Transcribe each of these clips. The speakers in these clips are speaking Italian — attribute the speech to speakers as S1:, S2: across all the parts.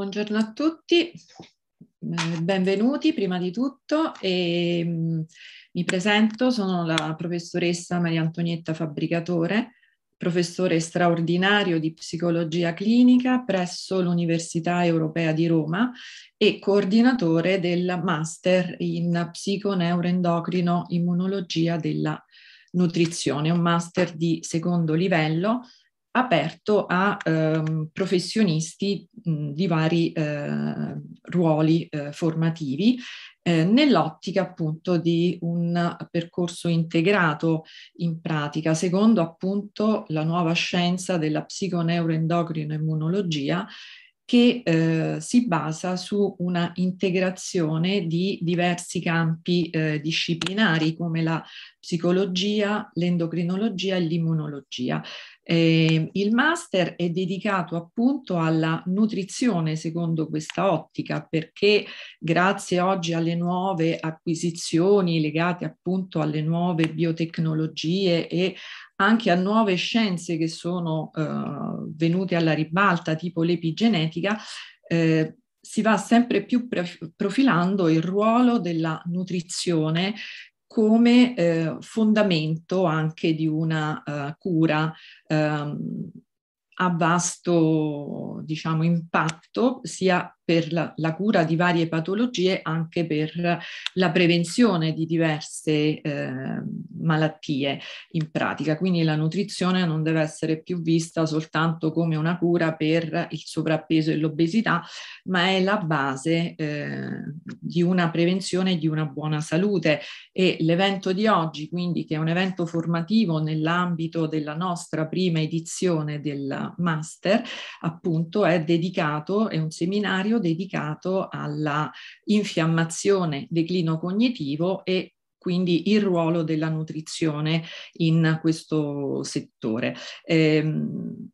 S1: Buongiorno a tutti, eh, benvenuti prima di tutto. E, mm, mi presento, sono la professoressa Maria Antonietta Fabbricatore, professore straordinario di psicologia clinica presso l'Università Europea di Roma e coordinatore del master in psiconeuroendocrino immunologia della nutrizione, un master di secondo livello aperto a ehm, professionisti mh, di vari eh, ruoli eh, formativi eh, nell'ottica appunto di un percorso integrato in pratica secondo appunto la nuova scienza della psiconeuroendocrinoimmunologia che eh, si basa su una integrazione di diversi campi eh, disciplinari come la psicologia, l'endocrinologia e l'immunologia, eh, il master è dedicato appunto alla nutrizione secondo questa ottica perché grazie oggi alle nuove acquisizioni legate appunto alle nuove biotecnologie e anche a nuove scienze che sono eh, venute alla ribalta tipo l'epigenetica, eh, si va sempre più profilando il ruolo della nutrizione come eh, fondamento anche di una uh, cura um, a vasto diciamo, impatto sia per la, la, cura di varie patologie, anche per la prevenzione di diverse eh, malattie in pratica. Quindi la nutrizione non deve essere più vista soltanto come una cura per il sovrappeso e l'obesità, ma è la base eh, di una prevenzione e di una buona salute. E l'evento di oggi, quindi, che è un evento formativo nell'ambito della nostra prima edizione del master, appunto è dedicato, è un seminario dedicato alla infiammazione, declino cognitivo e quindi il ruolo della nutrizione in questo settore. Ehm,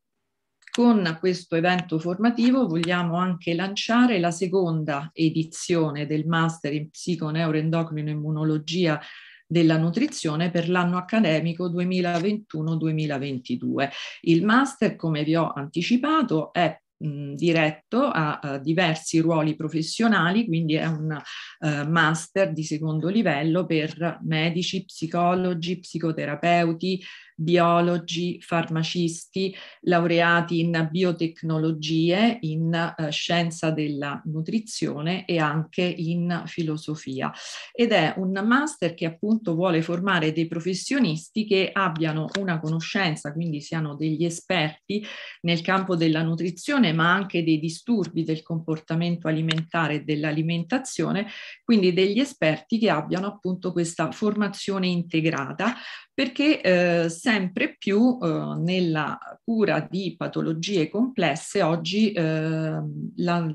S1: con questo evento formativo vogliamo anche lanciare la seconda edizione del Master in Psiconeuroendocrino Immunologia della nutrizione per l'anno accademico 2021-2022. Il master, come vi ho anticipato, è mh, diretto a, a, diversi ruoli professionali, quindi è un uh, master di secondo livello per medici, psicologi, psicoterapeuti, biologi, farmacisti, laureati in biotecnologie, in eh, scienza della nutrizione e anche in filosofia. Ed è un master che appunto vuole formare dei professionisti che abbiano una conoscenza, quindi siano degli esperti nel campo della nutrizione, ma anche dei disturbi del comportamento alimentare e dell'alimentazione, quindi degli esperti che abbiano appunto questa formazione integrata perché eh, sempre più eh, nella cura di patologie complesse oggi eh, la,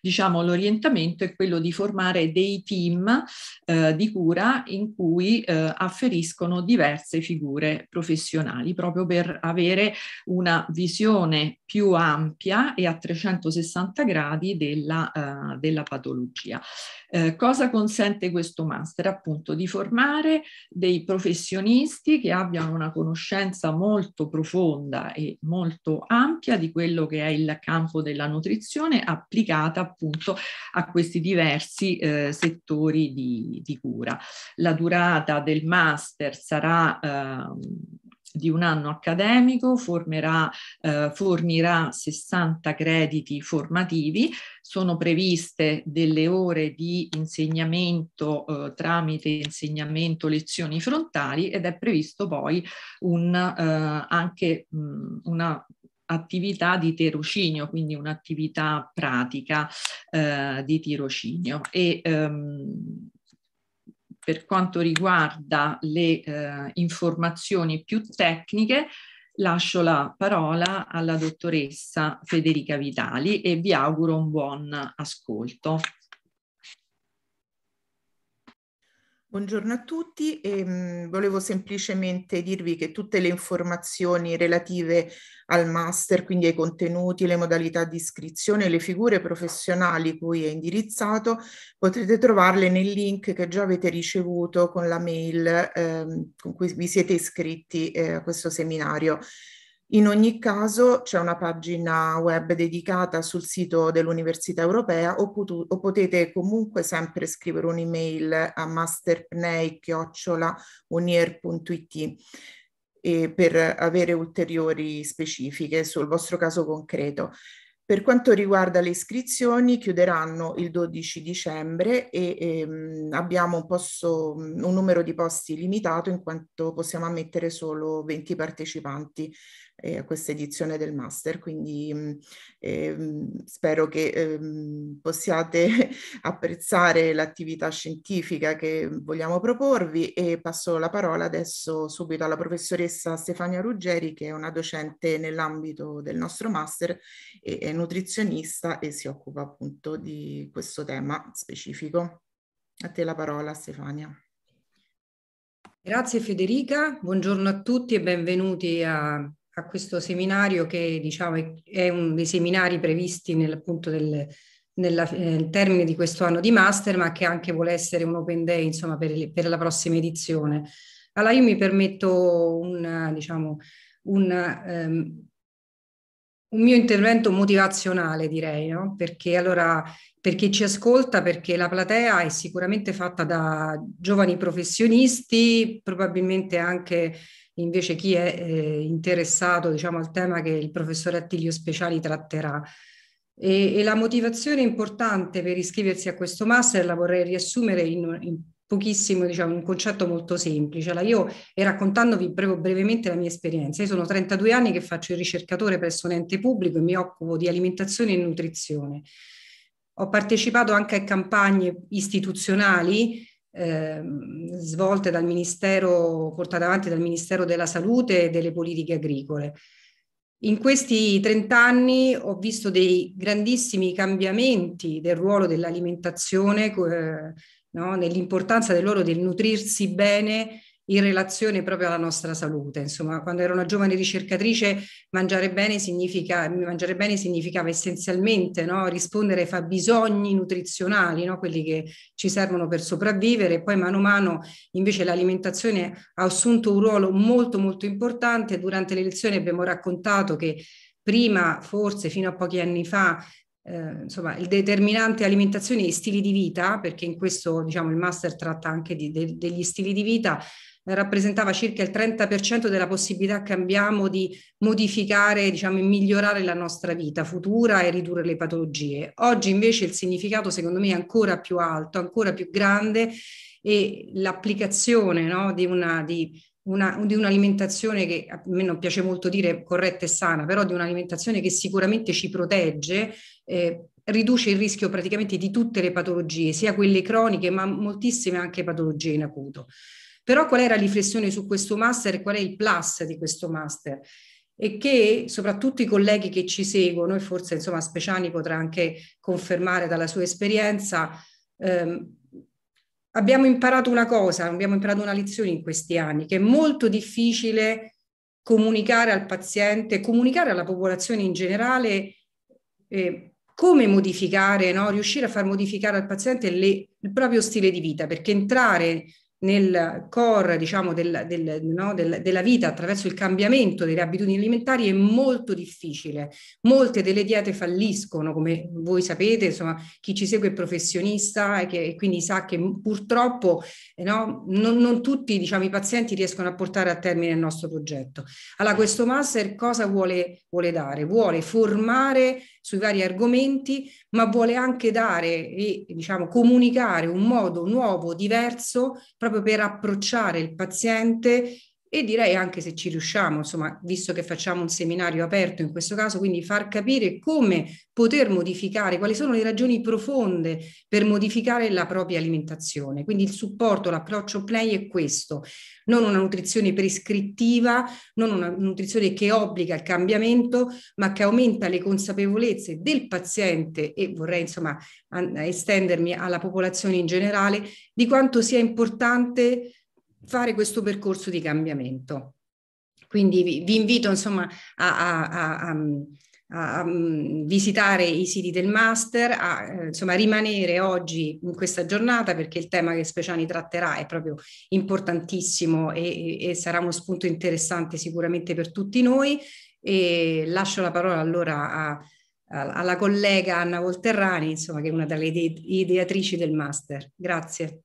S1: diciamo, l'orientamento è quello di formare dei team eh, di cura in cui eh, afferiscono diverse figure professionali proprio per avere una visione più ampia e a 360 gradi della, eh, della patologia. Eh, cosa consente questo master? Appunto di formare dei professionisti che abbiano una conoscenza molto profonda e molto ampia di quello che è il campo della nutrizione applicata appunto a questi diversi eh, settori di, di cura. La durata del master sarà eh, di un anno accademico, formerà, eh, fornirà 60 crediti formativi, sono previste delle ore di insegnamento eh, tramite insegnamento lezioni frontali ed è previsto poi un, eh, anche mh, una attività di tirocinio, quindi un'attività pratica eh, di tirocinio. E, ehm, per quanto riguarda le eh, informazioni più tecniche, lascio la parola alla dottoressa Federica Vitali e vi auguro un buon ascolto.
S2: Buongiorno a tutti, e, ehm, mh, volevo semplicemente dirvi che tutte le informazioni relative al master, quindi ai contenuti, le modalità di iscrizione, le figure professionali cui è indirizzato, potrete trovarle nel link che già avete ricevuto con la mail ehm, con cui vi siete iscritti eh, a questo seminario. In ogni caso c'è una pagina web dedicata sul sito dell'Università Europea o, potu- o potete comunque sempre scrivere un'email a masterpnei.unier.it eh, per avere ulteriori specifiche sul vostro caso concreto. Per quanto riguarda le iscrizioni, chiuderanno il 12 dicembre e ehm, abbiamo un, posto, mm, un numero di posti limitato in quanto possiamo ammettere solo 20 partecipanti eh, a questa edizione del master, quindi ehm, spero che ehm, possiate apprezzare l'attività scientifica che vogliamo proporvi e passo la parola adesso subito alla professoressa Stefania Ruggeri che è una docente nell'ambito del nostro master e è nutrizionista e si occupa appunto di questo tema specifico. A te la parola Stefania.
S3: Grazie Federica, buongiorno a tutti e benvenuti a a questo seminario che diciamo, è uno dei seminari previsti nel, appunto del, nella, eh, nel termine di questo anno di master, ma che anche vuole essere un open day insomma, per, le, per la prossima edizione. Allora io mi permetto un, diciamo, un, um, un mio intervento motivazionale direi, no? perché allora per chi ci ascolta, perché la platea è sicuramente fatta da giovani professionisti, probabilmente anche invece chi è eh, interessato diciamo, al tema che il professore Attilio Speciali tratterà. E, e, la motivazione importante per iscriversi a questo master la vorrei riassumere in, in pochissimo, diciamo, un concetto molto semplice. Allora, io, e raccontandovi brevemente la mia esperienza, io sono 32 anni che faccio il ricercatore presso un ente pubblico e mi occupo di alimentazione e nutrizione. Ho partecipato anche a campagne istituzionali eh, svolte dal Ministero, portate avanti dal Ministero della Salute e delle politiche agricole. In questi 30 anni ho visto dei grandissimi cambiamenti del ruolo dell'alimentazione, eh, no? nell'importanza del loro del nutrirsi bene in relazione proprio alla nostra salute. Insomma, quando ero una giovane ricercatrice, mangiare bene, significa, mangiare bene significava essenzialmente no, rispondere ai fabbisogni nutrizionali, no, quelli che ci servono per sopravvivere. poi mano a mano invece l'alimentazione ha assunto un ruolo molto molto importante. Durante le lezioni abbiamo raccontato che prima, forse fino a pochi anni fa, eh, insomma, il determinante alimentazione e stili di vita, perché in questo diciamo, il master tratta anche di, de, degli stili di vita, rappresentava circa il 30% della possibilità che abbiamo di modificare, diciamo, migliorare la nostra vita futura e ridurre le patologie. Oggi invece il significato secondo me è ancora più alto, ancora più grande e l'applicazione no, di una... Di, una, di un'alimentazione che a me non piace molto dire corretta e sana, però di un'alimentazione che sicuramente ci protegge, eh, riduce il rischio praticamente di tutte le patologie, sia quelle croniche, ma moltissime anche patologie in acuto. Però qual è la riflessione su questo master e qual è il plus di questo master? E che soprattutto i colleghi che ci seguono, e forse insomma Speciani potrà anche confermare dalla sua esperienza, ehm, abbiamo imparato una cosa, abbiamo imparato una lezione in questi anni, che è molto difficile comunicare al paziente, comunicare alla popolazione in generale eh, come modificare, no? riuscire a far modificare al paziente le, il proprio stile di vita, perché entrare nel core diciamo, del, del, no, del, della vita attraverso il cambiamento delle abitudini alimentari è molto difficile. Molte delle diete falliscono, come voi sapete, insomma, chi ci segue è professionista e, che, e quindi sa che purtroppo eh, no, non, non, tutti diciamo, i pazienti riescono a portare a termine il nostro progetto. Allora questo master cosa vuole, vuole dare? Vuole formare sui vari argomenti, ma vuole anche dare e diciamo, comunicare un modo nuovo, diverso, proprio per approcciare il paziente e direi anche se ci riusciamo, insomma, visto che facciamo un seminario aperto in questo caso, quindi far capire come poter modificare, quali sono le ragioni profonde per modificare la propria alimentazione. Quindi il supporto, l'approccio play è questo, non una nutrizione prescrittiva, non una nutrizione che obbliga il cambiamento, ma che aumenta le consapevolezze del paziente e vorrei insomma estendermi alla popolazione in generale di quanto sia importante fare questo percorso di cambiamento. Quindi vi, vi invito insomma a, a, a, a, mm, visitare i siti del master, a eh, insomma, rimanere oggi in questa giornata perché il tema che Speciani tratterà è proprio importantissimo e, e sarà uno spunto interessante sicuramente per tutti noi. E lascio la parola allora a, alla collega Anna Volterrani, insomma, che è una delle ideatrici del master. Grazie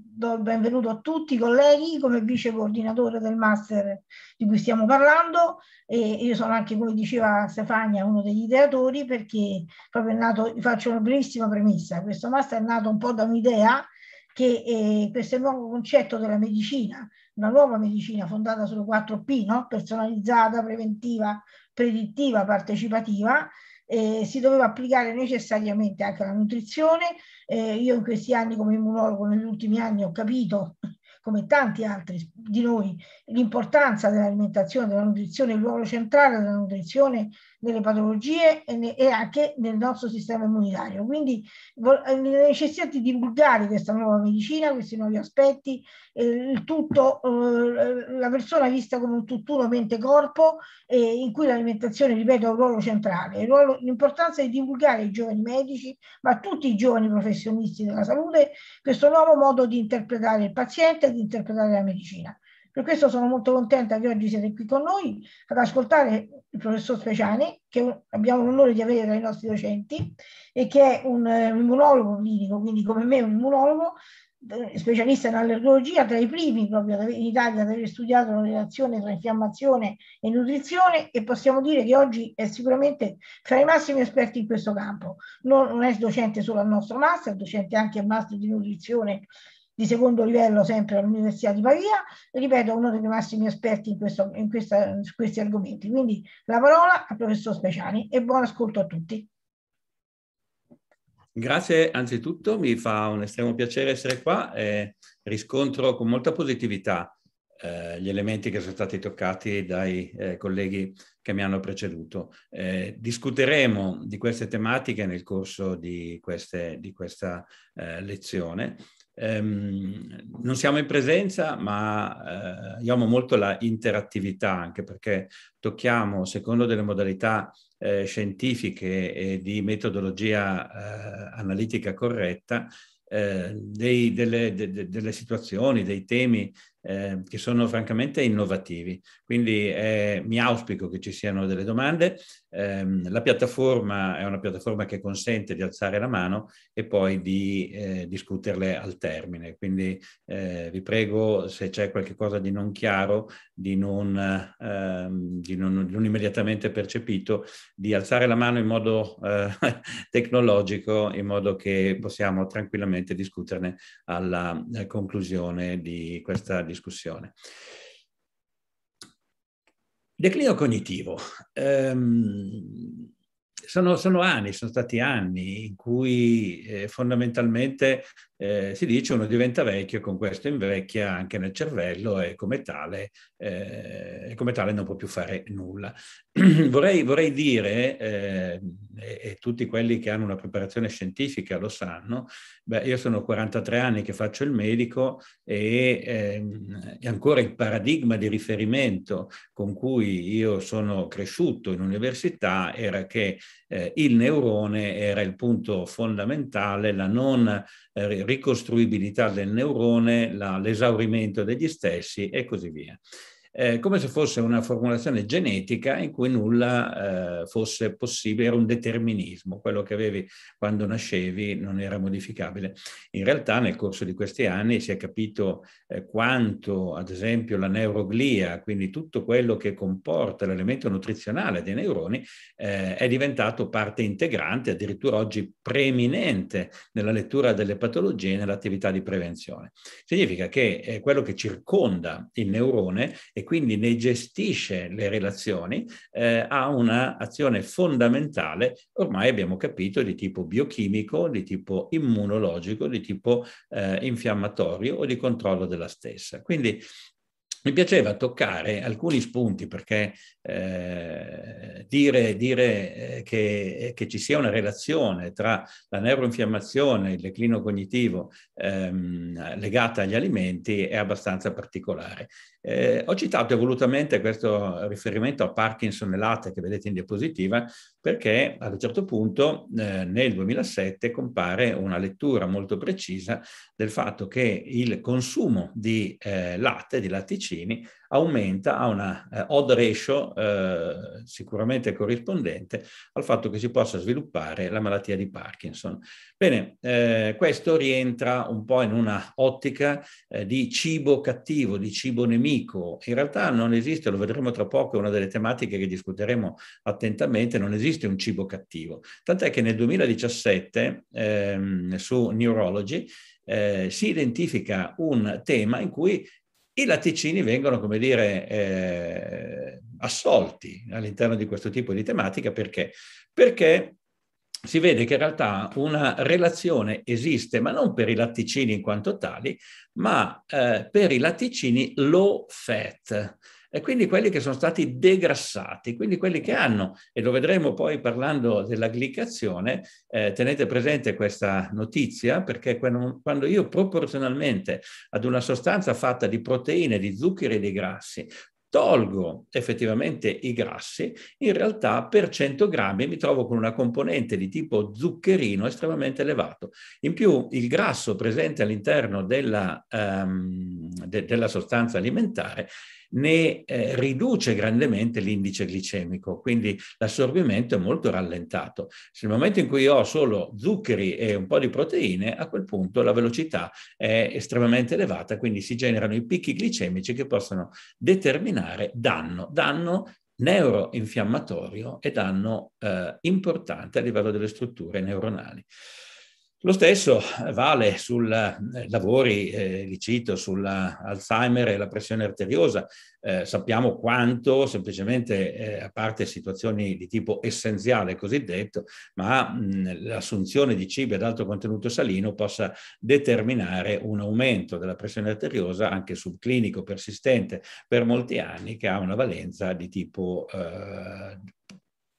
S4: do il benvenuto a tutti i colleghi come vice coordinatore del master di cui stiamo parlando e io sono anche, come diceva Stefania, uno degli ideatori perché proprio è nato, faccio una brevissima premessa, questo master è nato un po' da un'idea che eh, questo è il nuovo concetto della medicina, una nuova medicina fondata sulle 4P, no? personalizzata, preventiva, predittiva, partecipativa, eh, si doveva applicare necessariamente anche alla nutrizione. Eh, io in questi anni come immunologo, negli ultimi anni, ho capito, come tanti altri di noi, l'importanza dell'alimentazione, della nutrizione, il ruolo centrale della nutrizione nelle patologie e, ne, e anche nel nostro sistema immunitario. Quindi eh, la necessità di divulgare questa nuova medicina, questi nuovi aspetti, eh, il tutto, eh, la persona vista come un tutt'uno mente-corpo eh, in cui l'alimentazione, ripeto, ha un ruolo centrale, ruolo, l'importanza di divulgare ai giovani medici, ma a tutti i giovani professionisti della salute, questo nuovo modo di interpretare il paziente e di interpretare la medicina. Per questo sono molto contenta che oggi siete qui con noi ad ascoltare il professor Speciani, che abbiamo l'onore di avere tra i nostri docenti e che è un, eh, immunologo clinico, quindi come me un immunologo, eh, specialista in allergologia, tra i primi proprio in Italia ad aver studiato la relazione tra infiammazione e nutrizione e possiamo dire che oggi è sicuramente tra i massimi esperti in questo campo. Non, non è docente solo al nostro master, è docente anche al master di nutrizione di secondo livello sempre all'Università di Pavia, ripeto, uno dei massimi esperti in, questo, in, questa, su questi argomenti. Quindi la parola al professor Speciani e buon ascolto a tutti.
S5: Grazie anzitutto, mi fa un estremo piacere essere qua e riscontro con molta positività eh, gli elementi che sono stati toccati dai eh, colleghi che mi hanno preceduto. Eh, discuteremo di queste tematiche nel corso di, queste, di questa eh, lezione Ehm, non siamo in presenza, ma eh, io amo molto la interattività, anche perché tocchiamo, secondo delle modalità eh, scientifiche e di metodologia eh, analitica corretta, eh, dei, delle, de, de, delle situazioni, dei temi Ehm, che sono francamente innovativi. Quindi eh, mi auspico che ci siano delle domande. Eh, la piattaforma è una piattaforma che consente di alzare la mano e poi di eh, discuterle al termine. Quindi eh, vi prego, se c'è qualcosa di non chiaro, di non, ehm, di non, non immediatamente percepito, di alzare la mano in modo eh, tecnologico, in modo che possiamo tranquillamente discuterne alla eh, conclusione di questa discussione. Declino cognitivo. Ehm, sono, sono, anni, sono stati anni in cui eh, fondamentalmente eh, si dice uno diventa vecchio, con questo invecchia anche nel cervello e come tale eh, come tale non può più fare nulla. vorrei, vorrei, dire, eh, e, e, tutti quelli che hanno una preparazione scientifica lo sanno, beh, io sono 43 anni che faccio il medico e eh, ancora il paradigma di riferimento con cui io sono cresciuto in università era che eh, il neurone era il punto fondamentale, la non eh, ricostruibilità del neurone, l'esaurimento degli stessi e così via eh, come se fosse una formulazione genetica in cui nulla eh, fosse possibile, era un determinismo, quello che avevi quando nascevi non era modificabile. In realtà nel corso di questi anni si è capito eh, quanto, ad esempio, la neuroglia, quindi tutto quello che comporta l'elemento nutrizionale dei neuroni, eh, è diventato parte integrante, addirittura oggi preeminente nella lettura delle patologie e nell'attività di prevenzione. Significa che eh, quello che circonda il neurone e quindi ne gestisce le relazioni, eh, ha un'azione fondamentale, ormai abbiamo capito, di tipo biochimico, di tipo immunologico, di tipo eh, infiammatorio o di controllo della stessa. Quindi mi piaceva toccare alcuni spunti perché eh, dire, dire eh, che, eh, che, ci sia una relazione tra la neuroinfiammazione e il declino cognitivo ehm, legata agli alimenti è abbastanza particolare. Eh, ho citato evolutamente questo riferimento a Parkinson e latte che vedete in diapositiva perché ad un certo punto eh, nel 2007 compare una lettura molto precisa del fatto che il consumo di eh, latte, di latticini, aumenta a una eh, odd ratio eh, sicuramente corrispondente al fatto che si possa sviluppare la malattia di Parkinson. Bene, eh, questo rientra un po' in una ottica eh, di cibo cattivo, di cibo nemico. In realtà non esiste, lo vedremo tra poco, è una delle tematiche che discuteremo attentamente, non esiste un cibo cattivo. Tant'è che nel 2017 ehm, su Neurology eh, si identifica un tema in cui i latticini vengono, come dire, eh, assolti all'interno di questo tipo di tematica perché? Perché si vede che in realtà una relazione esiste, ma non per i latticini in quanto tali, ma eh, per i latticini low fat e quindi quelli che sono stati degrassati, quindi quelli che hanno, e lo vedremo poi parlando della glicazione, eh, tenete presente questa notizia perché quando, quando, io proporzionalmente ad una sostanza fatta di proteine, di zuccheri e di grassi, tolgo effettivamente i grassi, in realtà per 100 grammi mi trovo con una componente di tipo zuccherino estremamente elevato. In più il grasso presente all'interno della, um, de, della sostanza alimentare ne eh, riduce grandemente l'indice glicemico, quindi l'assorbimento è molto rallentato. Se nel momento in cui ho solo zuccheri e un po' di proteine, a quel punto la velocità è estremamente elevata, quindi si generano i picchi glicemici che possono determinare danno, danno neuroinfiammatorio e danno eh, importante a livello delle strutture neuronali. Lo stesso vale sui eh, lavori, eh, li cito, sull'Alzheimer e la pressione arteriosa. Eh, sappiamo quanto, semplicemente eh, a parte situazioni di tipo essenziale cosiddetto, ma mh, l'assunzione di cibi ad alto contenuto salino possa determinare un aumento della pressione arteriosa anche subclinico persistente per molti anni che ha una valenza di tipo eh,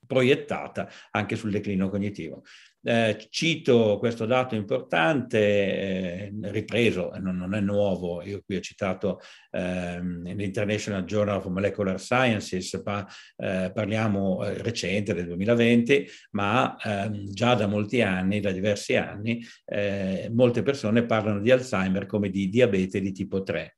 S5: proiettata anche sul declino cognitivo. Eh, cito questo dato importante, eh, ripreso, non, non, è nuovo, io qui ho citato ehm, l'International Journal of Molecular Sciences, pa, eh, parliamo eh, recente del 2020, ma ehm, già da molti anni, da diversi anni, eh, molte persone parlano di Alzheimer come di diabete di tipo 3.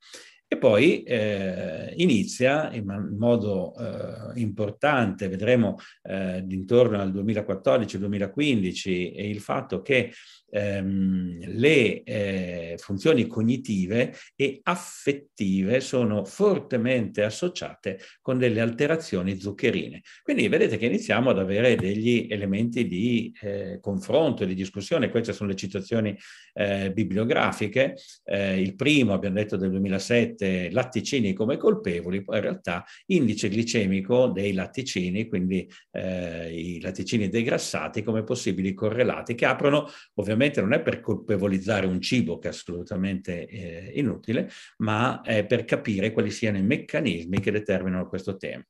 S5: E poi eh, inizia in modo eh, importante, vedremo eh, intorno al 2014-2015, il fatto che ehm, le eh, funzioni cognitive e affettive sono fortemente associate con delle alterazioni zuccherine. Quindi vedete che iniziamo ad avere degli elementi di eh, confronto, di discussione. Queste sono le citazioni eh, bibliografiche. Eh, il primo, abbiamo detto, del 2007, latticini come colpevoli, poi in realtà indice glicemico dei latticini, quindi eh, i latticini degrassati come possibili correlati, che aprono ovviamente ovviamente non è per colpevolizzare un cibo che è assolutamente eh, inutile, ma è per capire quali siano i meccanismi che determinano questo tema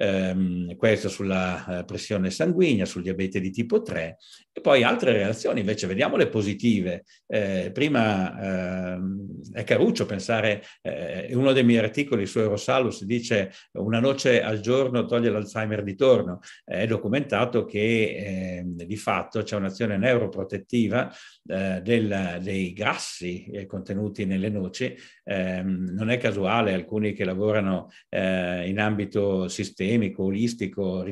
S5: ehm, questo sulla eh, pressione sanguigna, sul diabete di tipo 3 e poi altre reazioni, invece vediamo le positive. Eh, prima ehm, è caruccio pensare, eh, uno dei miei articoli su Eurosalus dice una noce al giorno toglie l'Alzheimer di torno, è documentato che eh, di fatto c'è un'azione neuroprotettiva eh, del, dei grassi eh, contenuti nelle noci, ehm, non è casuale alcuni che lavorano in ambito sistemico, sistemico, olistico,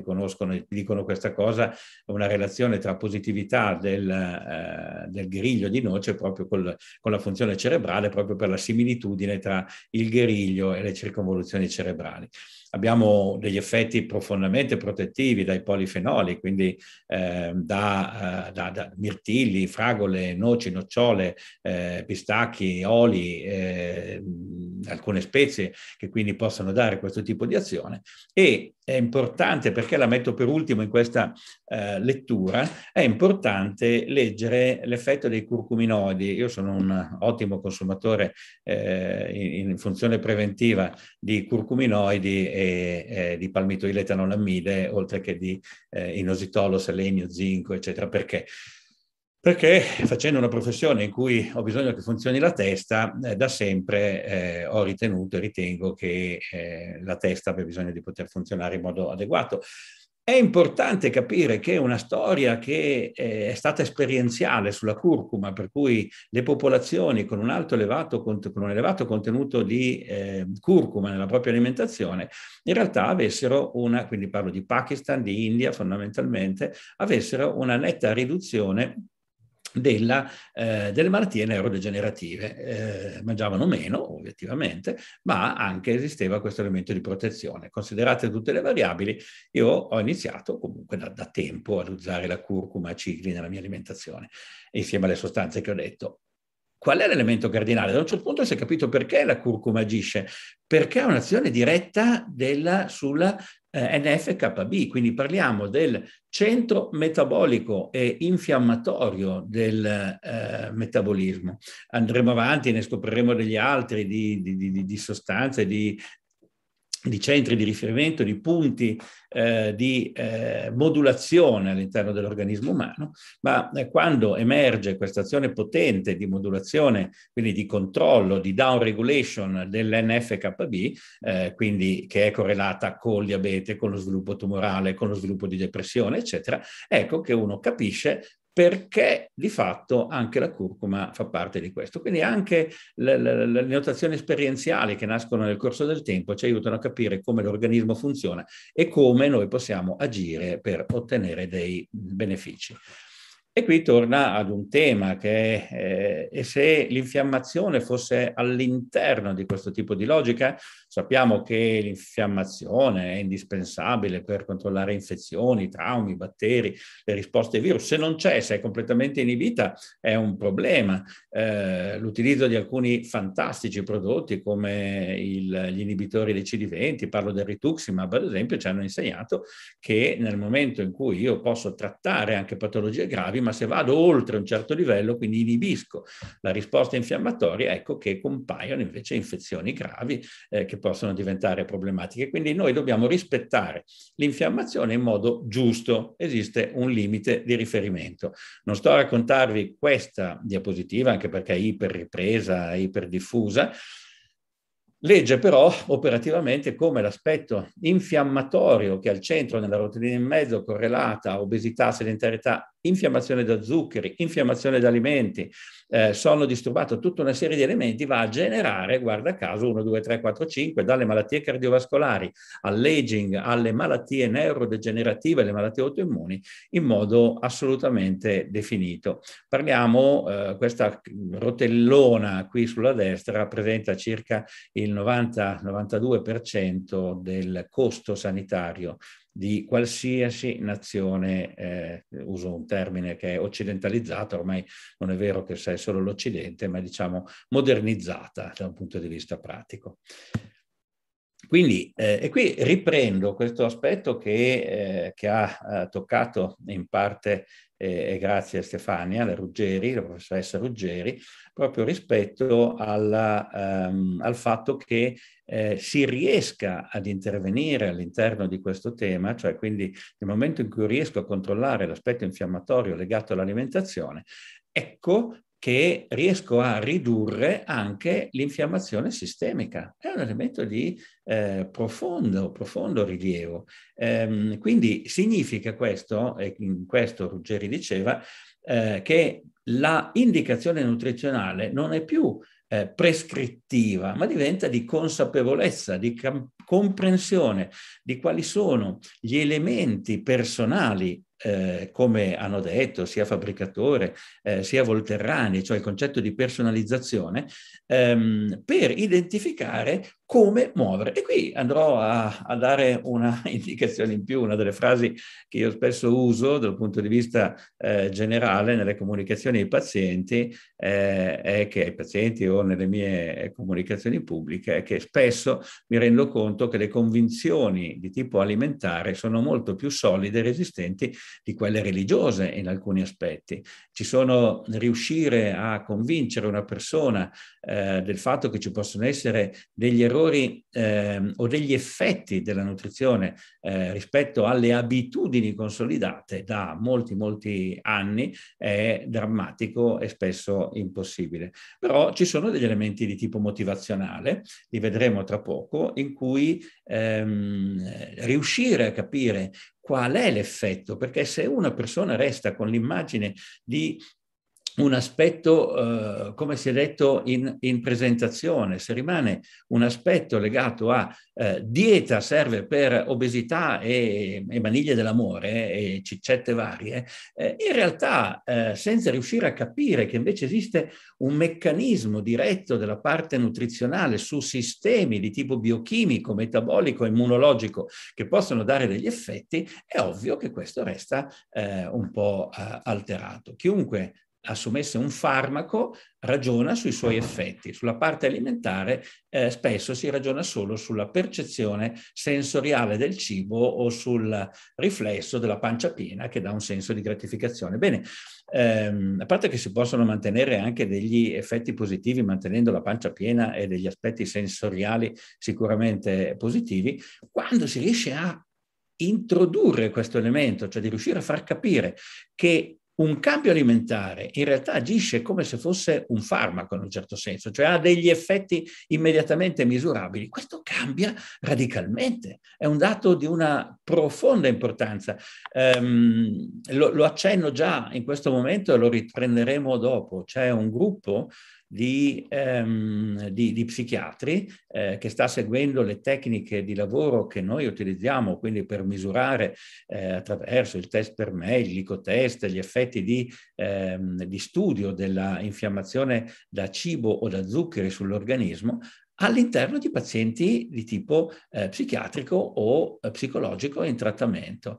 S5: dicono questa cosa, una relazione tra positività del, eh, del griglio di noce proprio col, con la funzione cerebrale, proprio per la similitudine tra il griglio e le circonvoluzioni cerebrali abbiamo degli effetti profondamente protettivi dai polifenoli, quindi ehm, eh, da, da, da, mirtilli, fragole, noci, nocciole, eh, pistacchi, oli, eh, alcune spezie che quindi possono dare questo tipo di azione. E è importante, perché la metto per ultimo in questa eh, lettura, è importante leggere l'effetto dei curcuminoidi. Io sono un ottimo consumatore eh, in, in funzione preventiva di curcuminoidi e eh, di palmitoile etanolamide, oltre che di eh, inositolo, selenio, zinco, eccetera. Perché? Perché facendo una professione in cui ho bisogno che funzioni la testa, eh, da sempre eh, ho ritenuto e ritengo che eh, la testa abbia bisogno di poter funzionare in modo adeguato. È importante capire che una storia che eh, è stata esperienziale sulla curcuma, per cui le popolazioni con un, alto elevato, con un elevato contenuto di eh, curcuma nella propria alimentazione, in realtà avessero una, quindi parlo di Pakistan, di India fondamentalmente, avessero una netta riduzione della, eh, delle malattie neurodegenerative. Eh, mangiavano meno, obiettivamente, ma anche esisteva questo elemento di protezione. Considerate tutte le variabili, io ho iniziato comunque da, da tempo ad usare la curcuma cicli nella mia alimentazione, insieme alle sostanze che ho detto. Qual è l'elemento cardinale? Da un certo punto si è capito perché la curcuma agisce, perché ha un'azione diretta della, sulla eh, NFKB, quindi parliamo del centro metabolico e infiammatorio del eh, metabolismo. Andremo avanti, ne scopriremo degli altri di, di, di, di sostanze, di di centri di riferimento, di punti eh, di eh, modulazione all'interno dell'organismo umano, ma eh, quando emerge questa azione potente di modulazione, quindi di controllo, di down regulation dell'NFKB, eh, quindi che è correlata col diabete, con lo sviluppo tumorale, con lo sviluppo di depressione, eccetera, ecco che uno capisce perché di fatto anche la curcuma fa parte di questo. Quindi anche le, le, le, notazioni esperienziali che nascono nel corso del tempo ci aiutano a capire come l'organismo funziona e come noi possiamo agire per ottenere dei benefici. E qui torna ad un tema che è eh, se l'infiammazione fosse all'interno di questo tipo di logica, Sappiamo che l'infiammazione è indispensabile per controllare infezioni, traumi, batteri, le risposte ai virus. Se non c'è, se è completamente inibita, è un problema. Eh, l'utilizzo di alcuni fantastici prodotti come il, gli inibitori dei CD20, parlo del rituximab ad esempio, ci hanno insegnato che nel momento in cui io posso trattare anche patologie gravi, ma se vado oltre un certo livello, quindi inibisco la risposta infiammatoria, ecco che compaiono invece infezioni gravi eh, che che possono diventare problematiche. Quindi noi dobbiamo rispettare l'infiammazione in modo giusto, esiste un limite di riferimento. Non sto a raccontarvi questa diapositiva, anche perché è iperripresa, iperdiffusa, Legge però operativamente come l'aspetto infiammatorio che è al centro nella rotina in mezzo correlata a obesità, sedentarietà infiammazione da zuccheri, infiammazione da alimenti, eh, sonno disturbato, tutta una serie di elementi va a generare, guarda caso, 1, 2, 3, 4, 5, dalle malattie cardiovascolari all'aging, alle malattie neurodegenerative, alle malattie autoimmuni, in modo assolutamente definito. Parliamo, eh, questa rotellona qui sulla destra rappresenta circa il 90-92% del costo sanitario di qualsiasi nazione, eh, uso un termine che è occidentalizzata, ormai non è vero che sei solo l'Occidente, ma diciamo modernizzata da un punto di vista pratico. Quindi, eh, e qui riprendo questo aspetto che, eh, che ha eh, toccato in parte, eh, e grazie a Stefania la Ruggeri, la professoressa Ruggeri, proprio rispetto alla, ehm, al fatto che eh, si riesca ad intervenire all'interno di questo tema, cioè quindi nel momento in cui riesco a controllare l'aspetto infiammatorio legato all'alimentazione, Ecco che riesco a ridurre anche l'infiammazione sistemica. È un elemento di eh, profondo, profondo rilievo. Ehm, quindi significa questo, e in questo Ruggeri diceva, eh, che la indicazione nutrizionale non è più eh, prescrittiva, ma diventa di consapevolezza, di comprensione di quali sono gli elementi personali eh, come hanno detto sia Fabbricatore eh, sia Volterrani, cioè il concetto di personalizzazione, ehm, per identificare come muovere. E qui andrò a, a, dare una indicazione in più, una delle frasi che io spesso uso dal punto di vista eh, generale nelle comunicazioni ai pazienti, eh, è che ai pazienti o nelle mie eh, comunicazioni pubbliche, è che spesso mi rendo conto che le convinzioni di tipo alimentare sono molto più solide e resistenti di quelle religiose in alcuni aspetti. Ci sono riuscire a convincere una persona eh, del fatto che ci possono essere degli errori valori eh, o degli effetti della nutrizione eh, rispetto alle abitudini consolidate da molti, molti anni è drammatico e spesso impossibile. Però ci sono degli elementi di tipo motivazionale, li vedremo tra poco, in cui ehm, riuscire a capire qual è l'effetto, perché se una persona resta con l'immagine di un aspetto, eh, come si è detto in, in, presentazione, se rimane un aspetto legato a eh, dieta serve per obesità e, e maniglie dell'amore eh, e ciccette varie, eh, in realtà eh, senza riuscire a capire che invece esiste un meccanismo diretto della parte nutrizionale su sistemi di tipo biochimico, metabolico, immunologico che possono dare degli effetti, è ovvio che questo resta un po' alterato. Chiunque assumesse un farmaco ragiona sui suoi effetti. Sulla parte alimentare eh, spesso si ragiona solo sulla percezione sensoriale del cibo o sul riflesso della pancia piena che dà un senso di gratificazione. Bene, ehm, a parte che si possono mantenere anche degli effetti positivi mantenendo la pancia piena e degli aspetti sensoriali sicuramente positivi, quando si riesce a introdurre questo elemento, cioè di riuscire a far capire che un cambio alimentare in realtà agisce come se fosse un farmaco in un certo senso, cioè ha degli effetti immediatamente misurabili. Questo cambia radicalmente, è un dato di una profonda importanza. Um, lo, lo accenno già in questo momento e lo riprenderemo dopo. C'è un gruppo di, ehm, di, di psichiatri eh, che sta seguendo le tecniche di lavoro che noi utilizziamo, quindi per misurare eh, attraverso il test per me, l'icotest, gli effetti di, ehm, di studio della infiammazione da cibo o da zuccheri sull'organismo, all'interno di pazienti di tipo eh, psichiatrico o eh, psicologico in trattamento.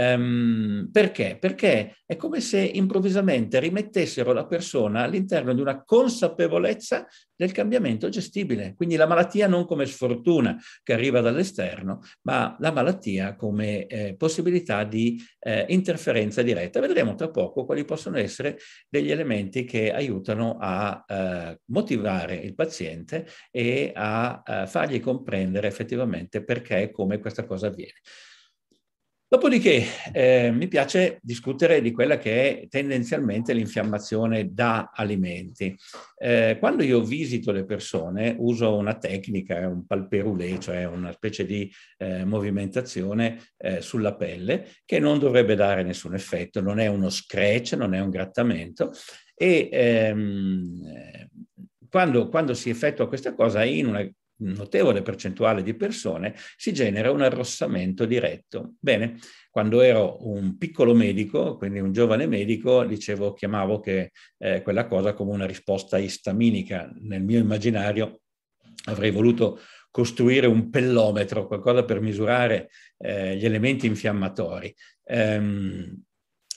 S5: Um, perché? Perché è come se improvvisamente rimettessero la persona all'interno di una consapevolezza del cambiamento gestibile, quindi la malattia non come sfortuna che arriva dall'esterno, ma la malattia come eh, possibilità di eh, interferenza diretta. Vedremo tra poco quali possono essere degli elementi che aiutano a eh, motivare il paziente e a, a eh, fargli comprendere effettivamente perché e come questa cosa avviene. Dopodiché eh, mi piace discutere di quella che è tendenzialmente l'infiammazione da alimenti. Eh, quando io visito le persone uso una tecnica, un palperulé, cioè una specie di eh, movimentazione eh, sulla pelle che non dovrebbe dare nessun effetto, non è uno scratch, non è un grattamento e ehm, quando, quando, si effettua questa cosa in una notevole percentuale di persone si genera un arrossamento diretto. Bene, quando ero un piccolo medico, quindi un giovane medico, dicevo, chiamavo che, eh, quella cosa come una risposta istaminica. Nel mio immaginario avrei voluto costruire un pellometro, qualcosa per misurare eh, gli elementi infiammatori. Ehm,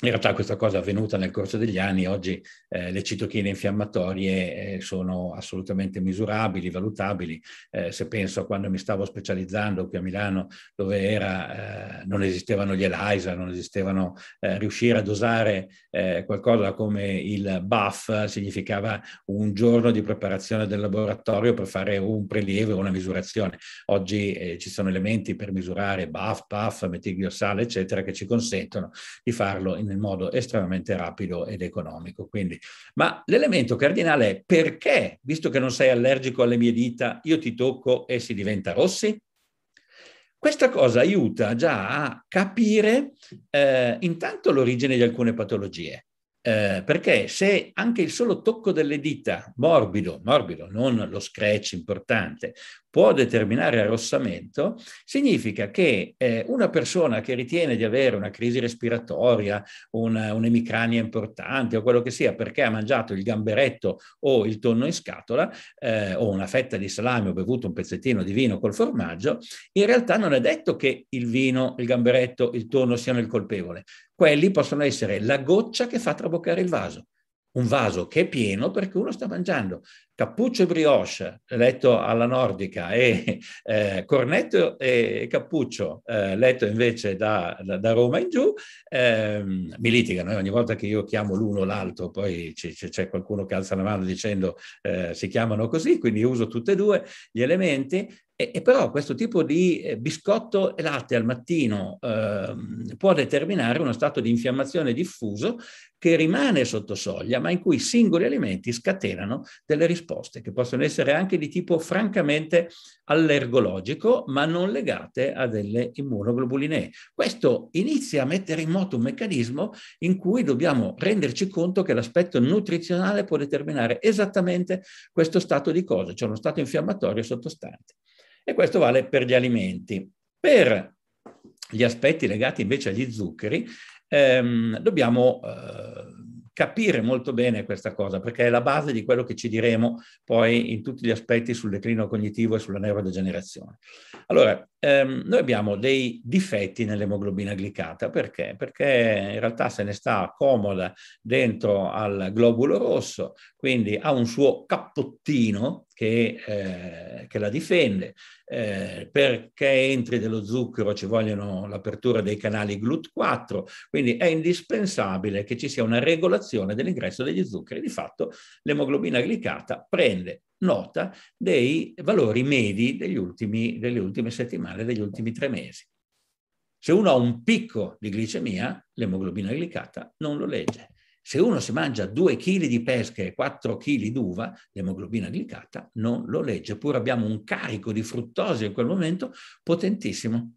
S5: in realtà questa cosa è avvenuta nel corso degli anni, oggi eh, le citochine infiammatorie eh, sono assolutamente misurabili, valutabili. Eh, se penso a quando mi stavo specializzando qui a Milano, dove era, eh, non esistevano gli ELISA, non esistevano, eh, riuscire a dosare eh, qualcosa come il BAF significava un giorno di preparazione del laboratorio per fare un prelievo una misurazione. Oggi ci sono elementi per misurare BAF, PAF, metilgliossale, eccetera, che ci consentono di farlo in in modo estremamente rapido ed economico. Quindi. Ma l'elemento cardinale è perché, visto che non sei allergico alle mie dita, io ti tocco e si diventa rossi? Questa cosa aiuta già a capire eh, intanto l'origine di alcune patologie. Eh, perché se anche il solo tocco delle dita, morbido, morbido, non lo scratch importante, può determinare arrossamento, significa che eh, una persona che ritiene di avere una crisi respiratoria, una, un'emicrania importante o quello che sia perché ha mangiato il gamberetto o il tonno in scatola eh, o una fetta di salame o bevuto un pezzettino di vino col formaggio, in realtà non è detto che il vino, il gamberetto, il tonno siano il colpevole. Quelli possono essere la goccia che fa traboccare il vaso un vaso che è pieno perché uno sta mangiando cappuccio e brioche letto alla nordica e eh, cornetto e cappuccio eh, letto invece da, da, da, Roma in giù, eh, mi litigano. Eh, ogni volta che io chiamo l'uno o l'altro, poi c- c- c'è qualcuno che alza la mano dicendo eh, si chiamano così, quindi uso tutti e due gli elementi e, e però questo tipo di eh, biscotto e latte al mattino eh, può determinare uno stato di infiammazione diffuso che rimane sotto soglia, ma in cui singoli alimenti scatenano delle risposte che possono essere anche di tipo francamente allergologico, ma non legate a delle immunoglobulinee. Questo inizia a mettere in moto un meccanismo in cui dobbiamo renderci conto che l'aspetto nutrizionale può determinare esattamente questo stato di cose, cioè uno stato infiammatorio sottostante. E questo vale per gli alimenti. Per gli aspetti legati invece agli zuccheri, ehm, dobbiamo eh, capire molto bene questa cosa, perché è la base di quello che ci diremo poi in tutti gli aspetti sul declino cognitivo e sulla neurodegenerazione. Allora, ehm, noi abbiamo dei difetti nell'emoglobina glicata, perché? Perché in realtà se ne sta comoda dentro al globulo rosso, quindi ha un suo cappottino che, eh, che la difende. Eh, perché entri dello zucchero ci vogliono l'apertura dei canali GLUT4, quindi è indispensabile che ci sia una regolazione dell'ingresso degli zuccheri. Di fatto l'emoglobina glicata prende nota dei valori medi degli ultimi, delle ultime settimane, degli ultimi tre mesi. Se uno ha un picco di glicemia, l'emoglobina glicata non lo legge. Se uno si mangia 2 kg di pesche e 4 kg d'uva, l'emoglobina glicata non lo legge, eppure abbiamo un carico di fruttosio in quel momento potentissimo.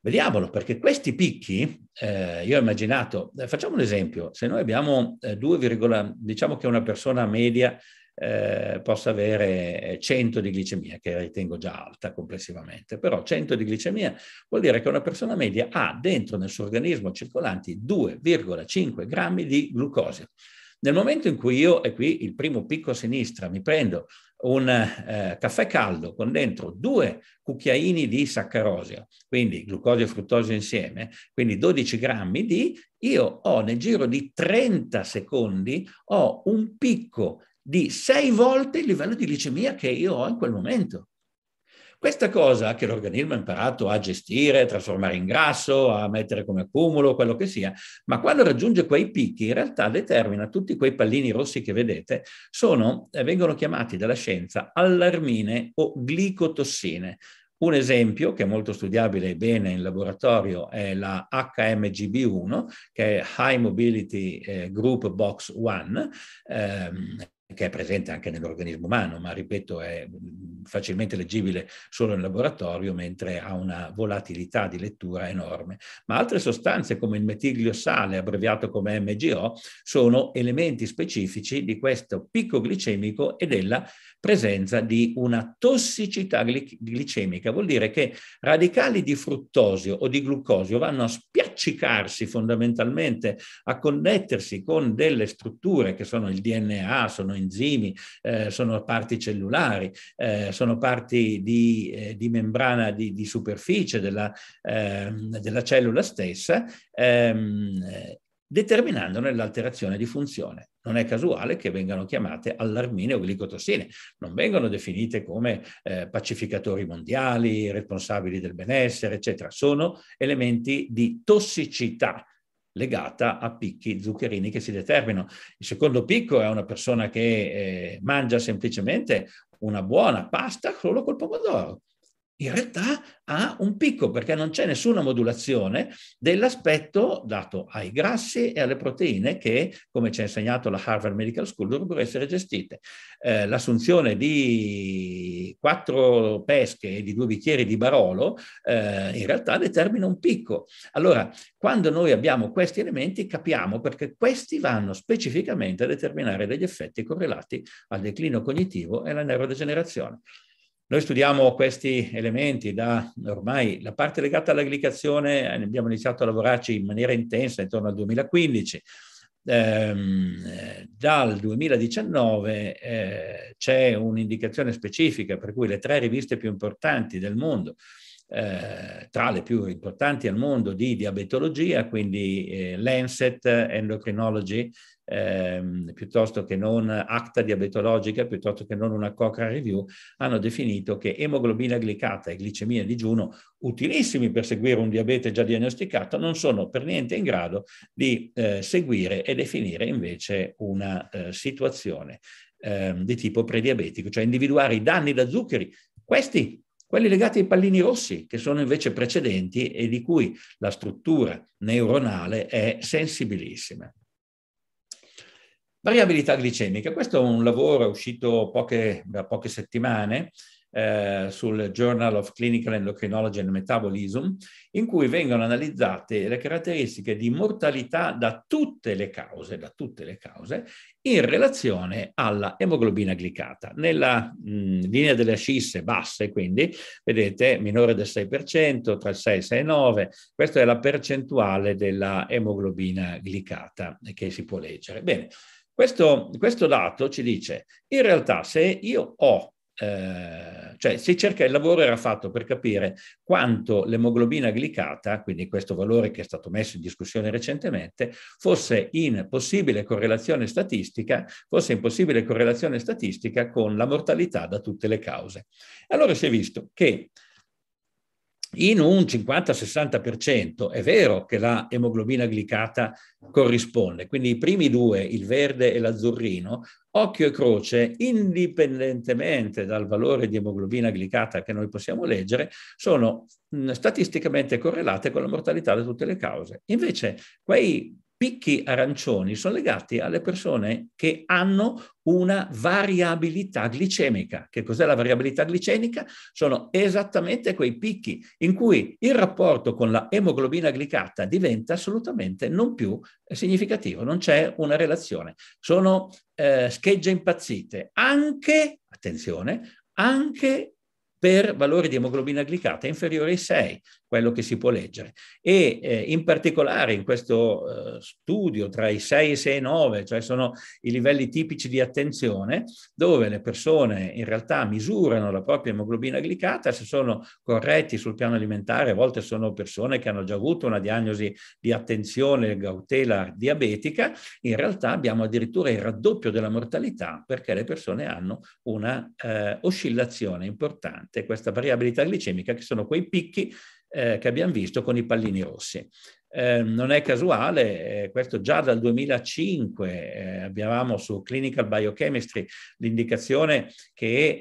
S5: Vediamolo, perché questi picchi, eh, io ho immaginato, eh, facciamo un esempio, se noi abbiamo eh, 2, diciamo che una persona media eh, possa avere 100 eh, di glicemia, che ritengo già alta complessivamente, però 100 di glicemia vuol dire che una persona media ha dentro nel suo organismo circolanti 2,5 grammi di glucosio. Nel momento in cui io, e qui il primo picco a sinistra, mi prendo un eh, caffè caldo con dentro due cucchiaini di saccarosio, quindi glucosio e fruttosio insieme, quindi 12 grammi di, io ho nel giro di 30 secondi ho un picco di sei volte il livello di glicemia che io ho in quel momento. Questa cosa che l'organismo ha imparato a gestire, a trasformare in grasso, a mettere come accumulo, quello che sia, ma quando raggiunge quei picchi in realtà determina tutti quei pallini rossi che vedete, sono, eh, vengono chiamati dalla scienza allarmine o glicotossine. Un esempio che è molto studiabile e bene in laboratorio è la HMGB1, che è High Mobility eh, Group Box 1, ehm, che è presente anche nell'organismo umano, ma ripeto è mm, facilmente leggibile solo in laboratorio, mentre ha una volatilità di lettura enorme. Ma altre sostanze come il metigliossale, abbreviato come MGO, sono elementi specifici di questo picco glicemico e della presenza di una tossicità glicemica. Vuol dire che radicali di fruttosio o di glucosio vanno a spiaccare riaccicarsi fondamentalmente a connettersi con delle strutture che sono il DNA, sono enzimi, eh, sono parti cellulari, eh, sono parti di, eh, di membrana di, di superficie della, ehm, della, cellula stessa ehm, determinandone l'alterazione di funzione. Non è casuale che vengano chiamate allarmine o glicotossine, non vengono definite come eh, pacificatori mondiali, responsabili del benessere, eccetera. Sono elementi di tossicità legata a picchi zuccherini che si determinano. Il secondo picco è una persona che eh, mangia semplicemente una buona pasta solo col pomodoro in realtà ha un picco perché non c'è nessuna modulazione dell'aspetto dato ai grassi e alle proteine che, come ci ha insegnato la Harvard Medical School, dovrebbero essere gestite. Eh, l'assunzione di quattro pesche e di due bicchieri di Barolo eh, in realtà determina un picco. Allora, quando noi abbiamo questi elementi capiamo perché questi vanno specificamente a determinare degli effetti correlati al declino cognitivo e alla neurodegenerazione. Noi studiamo questi elementi da ormai la parte legata all'agglicazione, eh, abbiamo iniziato a lavorarci in maniera intensa intorno al 2015. Ehm, eh, dal 2019 eh, c'è un'indicazione specifica per cui le tre riviste più importanti del mondo, eh, tra le più importanti al mondo di diabetologia, quindi eh, Lancet Endocrinology, ehm, piuttosto che non acta diabetologica, piuttosto che non una Cochrane Review, hanno definito che emoglobina glicata e glicemia a digiuno, utilissimi per seguire un diabete già diagnosticato, non sono per niente in grado di eh, seguire e definire invece una eh, situazione ehm, di tipo prediabetico, cioè individuare i danni da zuccheri. Questi quelli legati ai pallini rossi, che sono invece precedenti e di cui la struttura neuronale è sensibilissima. Variabilità glicemica, questo è un lavoro uscito poche, da poche settimane eh, sul Journal of Clinical Endocrinology and Metabolism, in cui vengono analizzate le caratteristiche di mortalità da tutte le cause, da tutte le cause in relazione alla emoglobina glicata. Nella mh, mm, linea delle ascisse basse, quindi, vedete, minore del 6%, tra il 6 e il 9, questa è la percentuale della emoglobina glicata che si può leggere. Bene. Questo, questo dato ci dice, in realtà se io ho eh, cioè si cerca, il lavoro era fatto per capire quanto l'emoglobina glicata, quindi questo valore che è stato messo in discussione recentemente, fosse in possibile correlazione statistica, fosse in possibile correlazione statistica con la mortalità da tutte le cause. Allora si è visto che in un 50-60% è vero che la emoglobina glicata corrisponde, quindi i primi due, il verde e l'azzurrino, occhio e croce, indipendentemente dal valore di emoglobina glicata che noi possiamo leggere, sono mm, statisticamente correlate con la mortalità da tutte le cause. Invece quei picchi arancioni sono legati alle persone che hanno una variabilità glicemica. Che cos'è la variabilità glicemica? Sono esattamente quei picchi in cui il rapporto con la emoglobina glicata diventa assolutamente non più eh, significativo, non c'è una relazione. Sono eh, schegge impazzite, anche, attenzione, anche per valori di emoglobina glicata inferiori ai 6, quello che si può leggere. E eh, in particolare in questo eh, studio tra i 6 e i 6 e 9, cioè sono i livelli tipici di attenzione, dove le persone in realtà misurano la propria emoglobina glicata, se sono corretti sul piano alimentare, a volte sono persone che hanno già avuto una diagnosi di attenzione cautela diabetica, in realtà abbiamo addirittura il raddoppio della mortalità perché le persone hanno una eh, oscillazione importante, questa variabilità glicemica che sono quei picchi eh, che abbiamo visto con i pallini rossi. Ehm, non è casuale, eh, questo già dal 2005 eh, abbiamo su Clinical Biochemistry l'indicazione che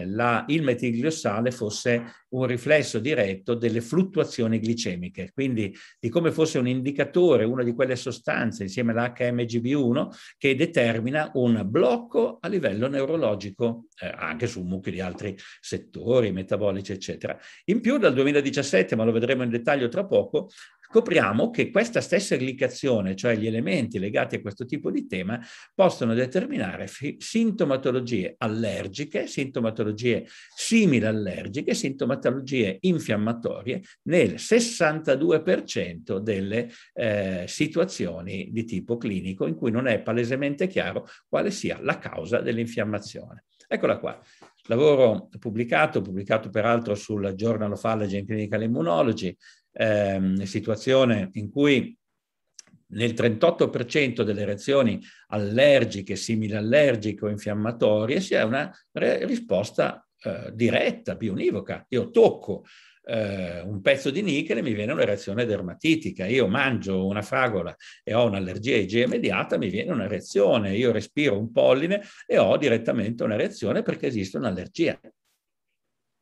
S5: eh, la, il metilgliossale fosse un riflesso diretto delle fluttuazioni glicemiche, quindi di come fosse un indicatore, una di quelle sostanze insieme all'HMGB1 che determina un blocco a livello neurologico, eh, anche su un mucchio di altri settori metabolici, eccetera. In più dal 2017, ma lo vedremo in dettaglio tra poco, scopriamo che questa stessa glicazione, cioè gli elementi legati a questo tipo di tema, possono determinare sintomatologie allergiche, sintomatologie simili allergiche, sintomatologie infiammatorie nel 62% delle eh, situazioni di tipo clinico in cui non è palesemente chiaro quale sia la causa dell'infiammazione. Eccola qua. Lavoro pubblicato, pubblicato peraltro sul Journal of Allergy and Clinical Immunology, ehm, situazione in cui nel 38% delle reazioni allergiche, simili allergiche o infiammatorie, si ha una re- risposta eh, diretta, bionivoca. Io tocco eh, un pezzo di nichel e mi viene una reazione dermatitica. Io mangio una fragola e ho un'allergia IgE mediata, mi viene una reazione. Io respiro un polline e ho direttamente una reazione perché esiste un'allergia.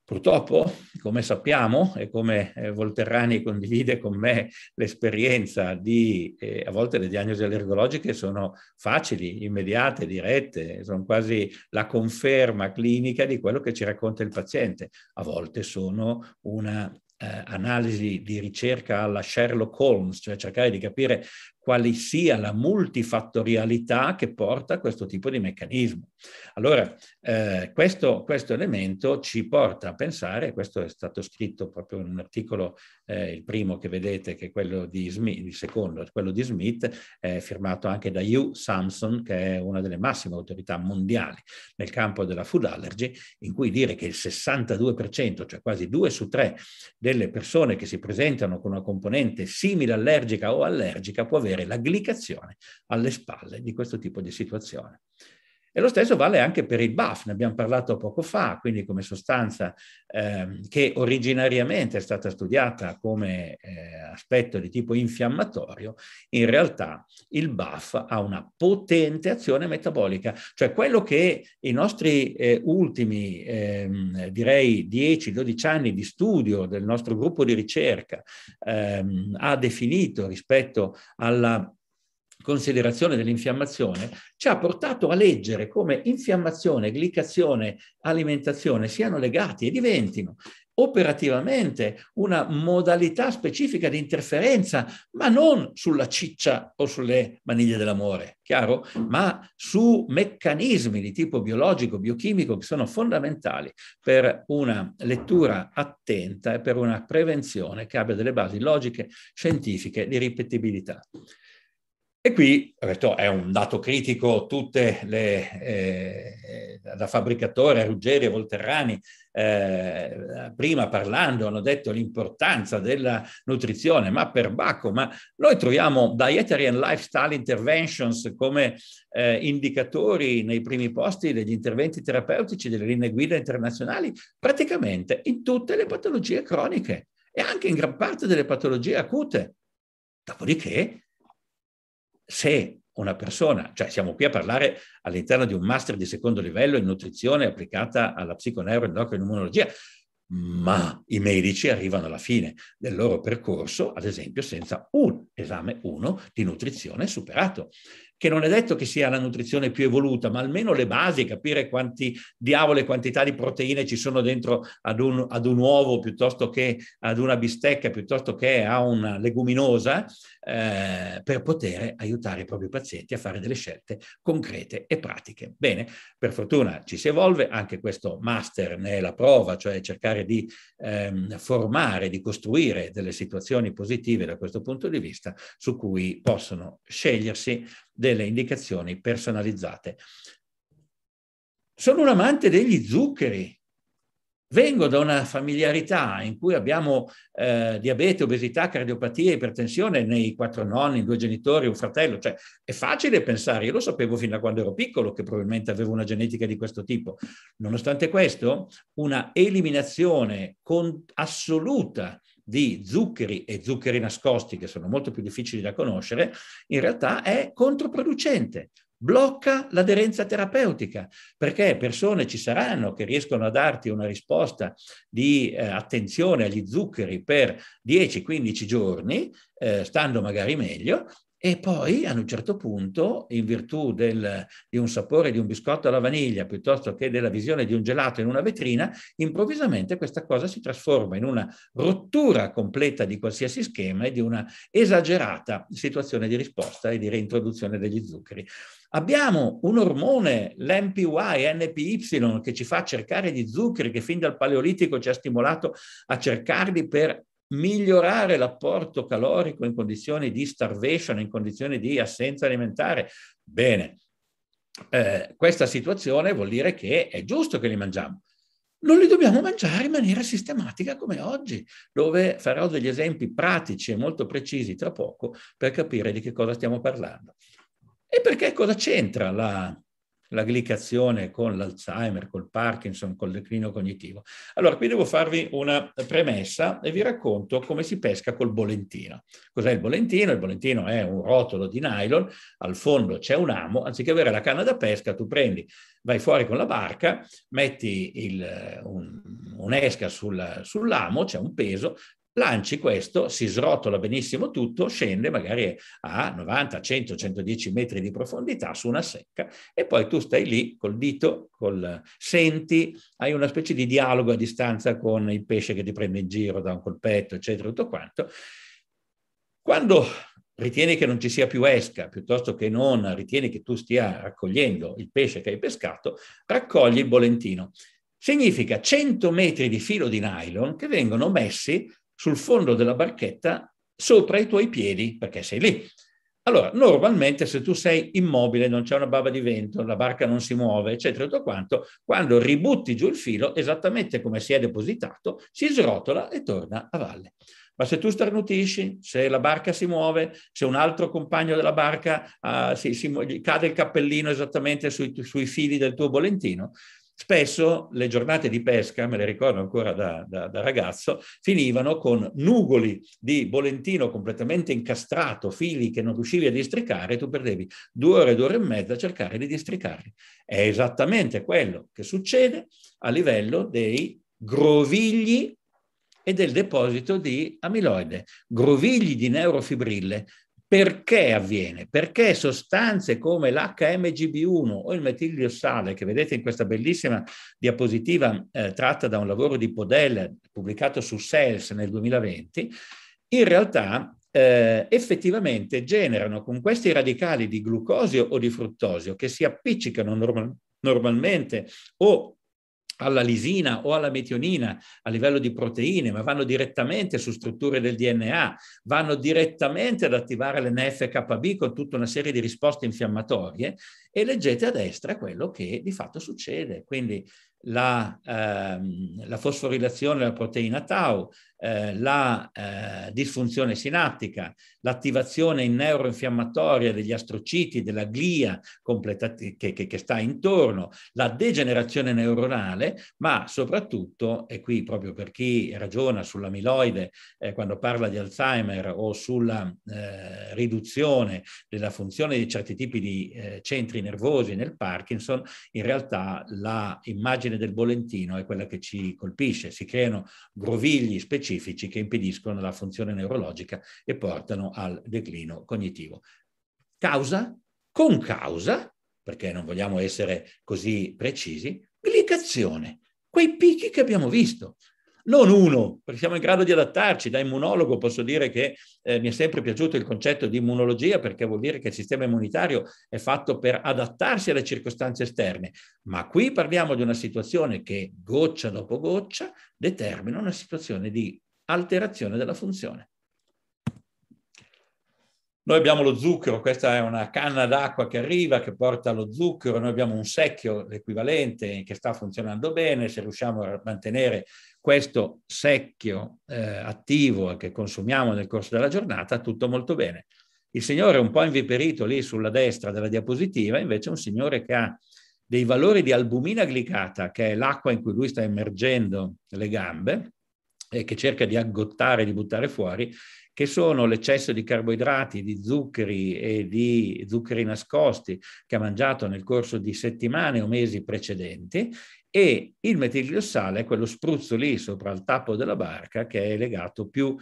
S5: Purtroppo, come sappiamo e come eh, Volterrani condivide con me l'esperienza di, eh, a volte le diagnosi allergologiche sono facili, immediate, dirette, sono quasi la conferma clinica di quello che ci racconta il paziente. A volte sono una eh, analisi di ricerca alla Sherlock Holmes, cioè cercare di capire quale sia la multifattorialità che porta a questo tipo di meccanismo. Allora, eh, questo, questo, elemento ci porta a pensare, questo è stato scritto proprio in un articolo, eh, il primo che vedete, che è quello di Smith, il secondo è quello di Smith, eh, firmato anche da Hugh Samson, che è una delle massime autorità mondiali nel campo della food allergy, in cui dire che il 62%, cioè quasi due su tre, delle persone che si presentano con una componente simile allergica o allergica può avere avere la glicazione alle spalle di questo tipo di situazione. E lo stesso vale anche per il BAF, ne abbiamo parlato poco fa, quindi come sostanza eh, che originariamente è stata studiata come eh, aspetto di tipo infiammatorio, in realtà il BAF ha una potente azione metabolica, cioè quello che i nostri eh, ultimi, ehm, direi 10-12 anni di studio del nostro gruppo di ricerca ehm, ha definito rispetto alla considerazione dell'infiammazione ci ha portato a leggere come infiammazione, glicazione, alimentazione siano legati e diventino operativamente una modalità specifica di interferenza, ma non sulla ciccia o sulle maniglie dell'amore, chiaro? Ma su meccanismi di tipo biologico, biochimico che sono fondamentali per una lettura attenta e per una prevenzione che abbia delle basi logiche, scientifiche di ripetibilità. E qui, detto, è un dato critico, tutte le, eh, da Fabbricatore, Ruggeri e Volterrani, eh, prima parlando, hanno detto l'importanza della nutrizione, ma per Bacco, ma noi troviamo Dietary and Lifestyle Interventions come eh, indicatori nei primi posti degli interventi terapeutici delle linee guida internazionali praticamente in tutte le patologie croniche e anche in gran parte delle patologie acute. Dopodiché se una persona, cioè siamo qui a parlare all'interno di un master di secondo livello in nutrizione applicata alla psiconeuroendocrinologia, ma i medici arrivano alla fine del loro percorso, ad esempio, senza un esame 1 di nutrizione superato che non è detto che sia la nutrizione più evoluta, ma almeno le basi, capire quanti diavole quantità di proteine ci sono dentro ad un, ad un uovo piuttosto che ad una bistecca, piuttosto che a una leguminosa, eh, per poter aiutare i propri pazienti a fare delle scelte concrete e pratiche. Bene, per fortuna ci si evolve, anche questo master ne è la prova, cioè cercare di ehm, formare, di costruire delle situazioni positive da questo punto di vista su cui possono scegliersi delle indicazioni personalizzate. Sono un amante degli zuccheri. Vengo da una familiarità in cui abbiamo eh, diabete, obesità, cardiopatia, ipertensione nei quattro nonni, due genitori, un fratello. Cioè, è facile pensare, io lo sapevo fin da quando ero piccolo che probabilmente avevo una genetica di questo tipo. Nonostante questo, una eliminazione assoluta di zuccheri e zuccheri nascosti che sono molto più difficili da conoscere, in realtà è controproducente, blocca l'aderenza terapeutica, perché persone ci saranno che riescono a darti una risposta di eh, attenzione agli zuccheri per 10-15 giorni, eh, stando magari meglio, e poi ad un certo punto, in virtù del, di un sapore di un biscotto alla vaniglia piuttosto che della visione di un gelato in una vetrina, improvvisamente questa cosa si trasforma in una rottura completa di qualsiasi schema e di una esagerata situazione di risposta e di reintroduzione degli zuccheri. Abbiamo un ormone, l'MPY, NPY, che ci fa cercare di zuccheri, che fin dal Paleolitico ci ha stimolato a cercarli per migliorare l'apporto calorico in condizioni di starvation, in condizioni di assenza alimentare. Bene, eh, questa situazione vuol dire che è giusto che li mangiamo. Non li dobbiamo mangiare in maniera sistematica come oggi, dove farò degli esempi pratici e molto precisi tra poco per capire di che cosa stiamo parlando. E perché cosa c'entra la la glicazione con l'Alzheimer, col Parkinson, col declino cognitivo. Allora, qui devo farvi una premessa e vi racconto come si pesca col bolentino. Cos'è il bolentino? Il bolentino è un rotolo di nylon, al fondo c'è un amo, anziché avere la canna da pesca, tu prendi, vai fuori con la barca, metti il, un, un'esca sul, sull'amo, c'è un peso, lanci questo, si srotola benissimo tutto, scende magari a 90, 100, 110 metri di profondità su una secca e poi tu stai lì col dito, col, senti, hai una specie di dialogo a distanza con il pesce che ti prende in giro da un colpetto, eccetera, tutto quanto. Quando ritieni che non ci sia più esca, piuttosto che non ritieni che tu stia raccogliendo il pesce che hai pescato, raccogli il bolentino. Significa 100 metri di filo di nylon che vengono messi sul fondo della barchetta sopra i tuoi piedi, perché sei lì. Allora, normalmente se tu sei immobile, non c'è una bava di vento, la barca non si muove, eccetera, tutto quanto, quando ributti giù il filo, esattamente come si è depositato, si srotola e torna a valle. Ma se tu starnutisci, se la barca si muove, se un altro compagno della barca uh, si, si, cade il cappellino esattamente sui, sui fili del tuo volentino, Spesso le giornate di pesca, me le ricordo ancora da, da, da, ragazzo, finivano con nugoli di bolentino completamente incastrato, fili che non riuscivi a districare, tu perdevi due ore, due ore e mezza a cercare di districarli. È esattamente quello che succede a livello dei grovigli e del deposito di amiloide, grovigli di neurofibrille perché avviene? Perché sostanze come l'HMGB1 o il metilio sale, che vedete in questa bellissima diapositiva eh, tratta da un lavoro di Podel pubblicato su CELS nel 2020, in realtà eh, effettivamente generano con questi radicali di glucosio o di fruttosio che si appiccicano normal normalmente o alla lisina o alla metionina a livello di proteine, ma vanno direttamente su strutture del DNA, vanno direttamente ad attivare l'NFKB con tutta una serie di risposte infiammatorie e leggete a destra quello che di fatto succede. Quindi la, ehm, la fosforilazione della proteina tau, eh, la eh, disfunzione sinaptica, l'attivazione in neuroinfiammatoria degli astrociti, della glia che, che, che, sta intorno, la degenerazione neuronale, ma soprattutto, e qui proprio per chi ragiona sull'amiloide eh, quando parla di Alzheimer o sulla eh, riduzione della funzione di certi tipi di eh, centri nervosi nel Parkinson, in realtà l'immagine del bolentino è quella che ci colpisce, si creano grovigli specifici specifici che impediscono la funzione neurologica e portano al declino cognitivo. Causa? Con causa, perché non vogliamo essere così precisi, glicazione, quei picchi che abbiamo visto non uno, perché siamo in grado di adattarci. Da immunologo posso dire che eh, mi è sempre piaciuto il concetto di immunologia perché vuol dire che il sistema immunitario è fatto per adattarsi alle circostanze esterne, ma qui parliamo di una situazione che goccia dopo goccia determina una situazione di alterazione della funzione. Noi abbiamo lo zucchero, questa è una canna d'acqua che arriva, che porta lo zucchero, noi abbiamo un secchio equivalente che sta funzionando bene, se riusciamo a mantenere questo secchio eh, attivo che consumiamo nel corso della giornata, tutto molto bene. Il signore un po' inviperito lì sulla destra della diapositiva, invece è un signore che ha dei valori di albumina glicata, che è l'acqua in cui lui sta immergendo le gambe, e che cerca di aggottare, di buttare fuori, che sono l'eccesso di carboidrati, di zuccheri e di zuccheri nascosti che ha mangiato nel corso di settimane o mesi precedenti e il metilgliossale è quello spruzzo lì sopra il tappo della barca che è legato più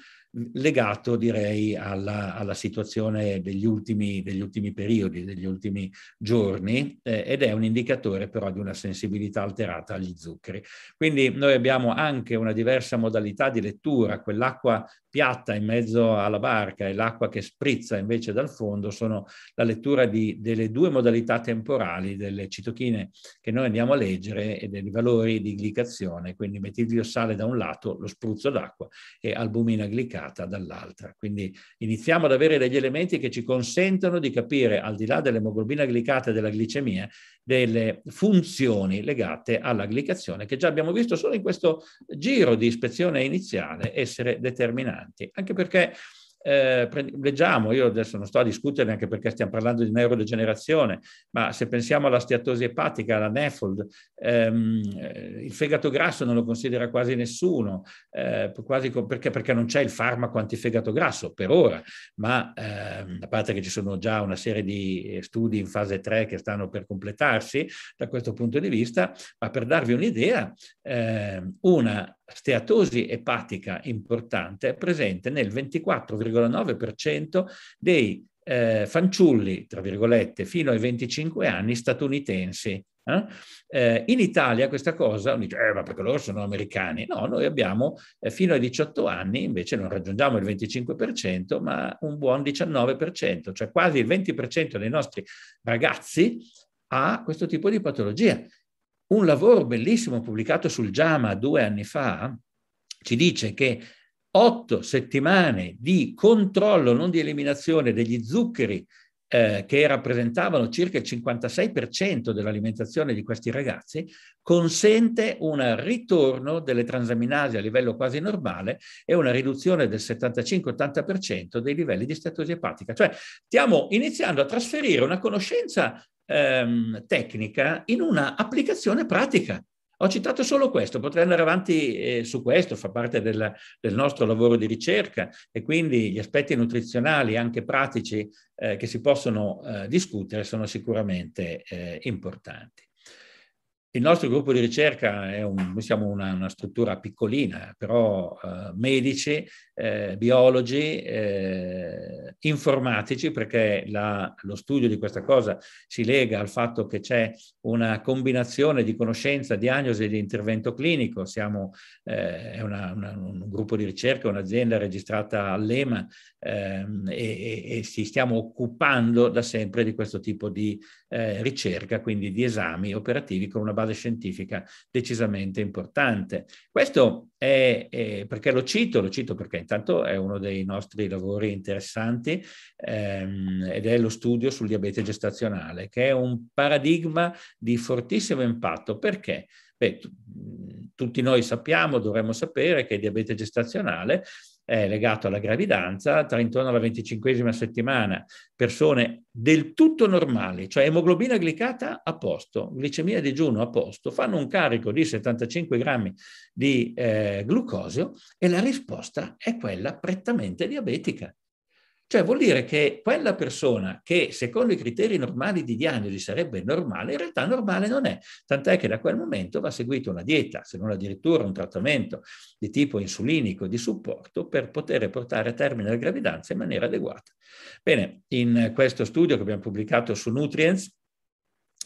S5: legato direi alla, alla situazione degli ultimi, degli ultimi, periodi, degli ultimi giorni eh, ed è un indicatore però di una sensibilità alterata agli zuccheri. Quindi noi abbiamo anche una diversa modalità di lettura, quell'acqua piatta in mezzo alla barca e l'acqua che sprizza invece dal fondo sono la lettura di, delle due modalità temporali delle citochine che noi andiamo a leggere e dei valori di glicazione, quindi metilgliossale da un lato, lo spruzzo d'acqua e albumina glicata separata dall'altra. Quindi iniziamo ad avere degli elementi che ci consentono di capire, al di là dell'emoglobina glicata e della glicemia, delle funzioni legate alla glicazione che già abbiamo visto solo in questo giro di ispezione iniziale essere determinanti. Anche perché eh, leggiamo, io adesso non sto a discuterne anche perché stiamo parlando di neurodegenerazione, ma se pensiamo alla steatosi epatica, alla NEFOLD, ehm, eh, il fegato grasso non lo considera quasi nessuno, eh, quasi perché, perché, non c'è il farmaco antifegato grasso per ora, ma ehm, a parte che ci sono già una serie di eh, studi in fase 3 che stanno per completarsi da questo punto di vista, ma per darvi un'idea, eh, una steatosi epatica importante è presente nel 24,9% dei eh, fanciulli, tra virgolette, fino ai 25 anni statunitensi. Eh? Eh, in Italia questa cosa, uno dice, eh, ma perché loro sono americani? No, noi abbiamo eh, fino ai 18 anni, invece non raggiungiamo il 25%, ma un buon 19%, cioè quasi il 20% dei nostri ragazzi ha questo tipo di patologia un lavoro bellissimo pubblicato sul JAMA due anni fa ci dice che otto settimane di controllo, non di eliminazione, degli zuccheri eh, che rappresentavano circa il 56% dell'alimentazione di questi ragazzi, consente un ritorno delle transaminasi a livello quasi normale e una riduzione del 75-80% dei livelli di statosi epatica. Cioè stiamo iniziando a trasferire una conoscenza ehm, tecnica in una applicazione pratica. Ho citato solo questo, potrei andare avanti eh, su questo, fa parte della, del nostro lavoro di ricerca e quindi gli aspetti nutrizionali, anche pratici, eh, che si possono eh, discutere sono sicuramente eh, importanti. Il nostro gruppo di ricerca è un, noi siamo una, una struttura piccolina, però eh, medici, eh, biologi, eh, informatici, perché la, lo studio di questa cosa si lega al fatto che c'è una combinazione di conoscenza, diagnosi e di intervento clinico. Siamo eh, una, una, un gruppo di ricerca, un'azienda registrata all'EMA ehm, e, e, ci stiamo occupando da sempre di questo tipo di eh, ricerca, quindi di esami operativi con una base scientifica decisamente importante. Questo è, è perché lo cito, lo cito perché intanto è uno dei nostri lavori interessanti ehm, ed è lo studio sul diabete gestazionale, che è un paradigma di fortissimo impatto. Perché? Beh, mm, tutti noi sappiamo, dovremmo sapere che il diabete gestazionale eh, legato alla gravidanza, tra intorno alla venticinquesima settimana, persone del tutto normali, cioè emoglobina glicata a posto, glicemia a digiuno a posto, fanno un carico di 75 grammi di eh, glucosio e la risposta è quella prettamente diabetica. Cioè vuol dire che quella persona che secondo i criteri normali di diagnosi sarebbe normale, in realtà normale non è, tant'è che da quel momento va seguita una dieta, se non addirittura un trattamento di tipo insulinico di supporto per poter portare a termine la gravidanza in maniera adeguata. Bene, in questo studio che abbiamo pubblicato su Nutrients,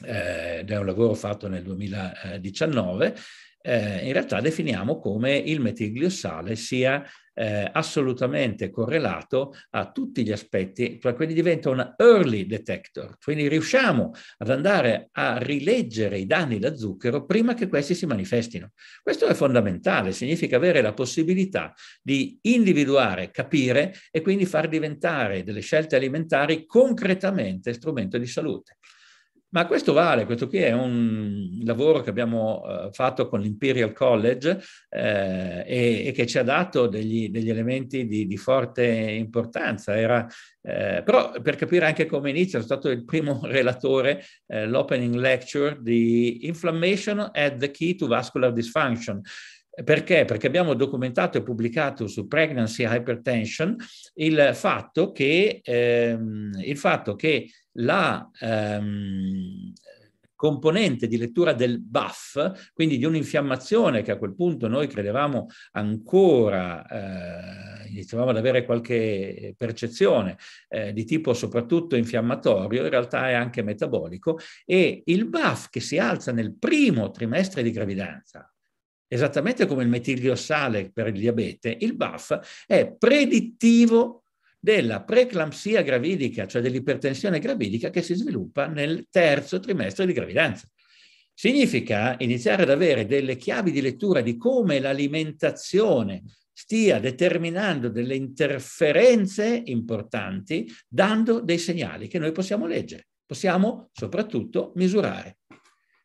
S5: eh, è un lavoro fatto nel 2019, eh, in realtà definiamo come il metilgliossale sia eh, assolutamente correlato a tutti gli aspetti, cioè quindi diventa un early detector, quindi riusciamo ad andare a rileggere i danni da zucchero prima che questi si manifestino. Questo è fondamentale, significa avere la possibilità di individuare, capire e quindi far diventare delle scelte alimentari concretamente strumento di salute. Ma questo vale, questo qui è un lavoro che abbiamo uh, fatto con l'Imperial College eh, e, e, che ci ha dato degli, degli elementi di, di, forte importanza. Era, eh, però per capire anche come inizia, sono stato il primo relatore eh, l'opening lecture di Inflammation at the Key to Vascular Dysfunction. Perché? Perché abbiamo documentato e pubblicato su Pregnancy Hypertension il fatto che, ehm, il fatto che la ehm, componente di lettura del BAF, quindi di un'infiammazione che a quel punto noi credevamo ancora, eh, iniziavamo ad avere qualche percezione eh, di tipo soprattutto infiammatorio, in realtà è anche metabolico, e il BAF che si alza nel primo trimestre di gravidanza, esattamente come il metiliossale per il diabete, il BAF è predittivo della preeclampsia gravidica, cioè dell'ipertensione gravidica che si sviluppa nel terzo trimestre di gravidanza. Significa iniziare ad avere delle chiavi di lettura di come l'alimentazione stia determinando delle interferenze importanti, dando dei segnali che noi possiamo leggere, possiamo soprattutto misurare.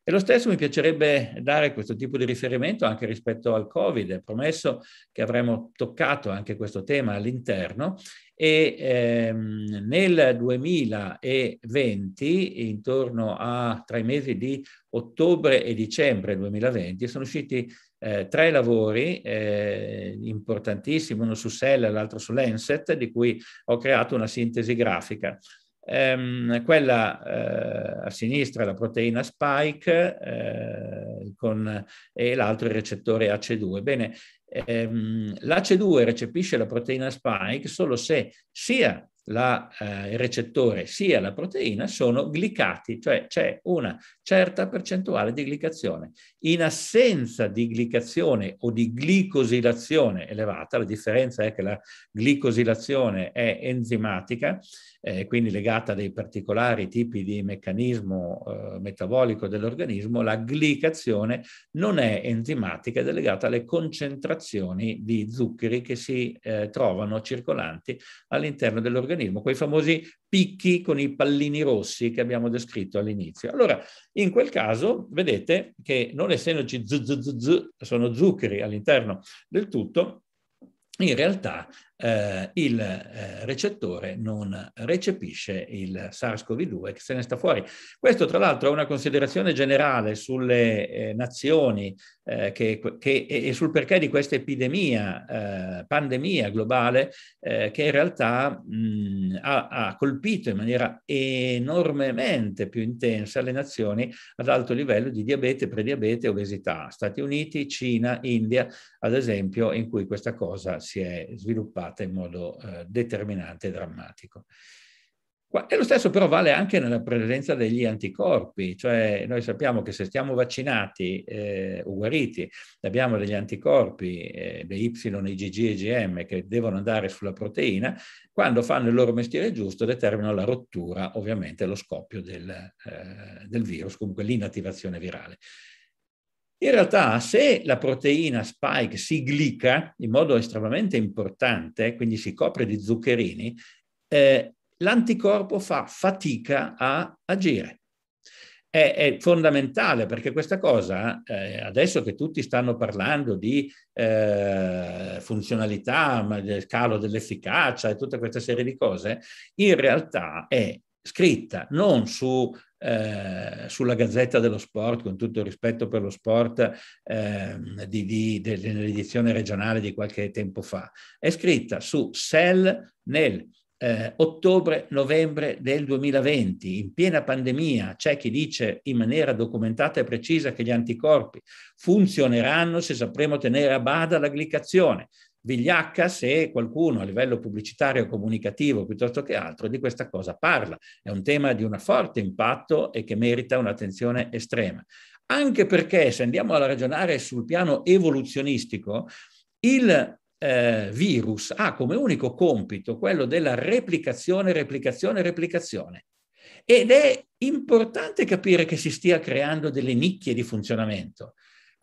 S5: E lo stesso mi piacerebbe dare questo tipo di riferimento anche rispetto al Covid. È promesso che avremmo toccato anche questo tema all'interno e ehm, nel 2020, intorno a tra i mesi di ottobre e dicembre 2020, sono usciti eh, tre lavori eh, importantissimi, uno su Sella e l'altro su Lancet, di cui ho creato una sintesi grafica. Ehm, quella eh, a sinistra è la proteina spike eh, con, e l'altro il recettore AC2. Bene, ehm, l'AC2 recepisce la proteina spike solo se sia la, eh, il recettore sia la proteina sono glicati, cioè c'è una certa percentuale di glicazione. In assenza di glicazione o di glicosilazione elevata, la differenza è che la glicosilazione è enzimatica, eh, quindi legata a dei particolari tipi di meccanismo eh, metabolico dell'organismo, la glicazione non è enzimatica ed è legata alle concentrazioni di zuccheri che si eh, trovano circolanti all'interno dell'organismo dell'organismo, quei famosi picchi con i pallini rossi che abbiamo descritto all'inizio. Allora, in quel caso vedete che non essendoci zzzzz, sono zuccheri all'interno del tutto, in realtà eh, il eh, recettore non recepisce il SARS-CoV-2 che se ne sta fuori. Questo tra l'altro è una considerazione generale sulle eh, nazioni eh, che, che, e, sul perché di questa epidemia, eh, pandemia globale eh, che in realtà mh, ha, ha, colpito in maniera enormemente più intensa le nazioni ad alto livello di diabete, prediabete e obesità. Stati Uniti, Cina, India, ad esempio, in cui questa cosa si è sviluppata sviluppata in modo eh, determinante e drammatico. E lo stesso però vale anche nella presenza degli anticorpi, cioè noi sappiamo che se stiamo vaccinati eh, o guariti, abbiamo degli anticorpi, eh, dei Y, IgG e IgM, che devono andare sulla proteina, quando fanno il loro mestiere giusto determinano la rottura, ovviamente lo scoppio del, eh, del virus, comunque l'inattivazione virale. In realtà, se la proteina spike si glica in modo estremamente importante, quindi si copre di zuccherini, eh, l'anticorpo fa fatica a agire. È, è fondamentale perché questa cosa, eh, adesso che tutti stanno parlando di eh, funzionalità, del calo dell'efficacia e tutta questa serie di cose, in realtà è scritta non su eh, sulla Gazzetta dello Sport, con tutto il rispetto per lo sport, eh, di, di, dell'edizione regionale di qualche tempo fa. È scritta su Cell nel eh, ottobre-novembre del 2020, in piena pandemia, c'è chi dice in maniera documentata e precisa che gli anticorpi funzioneranno se sapremo tenere a bada la glicazione vigliacca se qualcuno a livello pubblicitario comunicativo piuttosto che altro di questa cosa parla. È un tema di un forte impatto e che merita un'attenzione estrema. Anche perché, se andiamo a ragionare sul piano evoluzionistico, il eh, virus ha come unico compito quello della replicazione, replicazione, replicazione. Ed è importante capire che si stia creando delle nicchie di funzionamento.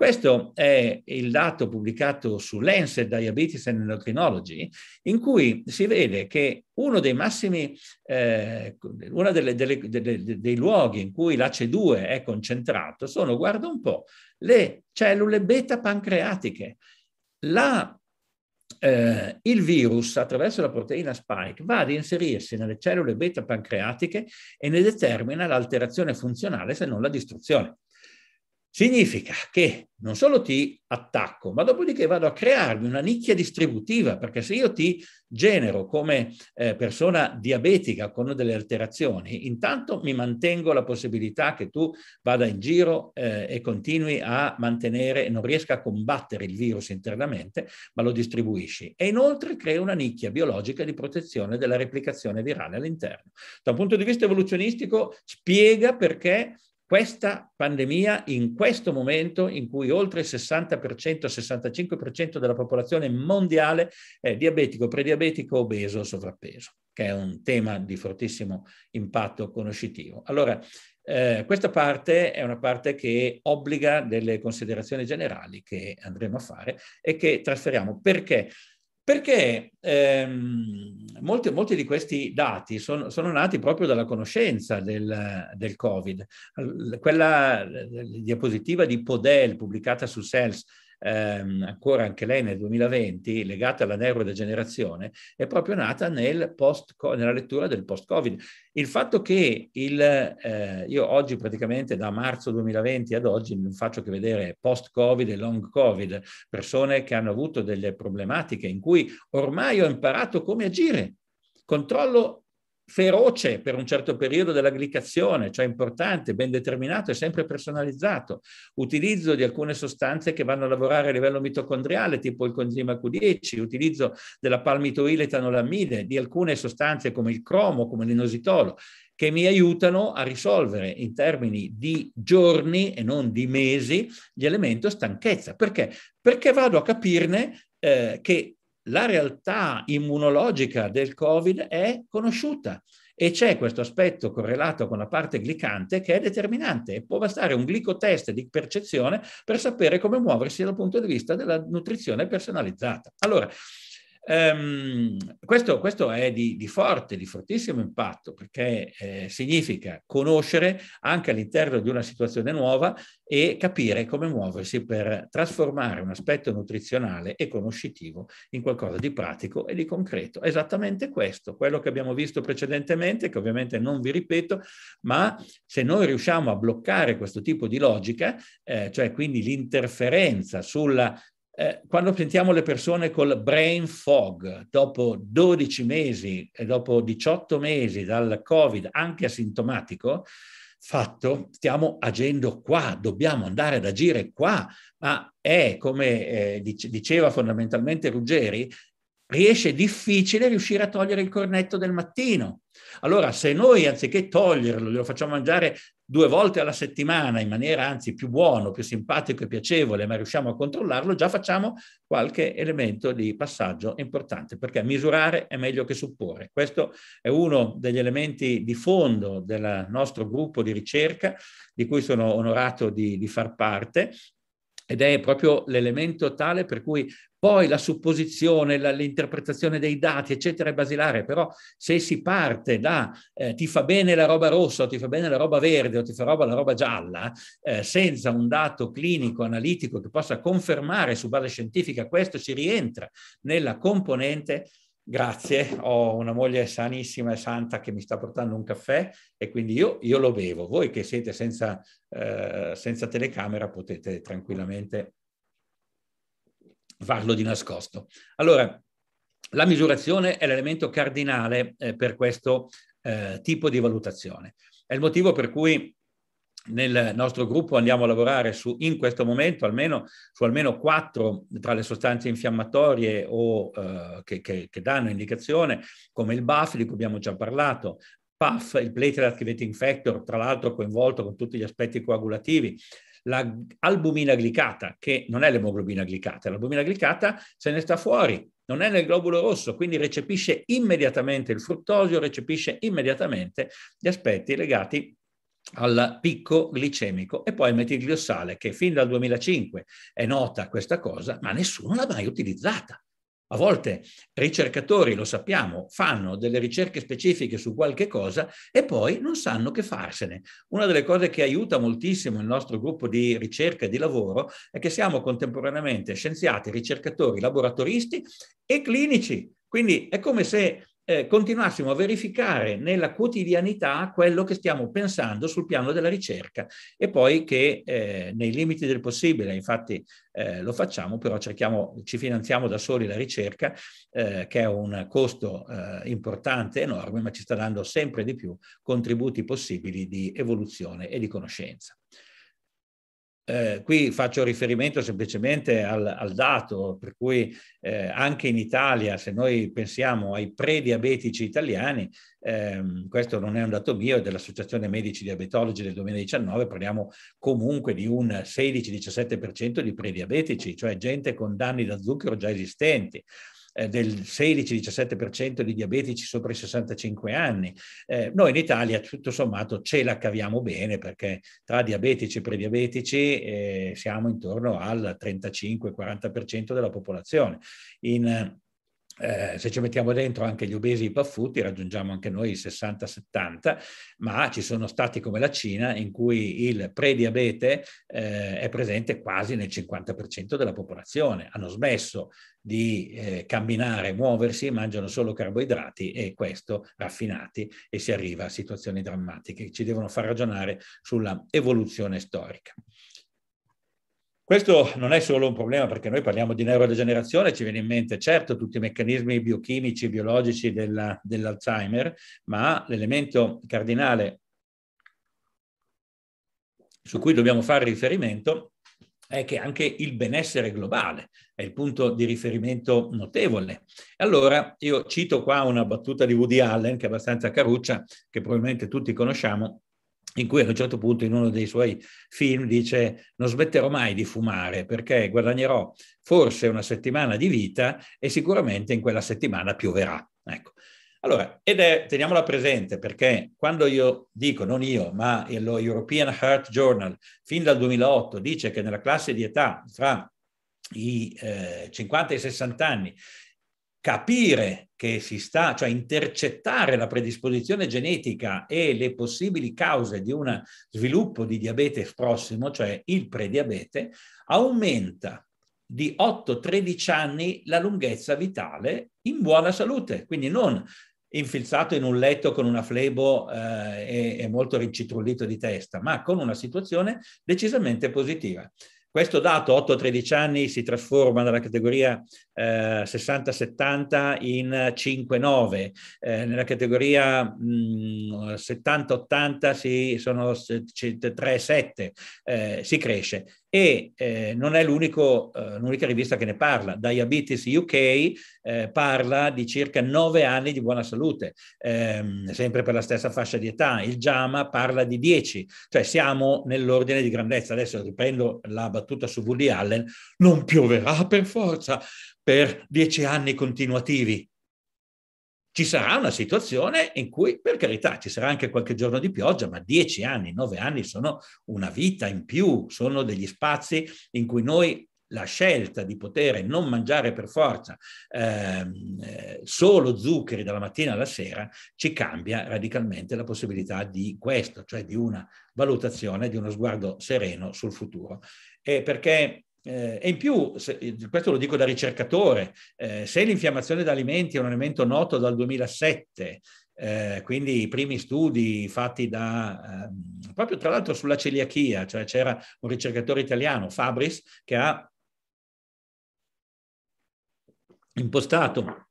S5: Questo è il dato pubblicato su Lancet Diabetes and Endocrinology, in cui si vede che uno dei massimi, eh, uno delle, delle, delle, dei luoghi in cui l'AC2 è concentrato sono, guarda un po', le cellule beta pancreatiche. La eh, il virus, attraverso la proteina spike, va ad inserirsi nelle cellule beta pancreatiche e ne determina l'alterazione funzionale, se non la distruzione. Significa che non solo ti attacco, ma dopodiché vado a crearmi una nicchia distributiva, perché se io ti genero come eh, persona diabetica con delle alterazioni, intanto mi mantengo la possibilità che tu vada in giro eh, e continui a mantenere, non riesca a combattere il virus internamente, ma lo distribuisci. E inoltre creo una nicchia biologica di protezione della replicazione virale all'interno. Da un punto di vista evoluzionistico spiega perché questa pandemia in questo momento in cui oltre il 60%, 65% della popolazione mondiale è diabetico, prediabetico, obeso o sovrappeso, che è un tema di fortissimo impatto conoscitivo. Allora, eh, questa parte è una parte che obbliga delle considerazioni generali che andremo a fare e che trasferiamo perché perché ehm, molti, molti, di questi dati sono, sono, nati proprio dalla conoscenza del, del Covid. Quella diapositiva di Podel pubblicata su SELS ehm, ancora anche lei nel 2020, legata alla neurodegenerazione, è proprio nata nel post, nella lettura del post-Covid. Il fatto che il, eh, io oggi praticamente da marzo 2020 ad oggi non faccio che vedere post-Covid e long-Covid, persone che hanno avuto delle problematiche in cui ormai ho imparato come agire. Controllo feroce per un certo periodo della cioè importante, ben determinato e sempre personalizzato. Utilizzo di alcune sostanze che vanno a lavorare a livello mitocondriale, tipo il coenzima Q10, utilizzo della palmitoile etanolamide, di alcune sostanze come il cromo, come l'inositolo, che mi aiutano a risolvere in termini di giorni e non di mesi l'elemento stanchezza. Perché? Perché vado a capirne eh, che la realtà immunologica del Covid è conosciuta e c'è questo aspetto correlato con la parte glicante che è determinante e può bastare un glicotest di percezione per sapere come muoversi dal punto di vista della nutrizione personalizzata. Allora, Um, questo, questo, è di, di, forte, di fortissimo impatto, perché eh, significa conoscere anche all'interno di una situazione nuova e capire come muoversi per trasformare un aspetto nutrizionale e conoscitivo in qualcosa di pratico e di concreto. Esattamente questo, quello che abbiamo visto precedentemente, che ovviamente non vi ripeto, ma se noi riusciamo a bloccare questo tipo di logica, eh, cioè quindi l'interferenza sulla eh, quando sentiamo le persone col brain fog, dopo 12 mesi e dopo 18 mesi dal Covid, anche asintomatico, fatto, stiamo agendo qua, dobbiamo andare ad agire qua, ma è, come eh, diceva fondamentalmente Ruggeri, riesce difficile riuscire a togliere il cornetto del mattino. Allora, se noi anziché toglierlo, glielo facciamo mangiare due volte alla settimana in maniera anzi più buono, più simpatico e piacevole, ma riusciamo a controllarlo, già facciamo qualche elemento di passaggio importante, perché misurare è meglio che supporre. Questo è uno degli elementi di fondo del nostro gruppo di ricerca, di cui sono onorato di, di far parte, ed è proprio l'elemento tale per cui poi la supposizione, la, l'interpretazione dei dati, eccetera, è basilare, però se si parte da eh, ti fa bene la roba rossa o ti fa bene la roba verde o ti fa roba la roba gialla, eh, senza un dato clinico, analitico che possa confermare su base scientifica questo, si rientra nella componente Grazie, ho una moglie sanissima e santa che mi sta portando un caffè e quindi io, io lo bevo. Voi che siete senza, eh, senza telecamera potete tranquillamente farlo di nascosto. Allora, la misurazione è l'elemento cardinale eh, per questo eh, tipo di valutazione. È il motivo per cui nel nostro gruppo andiamo a lavorare su, in questo momento almeno, su almeno quattro tra le sostanze infiammatorie o, eh, che, che, che, danno indicazione, come il BAF di cui abbiamo già parlato, PAF, il platelet activating factor, tra l'altro coinvolto con tutti gli aspetti coagulativi, l'albumina glicata, che non è l'emoglobina glicata, l'albumina glicata se ne sta fuori, non è nel globulo rosso, quindi recepisce immediatamente il fruttosio, recepisce immediatamente gli aspetti legati al picco glicemico e poi il metigliossale che fin dal 2005 è nota questa cosa ma nessuno l'ha mai utilizzata. A volte ricercatori, lo sappiamo, fanno delle ricerche specifiche su qualche cosa e poi non sanno che farsene. Una delle cose che aiuta moltissimo il nostro gruppo di ricerca e di lavoro è che siamo contemporaneamente scienziati, ricercatori, laboratoristi e clinici. Quindi è come se eh, continuassimo a verificare nella quotidianità quello che stiamo pensando sul piano della ricerca e poi che eh, nei limiti del possibile, infatti eh, lo facciamo, però cerchiamo, ci finanziamo da soli la ricerca eh, che è un costo eh, importante, enorme, ma ci sta dando sempre di più contributi possibili di evoluzione e di conoscenza. Eh, qui faccio riferimento semplicemente al, al dato, per cui eh, anche in Italia, se noi pensiamo ai prediabetici italiani, ehm, questo non è un dato mio, è dell'Associazione Medici Diabetologi del 2019, parliamo comunque di un 16-17% di prediabetici, cioè gente con danni da zucchero già esistenti. Eh, del 16-17% di diabetici sopra i 65 anni. Eh, noi in Italia tutto sommato ce la caviamo bene perché tra diabetici e prediabetici eh, siamo intorno al 35-40% della popolazione. In, eh, eh, se ci mettiamo dentro anche gli obesi e i paffuti raggiungiamo anche noi i 60-70, ma ci sono stati come la Cina in cui il prediabete eh, è presente quasi nel 50% della popolazione. Hanno smesso di eh, camminare, muoversi, mangiano solo carboidrati e questo raffinati e si arriva a situazioni drammatiche che ci devono far ragionare sulla evoluzione storica. Questo non è solo un problema perché noi parliamo di neurodegenerazione, ci viene in mente certo tutti i meccanismi biochimici e biologici della, dell'Alzheimer, ma l'elemento cardinale su cui dobbiamo fare riferimento è che anche il benessere globale è il punto di riferimento notevole. Allora, io cito qua una battuta di Woody Allen, che è abbastanza caruccia, che probabilmente tutti conosciamo, in cui a un certo punto in uno dei suoi film dice non smetterò mai di fumare perché guadagnerò forse una settimana di vita e sicuramente in quella settimana pioverà. Ecco. Allora, ed è, teniamola presente perché quando io dico, non io, ma lo European Heart Journal, fin dal 2008, dice che nella classe di età tra i eh, 50 e i 60 anni capire che si sta, cioè intercettare la predisposizione genetica e le possibili cause di un sviluppo di diabete prossimo, cioè il prediabete, aumenta di 8-13 anni la lunghezza vitale in buona salute, quindi non infilzato in un letto con una flebo eh, e, e molto rincitrullito di testa, ma con una situazione decisamente positiva. Questo dato 8-13 anni si trasforma dalla categoria eh, 60-70 in 5-9, eh, nella categoria mh, mm, 70-80 si sono 3-7, eh, si cresce e eh, non è eh, l'unica rivista che ne parla. Diabetes UK eh, parla di circa nove anni di buona salute, ehm, sempre per la stessa fascia di età. Il JAMA parla di dieci, cioè siamo nell'ordine di grandezza. Adesso riprendo la battuta su Woody Allen, non pioverà per forza per dieci anni continuativi ci sarà una situazione in cui, per carità, ci sarà anche qualche giorno di pioggia, ma dieci anni, nove anni sono una vita in più, sono degli spazi in cui noi la scelta di poter non mangiare per forza ehm, eh, solo zuccheri dalla mattina alla sera ci cambia radicalmente la possibilità di questo, cioè di una valutazione, di uno sguardo sereno sul futuro. E perché eh, e in più, se, eh, questo lo dico da ricercatore, eh, se l'infiammazione da alimenti è un elemento noto dal 2007, eh, quindi i primi studi fatti da, ehm, proprio tra l'altro sulla celiachia, cioè c'era un ricercatore italiano, Fabris, che ha impostato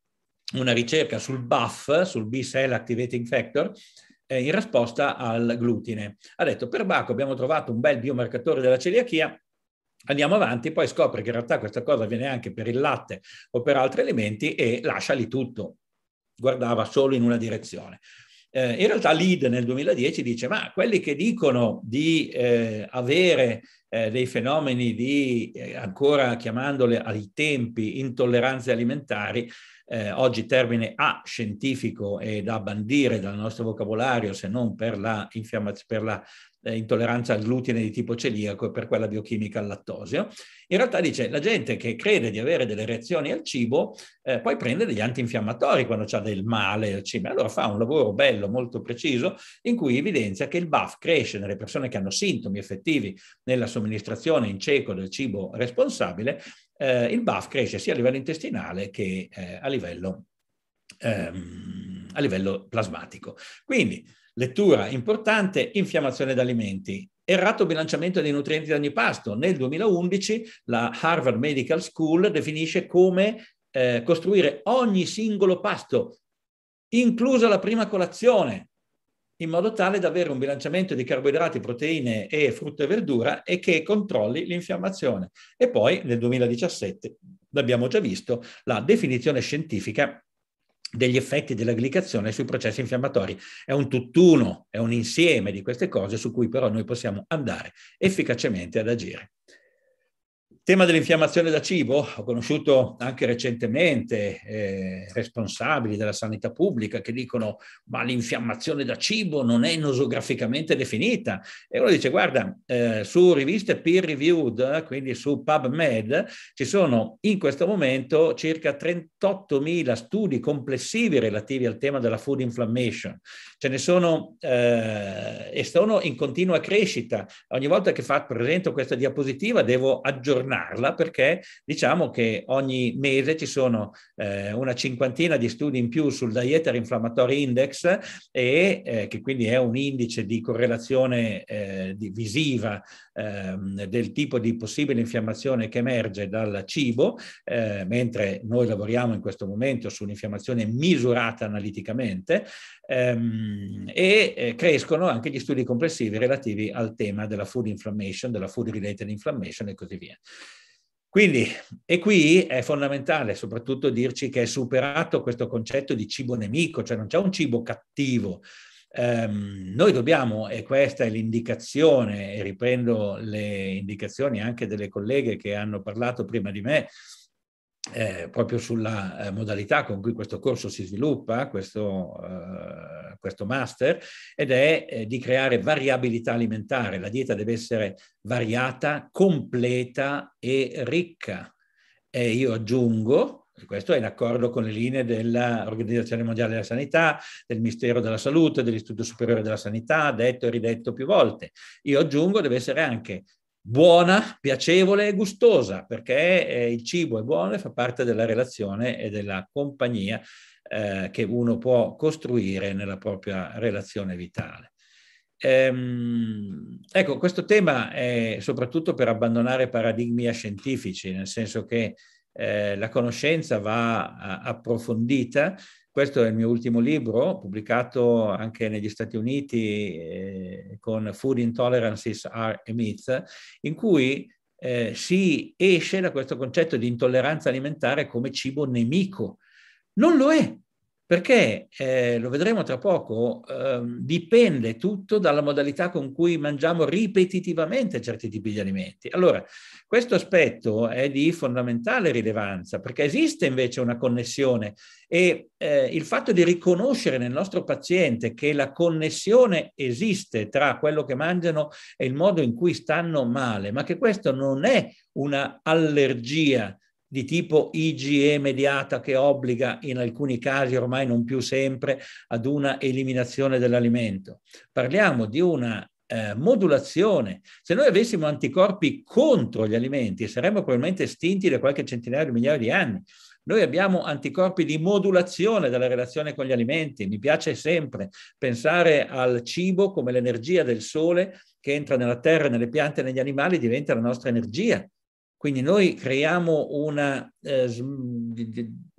S5: una ricerca sul BAF, sul B-cell activating factor, eh, in risposta al glutine. Ha detto, per Baco abbiamo trovato un bel biomarcatore della celiachia, andiamo avanti poi scopre che in realtà questa cosa avviene anche per il latte o per altri alimenti e lasciali tutto, guardava solo in una direzione. Eh, in realtà l'ID nel 2010 dice ma quelli che dicono di eh, avere eh, dei fenomeni di, eh, ancora chiamandole ai tempi, intolleranze alimentari, eh, oggi termine a scientifico e da bandire dal nostro vocabolario se non per la, per la eh, intolleranza al glutine di tipo celiaco e per quella biochimica al lattosio. In realtà dice la gente che crede di avere delle reazioni al cibo eh, poi prende degli antinfiammatori quando c'è del male al cibo. Allora fa un lavoro bello, molto preciso, in cui evidenzia che il BAF cresce nelle persone che hanno sintomi effettivi nella somministrazione in cieco del cibo responsabile eh, il BAF cresce sia a livello intestinale che eh, a, livello, ehm, a livello plasmatico. Quindi, lettura importante, infiammazione da alimenti, errato bilanciamento dei nutrienti da ogni pasto. Nel 2011 la Harvard Medical School definisce come eh, costruire ogni singolo pasto, inclusa la prima colazione, in modo tale da avere un bilanciamento di carboidrati, proteine e frutta e verdura e che controlli l'infiammazione. E poi nel 2017, l'abbiamo già visto, la definizione scientifica degli effetti della glicazione sui processi infiammatori. È un tutt'uno, è un insieme di queste cose su cui però noi possiamo andare efficacemente ad agire tema dell'infiammazione da cibo, ho conosciuto anche recentemente eh, responsabili della sanità pubblica che dicono ma l'infiammazione da cibo non è nosograficamente definita. E uno dice guarda, eh, su riviste peer reviewed, quindi su PubMed, ci sono in questo momento circa 38.000 studi complessivi relativi al tema della food inflammation. Ce ne sono eh, e sono in continua crescita. Ogni volta che fa, presento questa diapositiva devo aggiornare aggiornarla perché diciamo che ogni mese ci sono eh, una cinquantina di studi in più sul Dieter Inflammatory Index e eh, che quindi è un indice di correlazione eh, di visiva ehm, del tipo di possibile infiammazione che emerge dal cibo, eh, mentre noi lavoriamo in questo momento su un'infiammazione misurata analiticamente ehm, e eh, crescono anche gli studi complessivi relativi al tema della food inflammation, della food related inflammation e così via. Quindi, e qui è fondamentale soprattutto dirci che è superato questo concetto di cibo nemico, cioè non c'è un cibo cattivo. Um, noi dobbiamo, e questa è l'indicazione, e riprendo le indicazioni anche delle colleghe che hanno parlato prima di me, eh, proprio sulla eh, modalità con cui questo corso si sviluppa, questo, eh, questo master, ed è eh, di creare variabilità alimentare. La dieta deve essere variata, completa e ricca. E io aggiungo, questo è in accordo con le linee dell'Organizzazione Mondiale della Sanità, del Ministero della Salute, dell'Istituto Superiore della Sanità, detto e ridetto più volte. Io aggiungo, deve essere anche buona, piacevole e gustosa, perché eh, il cibo è buono e fa parte della relazione e della compagnia eh, che uno può costruire nella propria relazione vitale. Ehm, ecco, questo tema è soprattutto per abbandonare paradigmi scientifici, nel senso che eh, la conoscenza va eh, approfondita questo è il mio ultimo libro, pubblicato anche negli Stati Uniti eh, con Food Intolerances Are a Myth, in cui eh, si esce da questo concetto di intolleranza alimentare come cibo nemico. Non lo è, perché eh, lo vedremo tra poco, eh, dipende tutto dalla modalità con cui mangiamo ripetitivamente certi tipi di alimenti. Allora, questo aspetto è di fondamentale rilevanza perché esiste invece una connessione e eh, il fatto di riconoscere nel nostro paziente che la connessione esiste tra quello che mangiano e il modo in cui stanno male, ma che questo non è una allergia di tipo IGE mediata che obbliga in alcuni casi, ormai non più sempre, ad una eliminazione dell'alimento. Parliamo di una eh, modulazione. Se noi avessimo anticorpi contro gli alimenti, saremmo probabilmente estinti da qualche centinaio di migliaia di anni. Noi abbiamo anticorpi di modulazione della relazione con gli alimenti. Mi piace sempre pensare al cibo come l'energia del sole che entra nella terra, nelle piante e negli animali diventa la nostra energia. Quindi noi creiamo una, eh,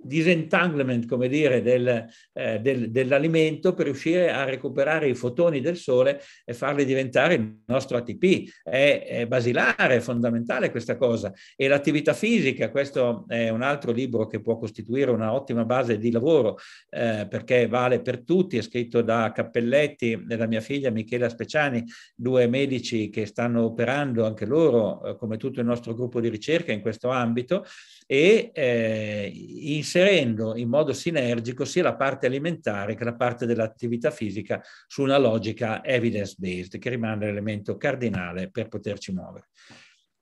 S5: disentanglement, come dire, del, eh, del, dell'alimento per riuscire a recuperare i fotoni del sole e farli diventare il nostro ATP. È, è basilare, è fondamentale questa cosa. E l'attività fisica, questo è un altro libro che può costituire una ottima base di lavoro eh, perché vale per tutti, è scritto da Cappelletti e da mia figlia Michela Speciani, due medici che stanno operando anche loro, eh, come tutto il nostro gruppo di ricerca in questo ambito, e eh, inserendo in modo sinergico sia la parte alimentare che la parte dell'attività fisica su una logica evidence-based che rimane l'elemento cardinale per poterci muovere.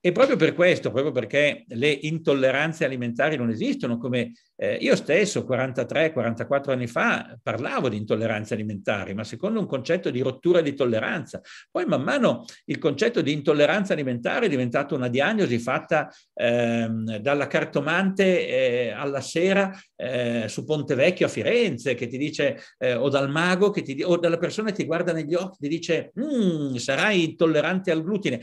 S5: E proprio per questo, proprio perché le intolleranze alimentari non esistono, come eh, io stesso 43-44 anni fa parlavo di intolleranze alimentari, ma secondo un concetto di rottura di tolleranza. Poi man mano il concetto di intolleranza alimentare è diventato una diagnosi fatta eh, dalla cartomante eh, alla sera eh, su Ponte Vecchio a Firenze, che ti dice, eh, o dal mago, ti, o dalla persona che ti guarda negli occhi, e ti dice, mm, sarai intollerante al glutine.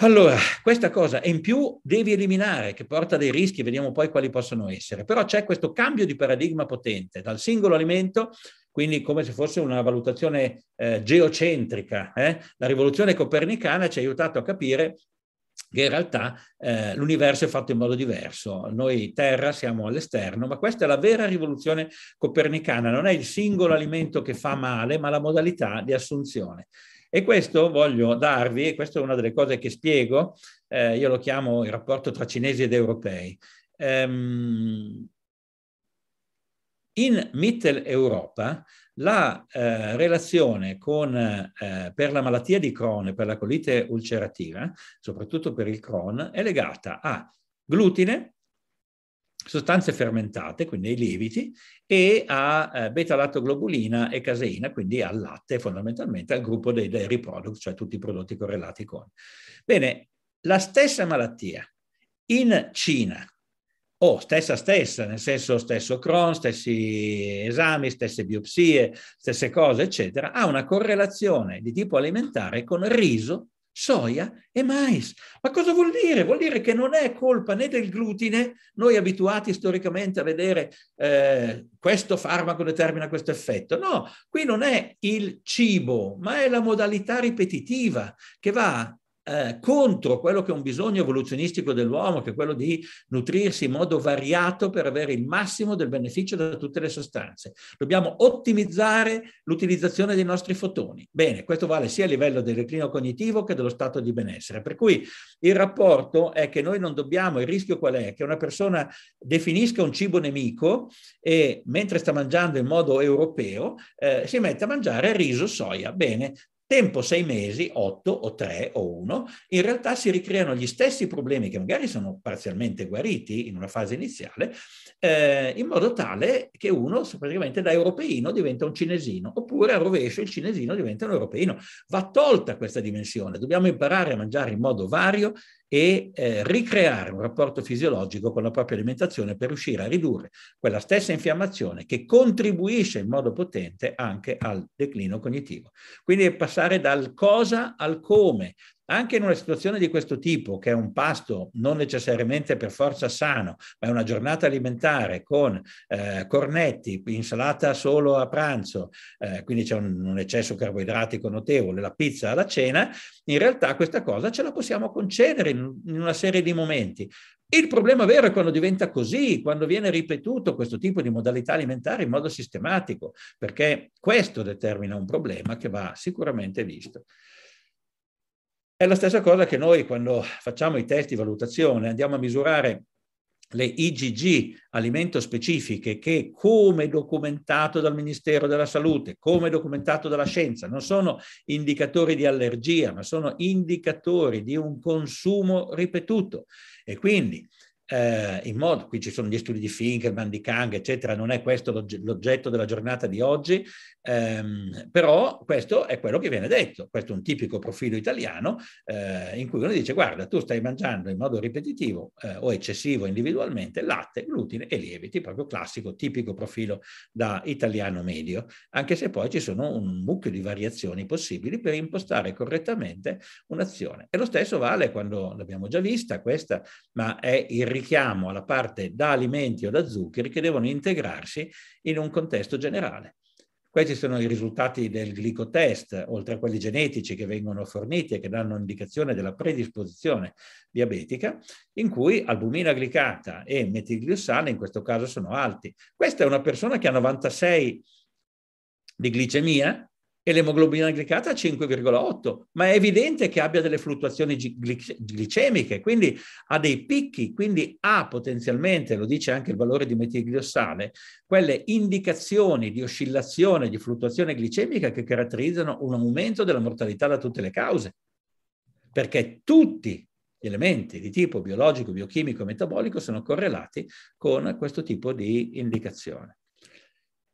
S5: Allora, questa cosa in più devi eliminare, che porta dei rischi, vediamo poi quali possono essere, però c'è questo cambio di paradigma potente dal singolo alimento, quindi come se fosse una valutazione eh, geocentrica. Eh? La rivoluzione copernicana ci ha aiutato a capire che in realtà eh, l'universo è fatto in modo diverso. Noi terra siamo all'esterno, ma questa è la vera rivoluzione copernicana, non è il singolo alimento che fa male, ma la modalità di assunzione. E questo voglio darvi, e questa è una delle cose che spiego, eh, io lo chiamo il rapporto tra cinesi ed europei. Um, in Mitteleuropa la eh, relazione con, eh, per la malattia di Crohn e per la colite ulcerativa, soprattutto per il Crohn, è legata a glutine, sostanze fermentate, quindi ai lieviti, e a eh, beta-lattoglobulina e caseina, quindi al latte, fondamentalmente al gruppo dei dairy products, cioè tutti i prodotti correlati con. Bene, la stessa malattia in Cina, o oh, stessa stessa, nel senso stesso Crohn, stessi esami, stesse biopsie, stesse cose, eccetera, ha una correlazione di tipo alimentare con riso soia e mais. Ma cosa vuol dire? Vuol dire che non è colpa né del glutine, noi abituati storicamente a vedere eh, questo farmaco determina questo effetto. No, qui non è il cibo, ma è la modalità ripetitiva che va eh, contro quello che è un bisogno evoluzionistico dell'uomo, che è quello di nutrirsi in modo variato per avere il massimo del beneficio da tutte le sostanze. Dobbiamo ottimizzare l'utilizzazione dei nostri fotoni. Bene, questo vale sia a livello del declino cognitivo che dello stato di benessere. Per cui il rapporto è che noi non dobbiamo, il rischio qual è? Che una persona definisca un cibo nemico e mentre sta mangiando in modo europeo eh, si mette a mangiare riso, soia. Bene, Tempo sei mesi, otto o tre o uno, in realtà si ricreano gli stessi problemi che magari sono parzialmente guariti in una fase iniziale, eh, in modo tale che uno praticamente da europeino diventa un cinesino, oppure a rovescio il cinesino diventa un europeino. Va tolta questa dimensione, dobbiamo imparare a mangiare in modo vario e eh, ricreare un rapporto fisiologico con la propria alimentazione per riuscire a ridurre quella stessa infiammazione che contribuisce in modo potente anche al declino cognitivo. Quindi passare dal cosa al come, anche in una situazione di questo tipo, che è un pasto non necessariamente per forza sano, ma è una giornata alimentare con eh, cornetti, insalata solo a pranzo, eh, quindi c'è un, un, eccesso carboidratico notevole, la pizza alla cena, in realtà questa cosa ce la possiamo concedere in, in una serie di momenti. Il problema vero è quando diventa così, quando viene ripetuto questo tipo di modalità alimentare in modo sistematico, perché questo determina un problema che va sicuramente visto. È la stessa cosa che noi quando facciamo i test di valutazione andiamo a misurare le IgG alimento specifiche che come documentato dal Ministero della Salute, come documentato dalla scienza, non sono indicatori di allergia, ma sono indicatori di un consumo ripetuto. E quindi eh, in modo, qui ci sono gli studi di Finkelman, di Kang, eccetera, non è questo l'oggetto della giornata di oggi, ehm, però questo è quello che viene detto, questo è un tipico profilo italiano eh, in cui uno dice guarda tu stai mangiando in modo ripetitivo eh, o eccessivo individualmente latte, glutine e lieviti, proprio classico, tipico profilo da italiano medio, anche se poi ci sono un mucchio di variazioni possibili per impostare correttamente un'azione. E lo stesso vale quando l'abbiamo già vista questa, ma è irrisoria richiamo alla parte da alimenti o da zuccheri che devono integrarsi in un contesto generale. Questi sono i risultati del glicotest, oltre a quelli genetici che vengono forniti e che danno indicazione della predisposizione diabetica, in cui albumina glicata e metigliossana in questo caso sono alti. Questa è una persona che ha 96 di glicemia, e l'emoglobina glicata 5,8, ma è evidente che abbia delle fluttuazioni glicemiche, quindi ha dei picchi, quindi ha potenzialmente, lo dice anche il valore di metilgliossale, quelle indicazioni di oscillazione, di fluttuazione glicemica che caratterizzano un aumento della mortalità da tutte le cause, perché tutti gli elementi di tipo biologico, biochimico e metabolico sono correlati con questo tipo di indicazione.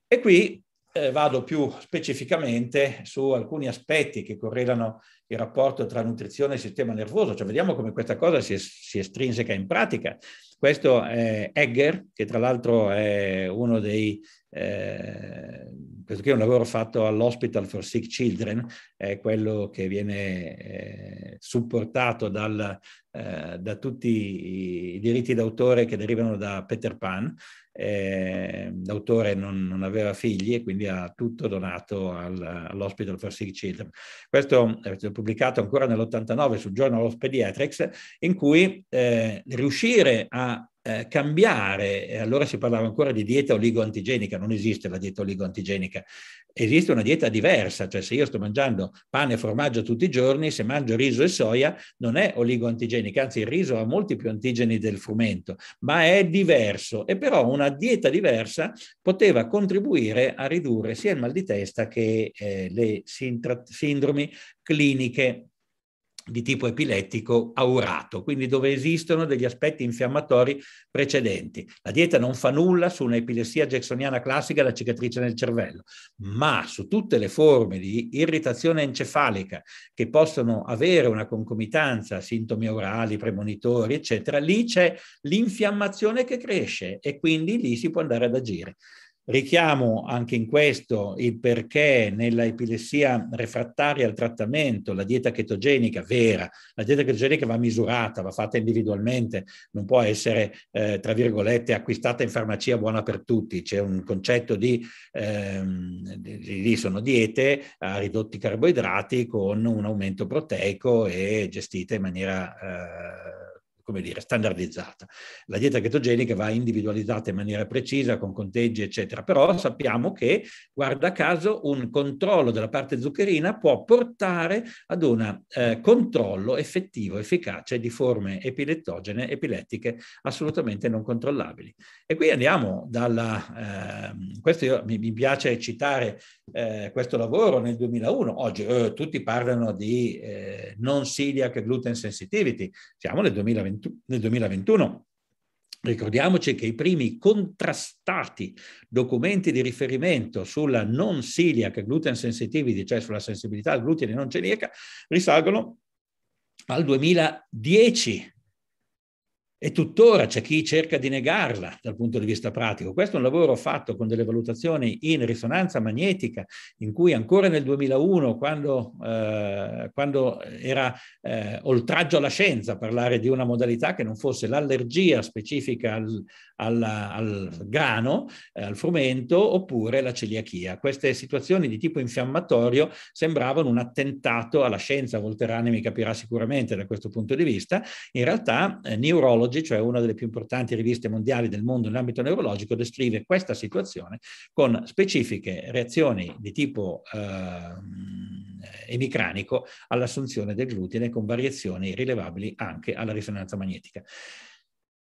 S5: E qui eh, vado più specificamente su alcuni aspetti che correlano il rapporto tra nutrizione e sistema nervoso, cioè vediamo come questa cosa si, si estrinseca in pratica. Questo è Egger, che tra l'altro è uno dei Ehm, questo qui è un lavoro fatto all'Hospital for Sick Children, è quello che viene eh, supportato dal, eh, da tutti i diritti d'autore che derivano da Peter Pan. Eh, l'autore non, non, aveva figli e quindi ha tutto donato al, all'Hospital for Sick Children. Questo è stato pubblicato ancora nell'89 sul Journal of Pediatrics, in cui eh, riuscire a eh, cambiare, allora si parlava ancora di dieta oligoantigenica, non esiste la dieta oligoantigenica, esiste una dieta diversa, cioè se io sto mangiando pane e formaggio tutti i giorni, se mangio riso e soia non è oligoantigenica, anzi il riso ha molti più antigeni del frumento, ma è diverso e però una dieta diversa poteva contribuire a ridurre sia il mal di testa che eh, le sindromi cliniche di tipo epilettico aurato, quindi dove esistono degli aspetti infiammatori precedenti. La dieta non fa nulla su un'epilessia jacksoniana classica, la cicatrice nel cervello, ma su tutte le forme di irritazione encefalica che possono avere una concomitanza, sintomi orali, premonitori, eccetera, lì c'è l'infiammazione che cresce e quindi lì si può andare ad agire. Richiamo anche in questo il perché nella epilessia refrattaria al trattamento, la dieta chetogenica vera, la dieta chetogenica va misurata, va fatta individualmente, non può essere, eh, tra virgolette, acquistata in farmacia buona per tutti. C'è un concetto di, ehm, di, sono diete a ridotti carboidrati con un aumento proteico e gestite in maniera... Eh, come dire, standardizzata. La dieta chetogenica va individualizzata in maniera precisa, con conteggi, eccetera, però sappiamo che, guarda caso, un controllo della parte zuccherina può portare ad un eh, controllo effettivo, efficace di forme epilettogene, epilettiche assolutamente non controllabili. E qui andiamo dalla... Eh, questo io, mi, mi, piace citare eh, questo lavoro nel 2001, oggi eh, tutti parlano di eh, non celiac gluten sensitivity, siamo nel 2021 2020, del 2021. Ricordiamoci che i primi contrastati documenti di riferimento sulla non celiac gluten sensitivity, cioè sulla sensibilità al glutine non celiaca, risalgono al 2010, e tuttora c'è chi cerca di negarla dal punto di vista pratico. Questo è un lavoro fatto con delle valutazioni in risonanza magnetica, in cui ancora nel 2001, quando, eh, quando era eh, oltraggio alla scienza parlare di una modalità che non fosse l'allergia specifica al, alla, al grano, eh, al frumento, oppure la celiachia. Queste situazioni di tipo infiammatorio sembravano un attentato alla scienza, Volterani mi capirà sicuramente da questo punto di vista. In realtà eh, Neurology, cioè una delle più importanti riviste mondiali del mondo in ambito neurologico, descrive questa situazione con specifiche reazioni di tipo eh, emicranico all'assunzione del glutine con variazioni rilevabili anche alla risonanza magnetica.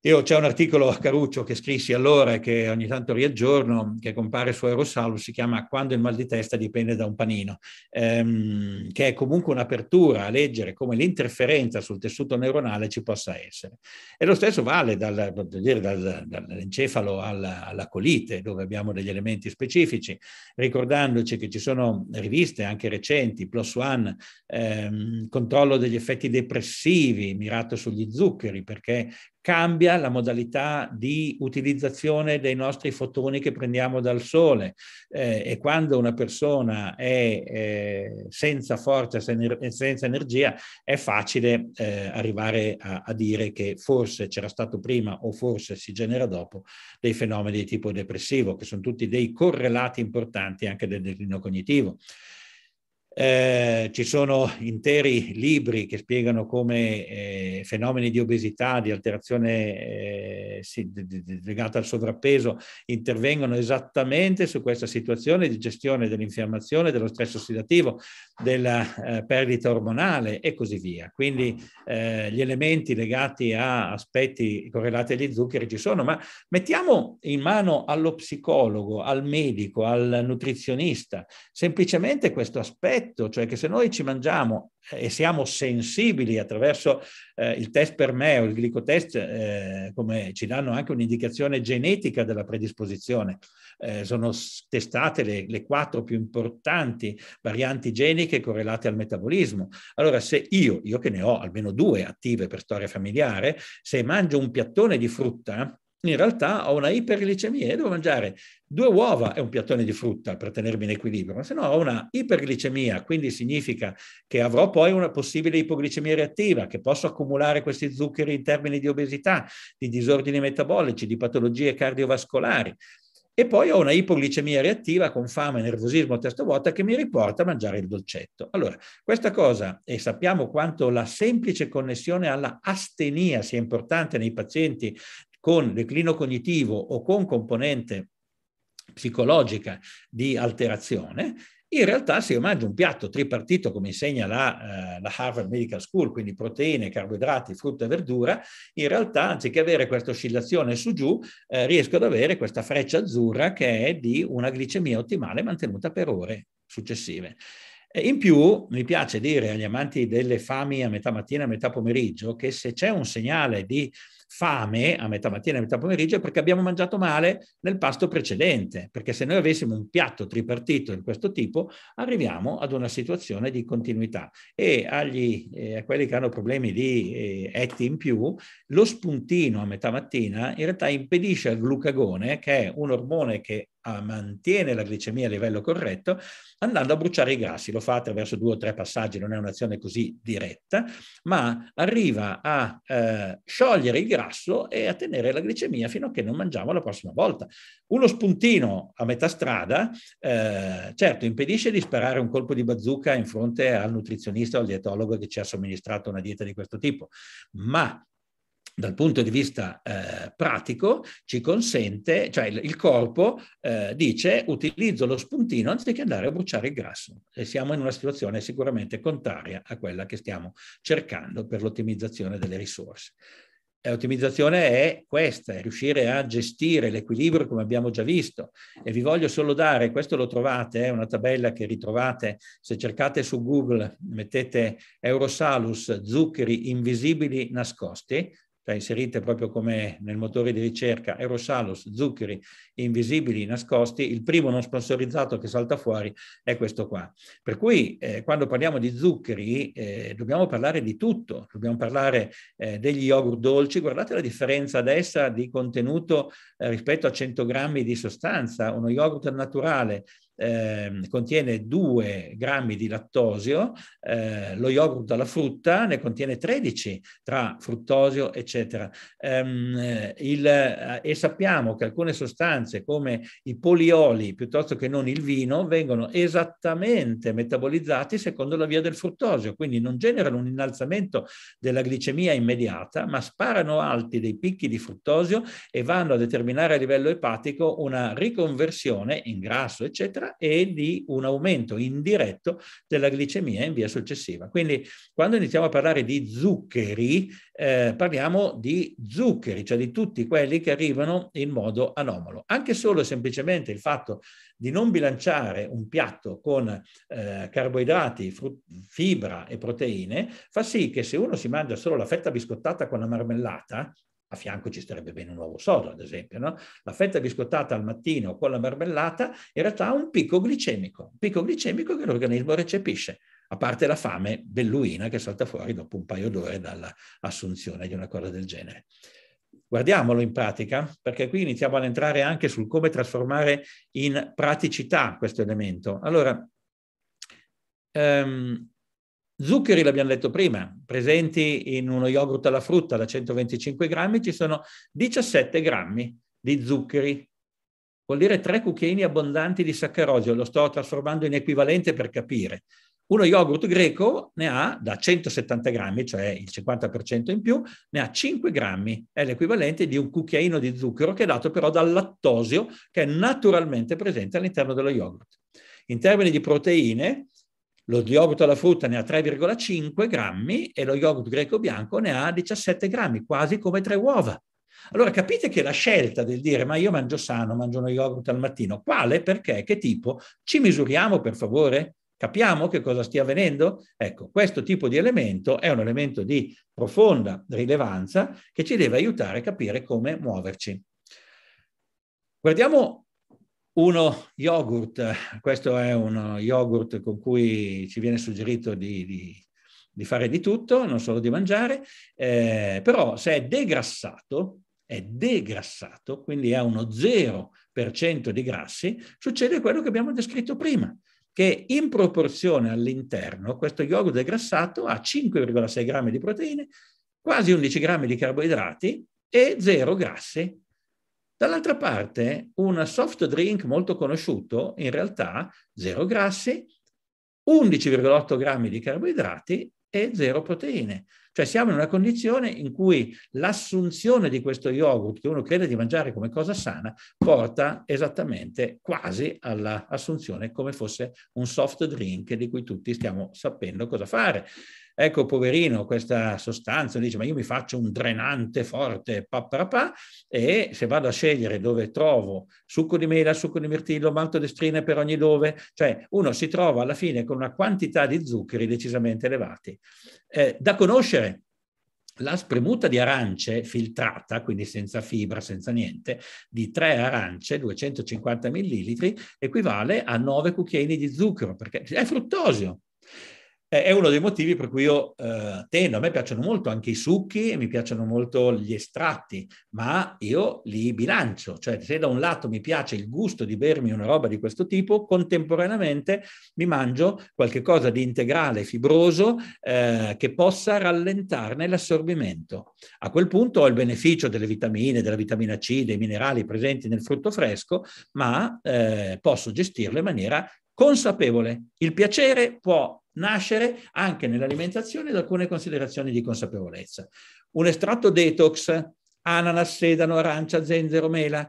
S5: Io c'è un articolo a Caruccio che scrissi allora e che ogni tanto riaggiorno, che compare su Eurosalvo, si chiama Quando il mal di testa dipende da un panino, ehm, che è comunque un'apertura a leggere come l'interferenza sul tessuto neuronale ci possa essere. E lo stesso vale dal, dire, dal, dall'encefalo alla, alla, colite, dove abbiamo degli elementi specifici, ricordandoci che ci sono riviste anche recenti, Plus One, ehm, controllo degli effetti depressivi mirato sugli zuccheri, perché cambia la modalità di utilizzazione dei nostri fotoni che prendiamo dal sole eh, e quando una persona è eh, senza forza, senza energia, è facile eh, arrivare a, a, dire che forse c'era stato prima o forse si genera dopo dei fenomeni di tipo depressivo, che sono tutti dei correlati importanti anche del declino cognitivo. Eh, ci sono interi libri che spiegano come eh, fenomeni di obesità, di alterazione eh, si, di, di, legata al sovrappeso intervengono esattamente su questa situazione di gestione dell'infiammazione, dello stress ossidativo, della eh, perdita ormonale e così via. Quindi eh, gli elementi legati a aspetti correlati agli zuccheri ci sono, ma mettiamo in mano allo psicologo, al medico, al nutrizionista semplicemente questo aspetto effetto, cioè che se noi ci mangiamo eh, e siamo sensibili attraverso eh, il test per me o il glicotest, eh, come ci danno anche un'indicazione genetica della predisposizione, eh, sono testate le, le, quattro più importanti varianti geniche correlate al metabolismo. Allora se io, io che ne ho almeno due attive per storia familiare, se mangio un piattone di frutta, in realtà ho una iperglicemia e devo mangiare due uova e un piattone di frutta per tenermi in equilibrio, ma se no ho una iperglicemia, quindi significa che avrò poi una possibile ipoglicemia reattiva, che posso accumulare questi zuccheri in termini di obesità, di disordini metabolici, di patologie cardiovascolari. E poi ho una ipoglicemia reattiva con fame, nervosismo, testa vuota che mi riporta a mangiare il dolcetto. Allora, questa cosa, e sappiamo quanto la semplice connessione alla astenia sia importante nei pazienti con declino cognitivo o con componente psicologica di alterazione, in realtà se io mangio un piatto tripartito come insegna la, eh, la, Harvard Medical School, quindi proteine, carboidrati, frutta e verdura, in realtà anziché avere questa oscillazione su giù, eh, riesco ad avere questa freccia azzurra che è di una glicemia ottimale mantenuta per ore successive. In più, mi piace dire agli amanti delle fami a metà mattina, a metà pomeriggio, che se c'è un segnale di fame a metà mattina e a metà pomeriggio perché abbiamo mangiato male nel pasto precedente, perché se noi avessimo un piatto tripartito di questo tipo arriviamo ad una situazione di continuità e agli, eh, a quelli che hanno problemi di eh, etti in più, lo spuntino a metà mattina in realtà impedisce al glucagone, che è un ormone che mantiene la glicemia a livello corretto andando a bruciare i grassi, lo fa attraverso due o tre passaggi, non è un'azione così diretta, ma arriva a eh, sciogliere il grasso e a tenere la glicemia fino a che non mangiamo la prossima volta. Uno spuntino a metà strada, eh, certo, impedisce di sparare un colpo di bazooka in fronte al nutrizionista o al dietologo che ci ha somministrato una dieta di questo tipo, ma dal punto di vista eh, pratico ci consente, cioè il, il corpo eh, dice utilizzo lo spuntino anziché andare a bruciare il grasso e siamo in una situazione sicuramente contraria a quella che stiamo cercando per l'ottimizzazione delle risorse. L'ottimizzazione è questa, è riuscire a gestire l'equilibrio come abbiamo già visto. E vi voglio solo dare, questo lo trovate, è eh, una tabella che ritrovate, se cercate su Google, mettete Eurosalus, zuccheri invisibili nascosti, cioè inserite proprio come nel motore di ricerca, Aerosalus, zuccheri invisibili, nascosti, il primo non sponsorizzato che salta fuori è questo qua. Per cui eh, quando parliamo di zuccheri eh, dobbiamo parlare di tutto, dobbiamo parlare eh, degli yogurt dolci, guardate la differenza adesso di contenuto eh, rispetto a 100 grammi di sostanza, uno yogurt naturale Ehm, contiene 2 grammi di lattosio, eh, lo yogurt alla frutta ne contiene 13 tra fruttosio, eccetera. Ehm, eh, il, eh, e sappiamo che alcune sostanze come i polioli piuttosto che non il vino vengono esattamente metabolizzati secondo la via del fruttosio, quindi non generano un innalzamento della glicemia immediata, ma sparano alti dei picchi di fruttosio e vanno a determinare a livello epatico una riconversione in grasso, eccetera e di un aumento indiretto della glicemia in via successiva. Quindi quando iniziamo a parlare di zuccheri, eh, parliamo di zuccheri, cioè di tutti quelli che arrivano in modo anomalo. Anche solo semplicemente il fatto di non bilanciare un piatto con eh, carboidrati, frut- fibra e proteine fa sì che se uno si mangia solo la fetta biscottata con la marmellata, fianco ci starebbe bene un uovo sodo, ad esempio. No? La fetta biscottata al mattino con la marmellata in realtà ha un picco glicemico, un picco glicemico che l'organismo recepisce a parte la fame belluina che salta fuori dopo un paio d'ore dall'assunzione di una cosa del genere. Guardiamolo in pratica, perché qui iniziamo ad entrare anche sul come trasformare in praticità questo elemento. Allora, um, Zuccheri l'abbiamo detto prima, presenti in uno yogurt alla frutta da 125 grammi ci sono 17 grammi di zuccheri. Vuol dire tre cucchiaini abbondanti di saccarosio, lo sto trasformando in equivalente per capire. Uno yogurt greco ne ha da 170 grammi, cioè il 50% in più, ne ha 5 grammi, è l'equivalente di un cucchiaino di zucchero che è dato però dal lattosio che è naturalmente presente all'interno dello yogurt. In termini di proteine, lo yogurt alla frutta ne ha 3,5 grammi e lo yogurt greco bianco ne ha 17 grammi, quasi come tre uova. Allora capite che la scelta del dire ma io mangio sano, mangio uno yogurt al mattino, quale, perché, che tipo, ci misuriamo per favore? Capiamo che cosa stia avvenendo? Ecco, questo tipo di elemento è un elemento di profonda rilevanza che ci deve aiutare a capire come muoverci. Guardiamo uno, yogurt. Questo è uno yogurt con cui ci viene suggerito di, di, di fare di tutto, non solo di mangiare, eh, però se è degrassato, è degrassato, quindi ha uno 0% di grassi, succede quello che abbiamo descritto prima, che in proporzione all'interno questo yogurt degrassato ha 5,6 grammi di proteine, quasi 11 grammi di carboidrati e 0 grassi Dall'altra parte, un soft drink molto conosciuto, in realtà zero grassi, 11,8 grammi di carboidrati e zero proteine. Cioè siamo in una condizione in cui l'assunzione di questo yogurt, che uno crede di mangiare come cosa sana, porta esattamente quasi all'assunzione come fosse un soft drink di cui tutti stiamo sapendo cosa fare. Ecco, poverino, questa sostanza dice, ma io mi faccio un drenante forte, paparapà, e se vado a scegliere dove trovo succo di mela, succo di mirtillo, maltodestrine per ogni dove, cioè uno si trova alla fine con una quantità di zuccheri decisamente elevati. Eh, da conoscere, la spremuta di arance filtrata, quindi senza fibra, senza niente, di tre arance, 250 millilitri, equivale a 9 cucchiaini di zucchero, perché è fruttosio è uno dei motivi per cui io eh, tendo, a me piacciono molto anche i succhi e mi piacciono molto gli estratti, ma io li bilancio, cioè se da un lato mi piace il gusto di bermi una roba di questo tipo, contemporaneamente mi mangio qualcosa di integrale, fibroso, eh, che possa rallentarne l'assorbimento. A quel punto ho il beneficio delle vitamine, della vitamina C, dei minerali presenti nel frutto fresco, ma eh, posso gestirlo in maniera consapevole. Il piacere può nascere anche nell'alimentazione da alcune considerazioni di consapevolezza. Un estratto detox, ananas, sedano, arancia, zenzero, mela.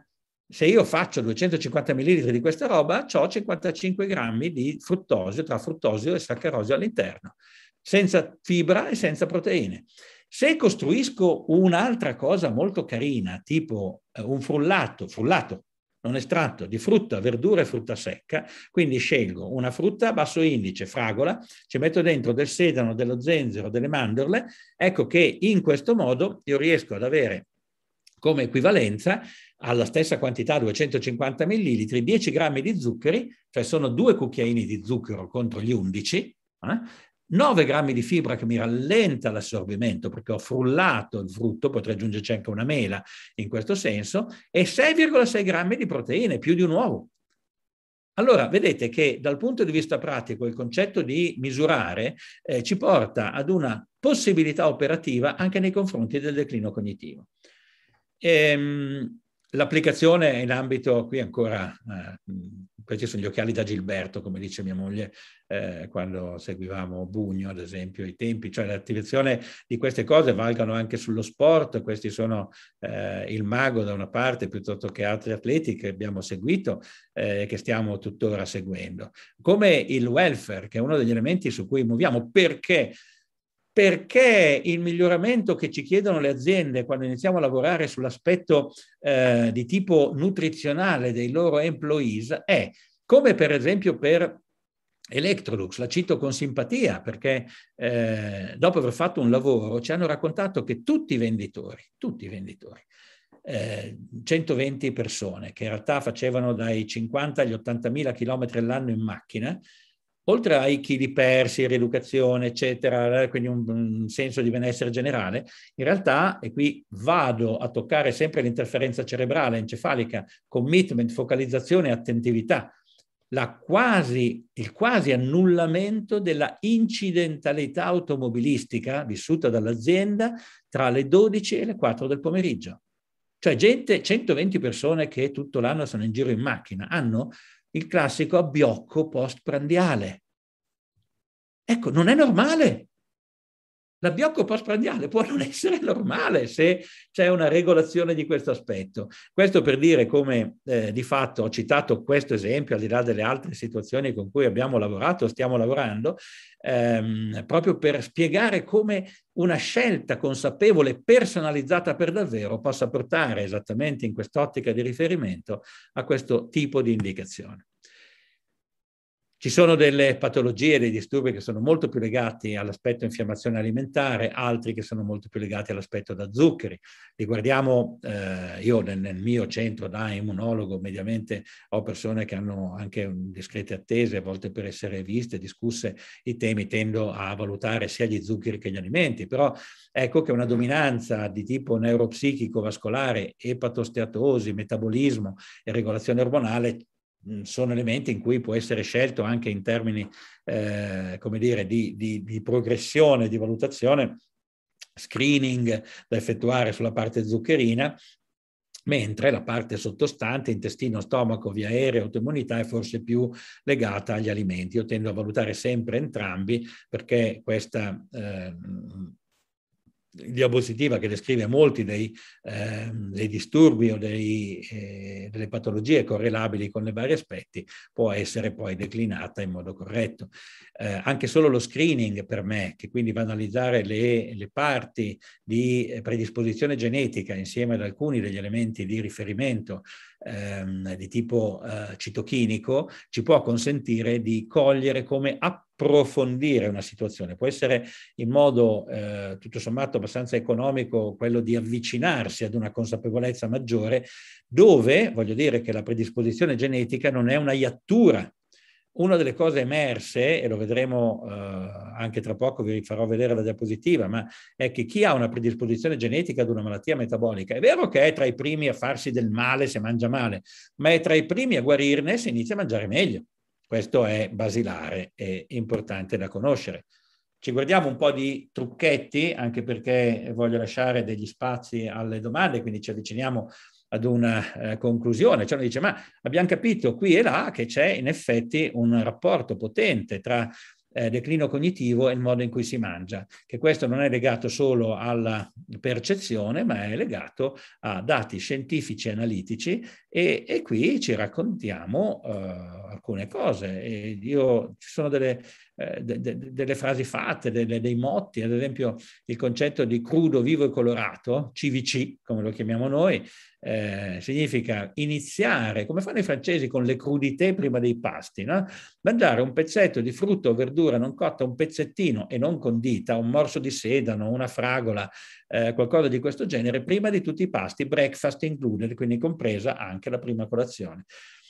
S5: Se io faccio 250 ml di questa roba, ho 55 grammi di fruttosio, tra fruttosio e saccarosio all'interno, senza fibra e senza proteine. Se costruisco un'altra cosa molto carina, tipo eh, un frullato, frullato un estratto di frutta, verdura e frutta secca, quindi scelgo una frutta a basso indice, fragola, ci metto dentro del sedano, dello zenzero, delle mandorle, ecco che in questo modo io riesco ad avere come equivalenza alla stessa quantità 250 millilitri, 10 grammi di zuccheri, cioè sono due cucchiaini di zucchero contro gli 11, eh? 9 grammi di fibra che mi rallenta l'assorbimento perché ho frullato il frutto, potrei aggiungerci anche una mela in questo senso, e 6,6 grammi di proteine, più di un uovo. Allora, vedete che dal punto di vista pratico il concetto di misurare eh, ci porta ad una possibilità operativa anche nei confronti del declino cognitivo. Ehm, l'applicazione in ambito qui ancora eh, questi sono gli occhiali da Gilberto, come dice mia moglie, eh, quando seguivamo Bugno, ad esempio, i tempi, cioè l'attivazione di queste cose valgono anche sullo sport, questi sono eh, il mago da una parte piuttosto che altri atleti che abbiamo seguito eh, e eh, che stiamo tuttora seguendo, come il welfare, che è uno degli elementi su cui muoviamo, perché perché il miglioramento che ci chiedono le aziende quando iniziamo a lavorare sull'aspetto eh, di tipo nutrizionale dei loro employees è come per esempio per Electrolux, la cito con simpatia perché eh, dopo aver fatto un lavoro ci hanno raccontato che tutti i venditori, tutti i venditori, eh, 120 persone che in realtà facevano dai 50 agli 80 mila chilometri all'anno in macchina, oltre ai chili persi, rieducazione, eccetera, eh, quindi un, un, senso di benessere generale, in realtà, e qui vado a toccare sempre l'interferenza cerebrale, encefalica, commitment, focalizzazione e attentività, quasi, il quasi annullamento della incidentalità automobilistica vissuta dall'azienda tra le 12 e le 4 del pomeriggio. Cioè gente, 120 persone che tutto l'anno sono in giro in macchina, hanno il classico abbiocco postprandiale. Ecco, non è normale. L'abbiocco postprandiale può non essere normale se c'è una regolazione di questo aspetto. Questo per dire come eh, di fatto ho citato questo esempio, al di là delle altre situazioni con cui abbiamo lavorato, stiamo lavorando, ehm, proprio per spiegare come una scelta consapevole, personalizzata per davvero, possa portare esattamente in quest'ottica di riferimento a questo tipo di indicazione. Ci sono delle patologie, dei disturbi che sono molto più legati all'aspetto infiammazione alimentare, altri che sono molto più legati all'aspetto da zuccheri. Li eh, io nel, nel, mio centro da immunologo, mediamente ho persone che hanno anche discrete attese, a volte per essere viste, discusse i temi, tendo a valutare sia gli zuccheri che gli alimenti, però ecco che una dominanza di tipo neuropsichico, vascolare, epatosteatosi, metabolismo e regolazione ormonale Mm, sono elementi in cui può essere scelto anche in termini, eh, come dire, di, di, di progressione, di valutazione, screening da effettuare sulla parte zuccherina, mentre la parte sottostante, intestino, stomaco, via aerea, autoimmunità, è forse più legata agli alimenti. Io tendo a valutare sempre entrambi perché questa eh, diapositiva che descrive molti dei, eh, dei disturbi o dei, eh, delle patologie correlabili con i vari aspetti può essere poi declinata in modo corretto. Eh, anche solo lo screening per me, che quindi va a analizzare le, le parti di eh, predisposizione genetica insieme ad alcuni degli elementi di riferimento ehm, di tipo eh, citochinico ci può consentire di cogliere come approfondire una situazione. Può essere in modo eh, tutto sommato abbastanza economico quello di avvicinarsi ad una consapevolezza maggiore dove, voglio dire che la predisposizione genetica non è una iattura una delle cose emerse, e lo vedremo eh, anche tra poco, vi farò vedere la diapositiva, ma è che chi ha una predisposizione genetica ad una malattia metabolica, è vero che è tra i primi a farsi del male se mangia male, ma è tra i primi a guarirne se inizia a mangiare meglio. Questo è basilare e importante da conoscere. Ci guardiamo un po' di trucchetti, anche perché voglio lasciare degli spazi alle domande, quindi ci avviciniamo ad una eh, conclusione, cioè uno dice ma abbiamo capito qui e là che c'è in effetti un rapporto potente tra eh, declino cognitivo e il modo in cui si mangia, che questo non è legato solo alla percezione, ma è legato a dati scientifici e analitici e, e qui ci raccontiamo eh, alcune cose. E io, ci sono delle eh, de, de, delle frasi fatte, delle, dei motti, ad esempio il concetto di crudo, vivo e colorato, CVC come lo chiamiamo noi, eh, significa iniziare, come fanno i francesi con le crudité prima dei pasti, no? mangiare un pezzetto di frutta o verdura non cotta, un pezzettino e non condita, un morso di sedano, una fragola, eh, qualcosa di questo genere, prima di tutti i pasti, breakfast included, quindi compresa anche la prima colazione.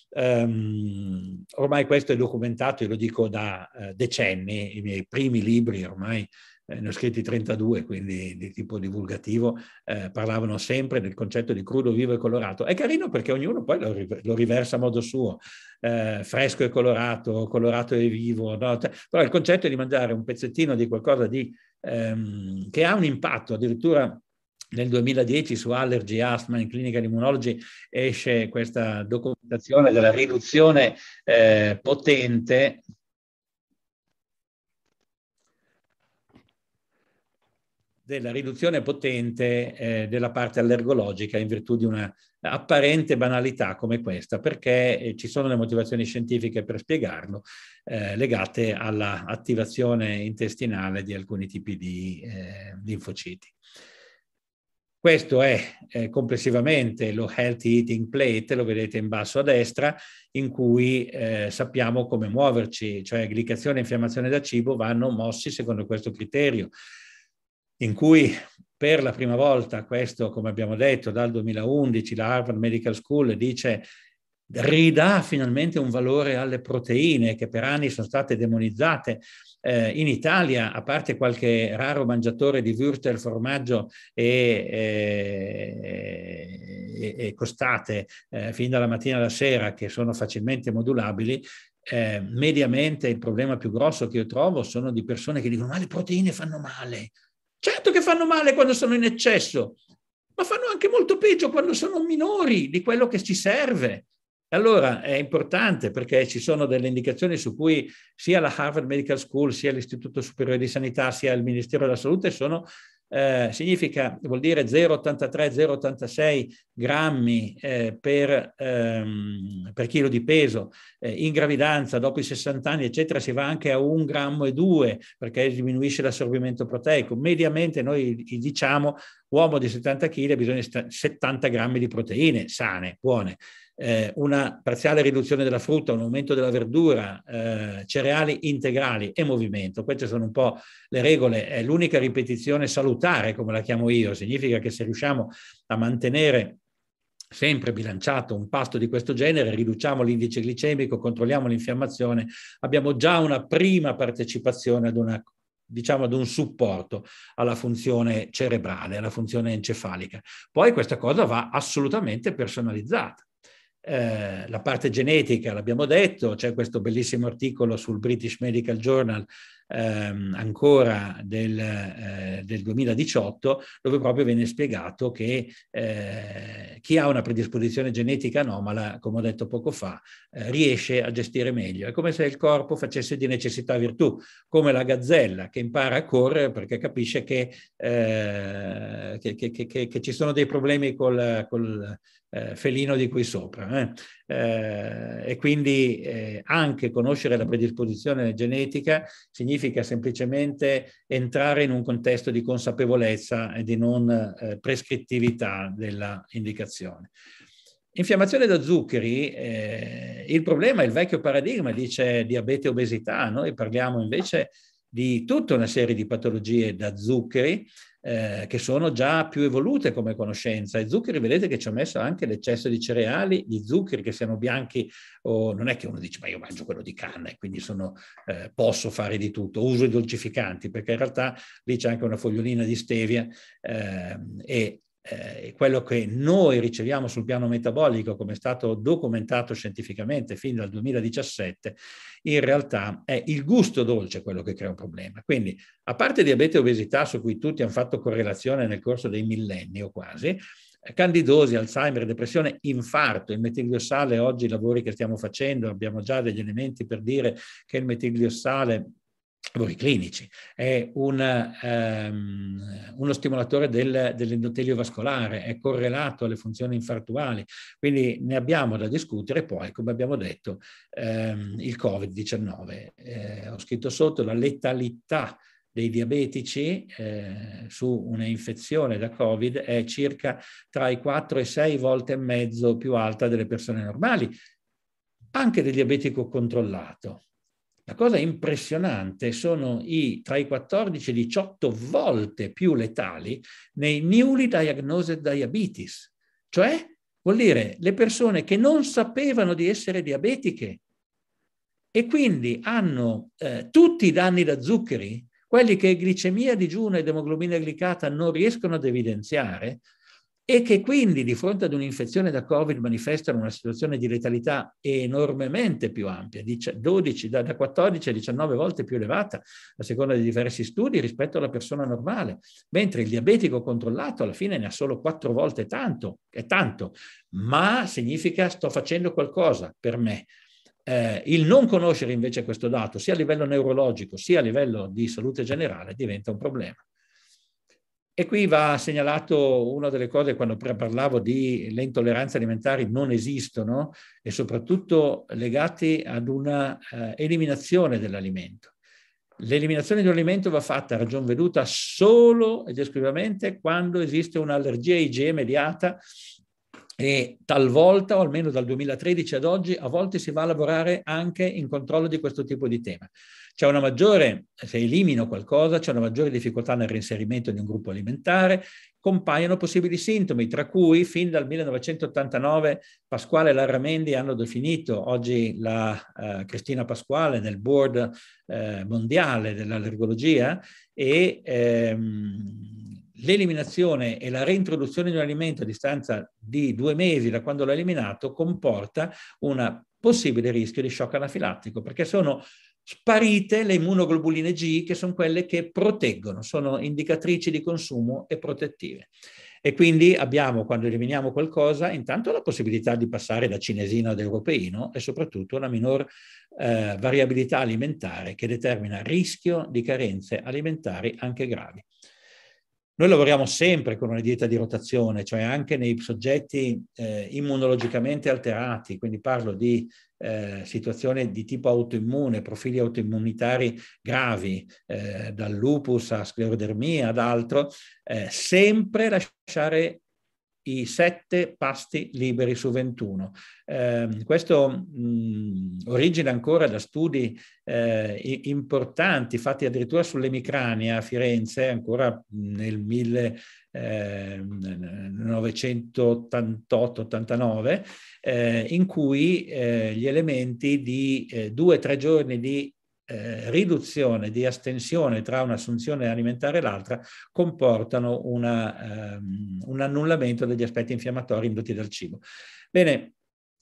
S5: Um, ormai questo è documentato, io lo dico da uh, decenni, i miei primi libri ormai eh, ne ho scritti 32, quindi di tipo divulgativo, eh, parlavano sempre del concetto di crudo, vivo e colorato. È carino perché ognuno poi lo, lo riversa a modo suo, eh, fresco e colorato, colorato e vivo, no? Cioè, però il concetto è di mangiare un pezzettino di qualcosa di, ehm, che ha un impatto addirittura nel 2010 su Allergy Asthma in Clinica di Immunology esce questa documentazione della riduzione eh, potente della riduzione potente eh, della parte allergologica in virtù di una apparente banalità come questa, perché eh, ci sono le motivazioni scientifiche per spiegarlo, eh, legate all'attivazione intestinale di alcuni tipi di eh, linfociti. Questo è eh, complessivamente lo Healthy Eating Plate, lo vedete in basso a destra, in cui eh, sappiamo come muoverci, cioè glicazione e infiammazione da cibo vanno mossi secondo questo criterio, in cui per la prima volta, questo come abbiamo detto dal 2011, la Harvard Medical School dice ridà finalmente un valore alle proteine che per anni sono state demonizzate. Eh, in Italia, a parte qualche raro mangiatore di Würtel, formaggio e, e, e costate eh, fin dalla mattina alla sera, che sono facilmente modulabili, eh, mediamente il problema più grosso che io trovo sono di persone che dicono ma le proteine fanno male. Certo che fanno male quando sono in eccesso, ma fanno anche molto peggio quando sono minori di quello che ci serve. Allora è importante perché ci sono delle indicazioni su cui sia la Harvard Medical School, sia l'Istituto Superiore di Sanità, sia il Ministero della Salute sono, eh, significa, vuol dire 0,83-0,86 grammi eh, per, ehm, per, chilo di peso. Eh, in gravidanza, dopo i 60 anni, eccetera, si va anche a grammo e grammi perché diminuisce l'assorbimento proteico. Mediamente noi diciamo uomo di 70 kg bisogna 70 grammi di proteine sane, buone eh, una parziale riduzione della frutta, un aumento della verdura, eh, cereali integrali e movimento. Queste sono un po' le regole, è l'unica ripetizione salutare, come la chiamo io, significa che se riusciamo a mantenere sempre bilanciato un pasto di questo genere, riduciamo l'indice glicemico, controlliamo l'infiammazione, abbiamo già una prima partecipazione ad una diciamo ad un supporto alla funzione cerebrale, alla funzione encefalica. Poi questa cosa va assolutamente personalizzata eh, la parte genetica, l'abbiamo detto, c'è questo bellissimo articolo sul British Medical Journal ehm, ancora del, eh, del, 2018, dove proprio viene spiegato che eh, chi ha una predisposizione genetica anomala, come ho detto poco fa, eh, riesce a gestire meglio. È come se il corpo facesse di necessità virtù, come la gazzella che impara a correre perché capisce che, eh, che, che, che ci sono dei problemi col, col eh, felino di qui sopra. Eh? Eh, e quindi eh, anche conoscere la predisposizione genetica significa significa semplicemente entrare in un contesto di consapevolezza e di non eh, prescrittività indicazione. Infiammazione da zuccheri, eh, il problema è il vecchio paradigma, dice diabete e obesità, noi parliamo invece di tutta una serie di patologie da zuccheri eh, che sono già più evolute come conoscenza. I zuccheri, vedete che ci ho messo anche l'eccesso di cereali, gli zuccheri che siano bianchi, o non è che uno dice ma io mangio quello di canna e quindi sono, eh, posso fare di tutto, uso i dolcificanti, perché in realtà lì c'è anche una fogliolina di stevia eh, e eh, quello che noi riceviamo sul piano metabolico, come è stato documentato scientificamente fin dal 2017, in realtà è il gusto dolce quello che crea un problema. Quindi, a parte diabete e obesità, su cui tutti hanno fatto correlazione nel corso dei millenni o quasi, eh, candidosi, Alzheimer, depressione, infarto. Il metigliossale, oggi i lavori che stiamo facendo, abbiamo già degli elementi per dire che il metigliossale lavori clinici, è un, um, uno stimolatore del, dell'endotelio vascolare, è correlato alle funzioni infartuali, quindi ne abbiamo da discutere poi, come abbiamo detto, um, il Covid-19. Eh, ho scritto sotto la letalità dei diabetici eh, su una infezione da Covid è circa tra i 4 e 6 volte e mezzo più alta delle persone normali, anche del diabetico controllato la cosa impressionante sono i tra i 14 e 18 volte più letali nei newly diagnosed diabetes, cioè vuol dire le persone che non sapevano di essere diabetiche e quindi hanno eh, tutti i danni da zuccheri, quelli che glicemia digiuna ed emoglobina glicata non riescono ad evidenziare, e che quindi di fronte ad un'infezione da Covid manifestano una situazione di letalità enormemente più ampia, 12, da 14 a 19 volte più elevata, a seconda di diversi studi, rispetto alla persona normale, mentre il diabetico controllato alla fine ne ha solo 4 volte tanto, è tanto, ma significa sto facendo qualcosa per me. Eh, il non conoscere invece questo dato, sia a livello neurologico sia a livello di salute generale, diventa un problema. E qui va segnalato una delle cose quando parlavo di le intolleranze alimentari non esistono e soprattutto legate ad una eh, eliminazione dell'alimento. L'eliminazione di un alimento va fatta a ragion veduta solo ed esclusivamente quando esiste un'allergia IgE mediata e talvolta, o almeno dal 2013 ad oggi, a volte si va a lavorare anche in controllo di questo tipo di tema c'è una maggiore, se elimino qualcosa, c'è una maggiore difficoltà nel reinserimento di un gruppo alimentare, compaiono possibili sintomi, tra cui fin dal 1989 Pasquale e Larramendi hanno definito, oggi la eh, Cristina Pasquale nel board eh, mondiale dell'allergologia, e ehm, l'eliminazione e la reintroduzione di un alimento a distanza di due mesi da quando l'ha eliminato comporta un possibile rischio di shock anafilattico, perché sono sparite le immunoglobuline G, che sono quelle che proteggono, sono indicatrici di consumo e protettive. E quindi abbiamo, quando eliminiamo qualcosa, intanto la possibilità di passare da cinesino ad europeino e soprattutto una minor eh, variabilità alimentare che determina rischio di carenze alimentari anche gravi. Noi lavoriamo sempre con una dieta di rotazione, cioè anche nei soggetti eh, immunologicamente alterati, quindi parlo di eh, situazioni di tipo autoimmune, profili autoimmunitari gravi, eh, dal lupus a sclerodermia ad altro, eh, sempre lasciare i 7 pasti liberi su 21. Eh, questo mh, origina ancora da studi eh, importanti fatti addirittura sull'emicrania a Firenze, ancora nel 1988-89, ehm, eh, in cui eh, gli elementi di eh, due o tre giorni di eh, riduzione di astensione tra un'assunzione alimentare e l'altra comportano una, ehm, un annullamento degli aspetti infiammatori indotti dal cibo. Bene,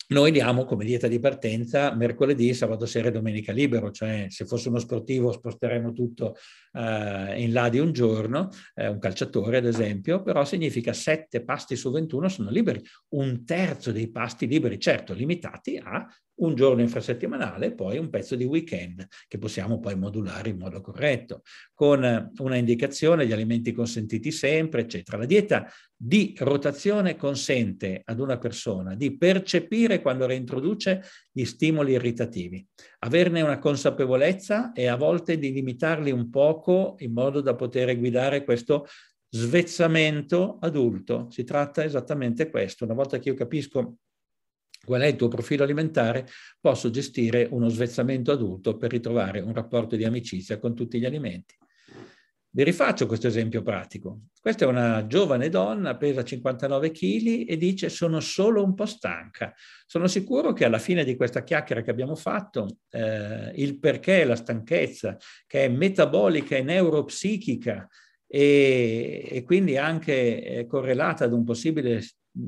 S5: noi diamo come dieta di partenza mercoledì, sabato sera e domenica libero, cioè se fosse uno sportivo sposteremmo tutto eh, in là di un giorno, eh, un calciatore ad esempio, però significa 7 pasti su 21 sono liberi, un terzo dei pasti liberi, certo limitati a un giorno infrasettimanale e poi un pezzo di weekend che possiamo poi modulare in modo corretto, con eh, una indicazione di alimenti consentiti sempre, eccetera. La dieta di rotazione consente ad una persona di percepire quando reintroduce gli stimoli irritativi, averne una consapevolezza e a volte di limitarli un poco in modo da poter guidare questo svezzamento adulto. Si tratta esattamente questo. Una volta che io capisco qual è il tuo profilo alimentare, posso gestire uno svezzamento adulto per ritrovare un rapporto di amicizia con tutti gli alimenti. Vi rifaccio questo esempio pratico. Questa è una giovane donna, pesa 59 kg e dice sono solo un po' stanca. Sono sicuro che alla fine di questa chiacchiera che abbiamo fatto, eh, il perché la stanchezza, che è metabolica e neuropsichica e, e quindi anche eh, correlata ad un possibile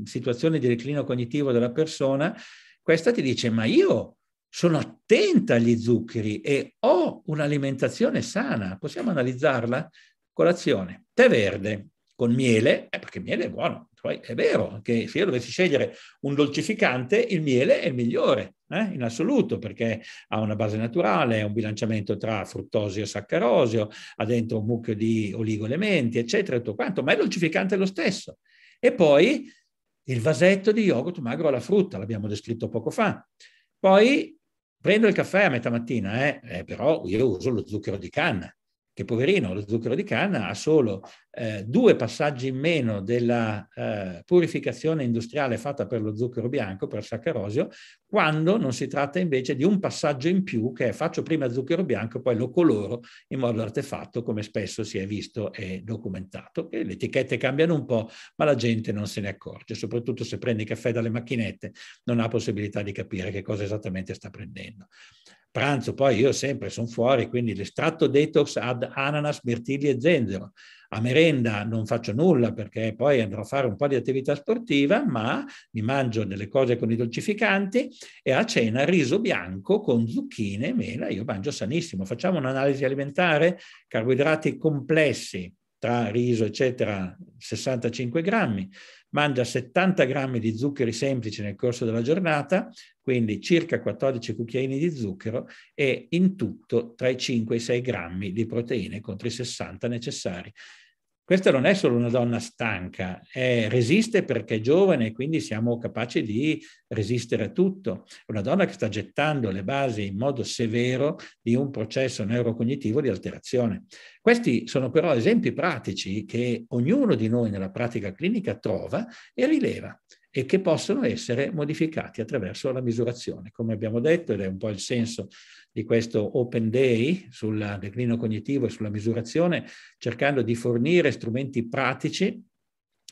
S5: situazione di declino cognitivo della persona, questa ti dice ma io sono attenta agli zuccheri e ho un'alimentazione sana. Possiamo analizzarla? Colazione, tè verde con miele, eh, perché il miele è buono, poi cioè è vero che se io dovessi scegliere un dolcificante, il miele è il migliore, eh, in assoluto, perché ha una base naturale, ha un bilanciamento tra fruttosio e saccarosio, ha dentro un mucchio di oligoelementi, eccetera, tutto quanto, ma è dolcificante lo stesso. E poi il vasetto di yogurt magro alla frutta, l'abbiamo descritto poco fa. Poi prendo il caffè a metà mattina, eh, eh, però io uso lo zucchero di canna, che poverino, lo zucchero di canna ha solo eh, due passaggi in meno della eh, purificazione industriale fatta per lo zucchero bianco, per il saccarosio, quando non si tratta invece di un passaggio in più che è faccio prima zucchero bianco, poi lo coloro in modo artefatto, come spesso si è visto e documentato. E le etichette cambiano un po', ma la gente non se ne accorge, soprattutto se prendi caffè dalle macchinette, non ha possibilità di capire che cosa esattamente sta prendendo pranzo poi io sempre sono fuori, quindi l'estratto detox ad ananas, mirtilli e zenzero. A merenda non faccio nulla perché poi andrò a fare un po' di attività sportiva, ma mi mangio delle cose con i dolcificanti e a cena riso bianco con zucchine e mela, io mangio sanissimo. Facciamo un'analisi alimentare, carboidrati complessi tra riso eccetera 65 grammi, mangia 70 grammi di zuccheri semplici nel corso della giornata, quindi circa 14 cucchiaini di zucchero e in tutto tra i 5 e i 6 grammi di proteine contro i 60 necessari questa non è solo una donna stanca, è, resiste perché è giovane e quindi siamo capaci di resistere a tutto. È una donna che sta gettando le basi in modo severo di un processo neurocognitivo di alterazione. Questi sono però esempi pratici che ognuno di noi nella pratica clinica trova e rileva e che possono essere modificati attraverso la misurazione. Come abbiamo detto, ed è un po' il senso di questo Open Day sul declino cognitivo e sulla misurazione, cercando di fornire strumenti pratici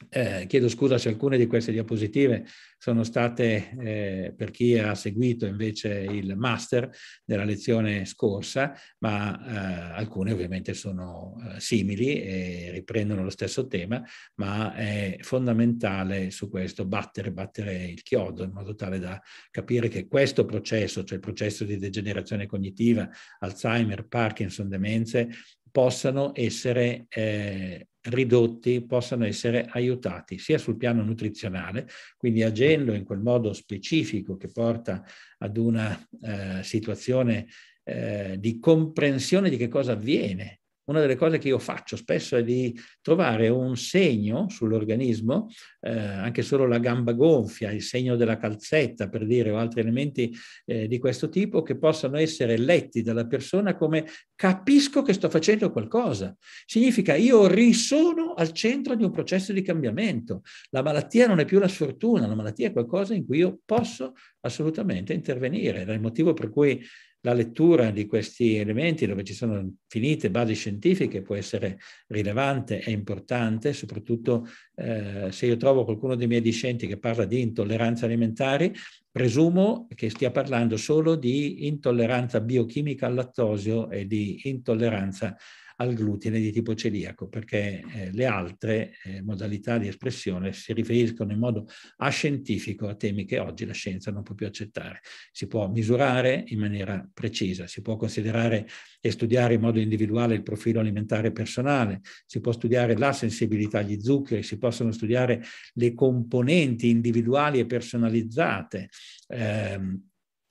S5: eh, chiedo scusa se alcune di queste diapositive sono state, eh, per chi ha seguito invece il master della lezione scorsa, ma eh, alcune ovviamente sono eh, simili e riprendono lo stesso tema, ma è fondamentale su questo battere, battere il chiodo in modo tale da capire che questo processo, cioè il processo di degenerazione cognitiva, Alzheimer, Parkinson, demenze, possano essere eh, ridotti, possano essere aiutati sia sul piano nutrizionale, quindi agendo in quel modo specifico che porta ad una eh, situazione eh, di comprensione di che cosa avviene una delle cose che io faccio spesso è di trovare un segno sull'organismo, eh, anche solo la gamba gonfia, il segno della calzetta, per dire, o altri elementi eh, di questo tipo, che possano essere letti dalla persona come capisco che sto facendo qualcosa. Significa io risono al centro di un processo di cambiamento. La malattia non è più la sfortuna, la malattia è qualcosa in cui io posso assolutamente intervenire. È il motivo per cui la lettura di questi elementi dove ci sono finite basi scientifiche può essere rilevante e importante, soprattutto eh, se io trovo qualcuno dei miei discenti che parla di intolleranze alimentari, presumo che stia parlando solo di intolleranza biochimica al lattosio e di intolleranza al glutine di tipo celiaco, perché eh, le altre eh, modalità di espressione si riferiscono in modo ascientifico a temi che oggi la scienza non può più accettare. Si può misurare in maniera precisa, si può considerare e studiare in modo individuale il profilo alimentare personale, si può studiare la sensibilità agli zuccheri, si possono studiare le componenti individuali e personalizzate. Ehm,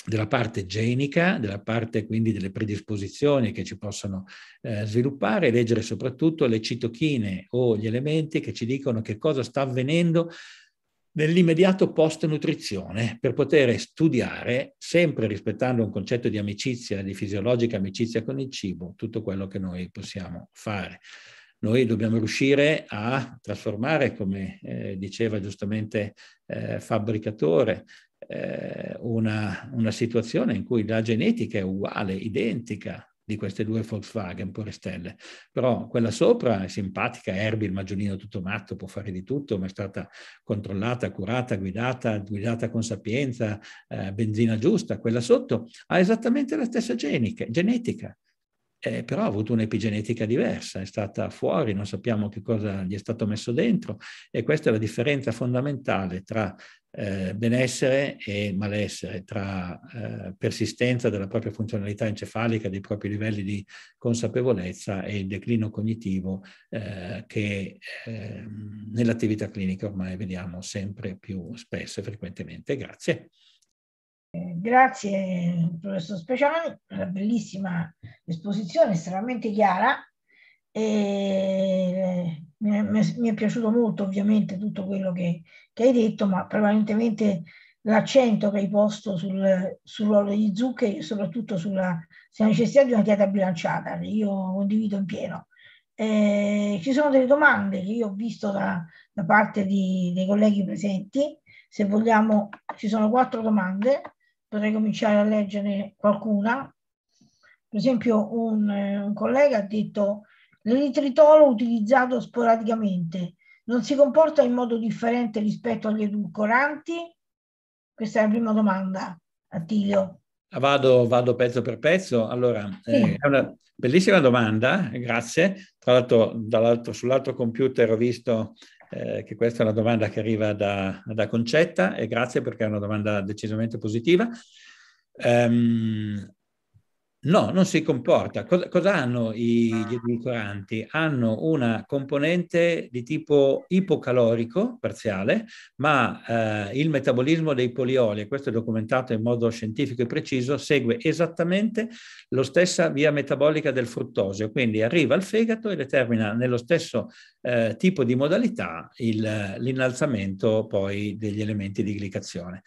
S5: della parte genica, della parte quindi delle predisposizioni che ci possono eh, sviluppare leggere soprattutto le citochine o gli elementi che ci dicono che cosa sta avvenendo nell'immediato post nutrizione per poter studiare, sempre rispettando un concetto di amicizia, di fisiologica amicizia con il cibo, tutto quello che noi possiamo fare noi dobbiamo riuscire a trasformare, come eh, diceva giustamente eh, Fabbricatore, eh, una, una, situazione in cui la genetica è uguale, identica di queste due Volkswagen pure stelle. però quella sopra è simpatica, Herbie, il maggiolino tutto matto, può fare di tutto, ma è stata controllata, curata, guidata, guidata con sapienza, eh, benzina giusta, quella sotto ha esattamente la stessa genica, genetica, eh, però ha avuto un'epigenetica diversa, è stata fuori, non sappiamo che cosa gli è stato messo dentro e questa è la differenza fondamentale tra eh, benessere e malessere, tra eh, persistenza della propria funzionalità encefalica, dei propri livelli di consapevolezza e il declino cognitivo eh, che ehm, nell'attività clinica ormai vediamo sempre più spesso e frequentemente. Grazie.
S4: Grazie professor Speciani per la bellissima esposizione, estremamente chiara. E eh, mi, è, piaciuto molto ovviamente tutto quello che, che hai detto, ma prevalentemente l'accento che hai posto sul, ruolo degli zuccheri e soprattutto sulla, sulla, necessità di una dieta bilanciata, che io condivido in pieno. Eh, ci sono delle domande che io ho visto da, da parte di, dei colleghi presenti. Se vogliamo, ci sono quattro domande potrei cominciare a leggere qualcuna. Per esempio un, eh, un collega ha detto l'eritritolo utilizzato sporadicamente non si comporta in modo differente rispetto agli edulcoranti? Questa è la prima domanda, Attilio.
S5: Ah, vado, vado pezzo per pezzo. Allora, sì. eh, è una bellissima domanda, grazie. Tra l'altro, sull'altro computer ho visto eh, che questa è una domanda che arriva da, da, Concetta e grazie perché è una domanda decisamente positiva. Um, No, non si comporta. Cosa, cosa hanno i, gli ah. edulcoranti? Hanno una componente di tipo ipocalorico parziale, ma eh, il metabolismo dei polioli, e questo è documentato in modo scientifico e preciso, segue esattamente la stessa via metabolica del fruttosio, quindi arriva al fegato e determina nello stesso eh, tipo di modalità il, l'innalzamento poi degli elementi di glicazione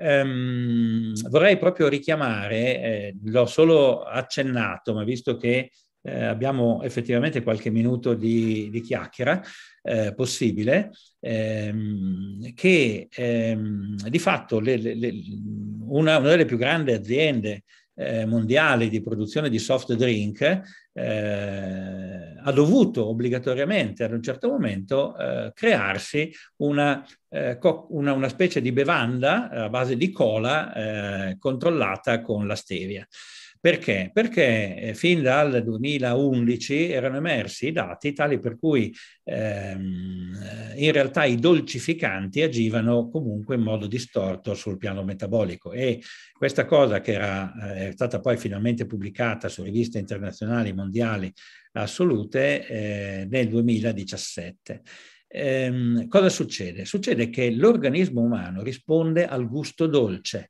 S5: ehm, vorrei proprio richiamare, eh, l'ho solo accennato, ma visto che eh, abbiamo effettivamente qualche minuto di, di chiacchiera eh, possibile, ehm, che ehm, di fatto le, le, una, una, delle più grandi aziende eh, mondiale di produzione di soft drink eh, ha dovuto obbligatoriamente ad un certo momento eh, crearsi una, eh, una, una, specie di bevanda a base di cola eh, controllata con la stevia. Perché? Perché eh, fin dal 2011 erano emersi i dati tali per cui ehm, eh, in realtà i dolcificanti agivano comunque in modo distorto sul piano metabolico e questa cosa che era, eh, stata poi finalmente pubblicata su riviste internazionali mondiali assolute eh, nel 2017. Ehm, cosa succede? Succede che l'organismo umano risponde al gusto dolce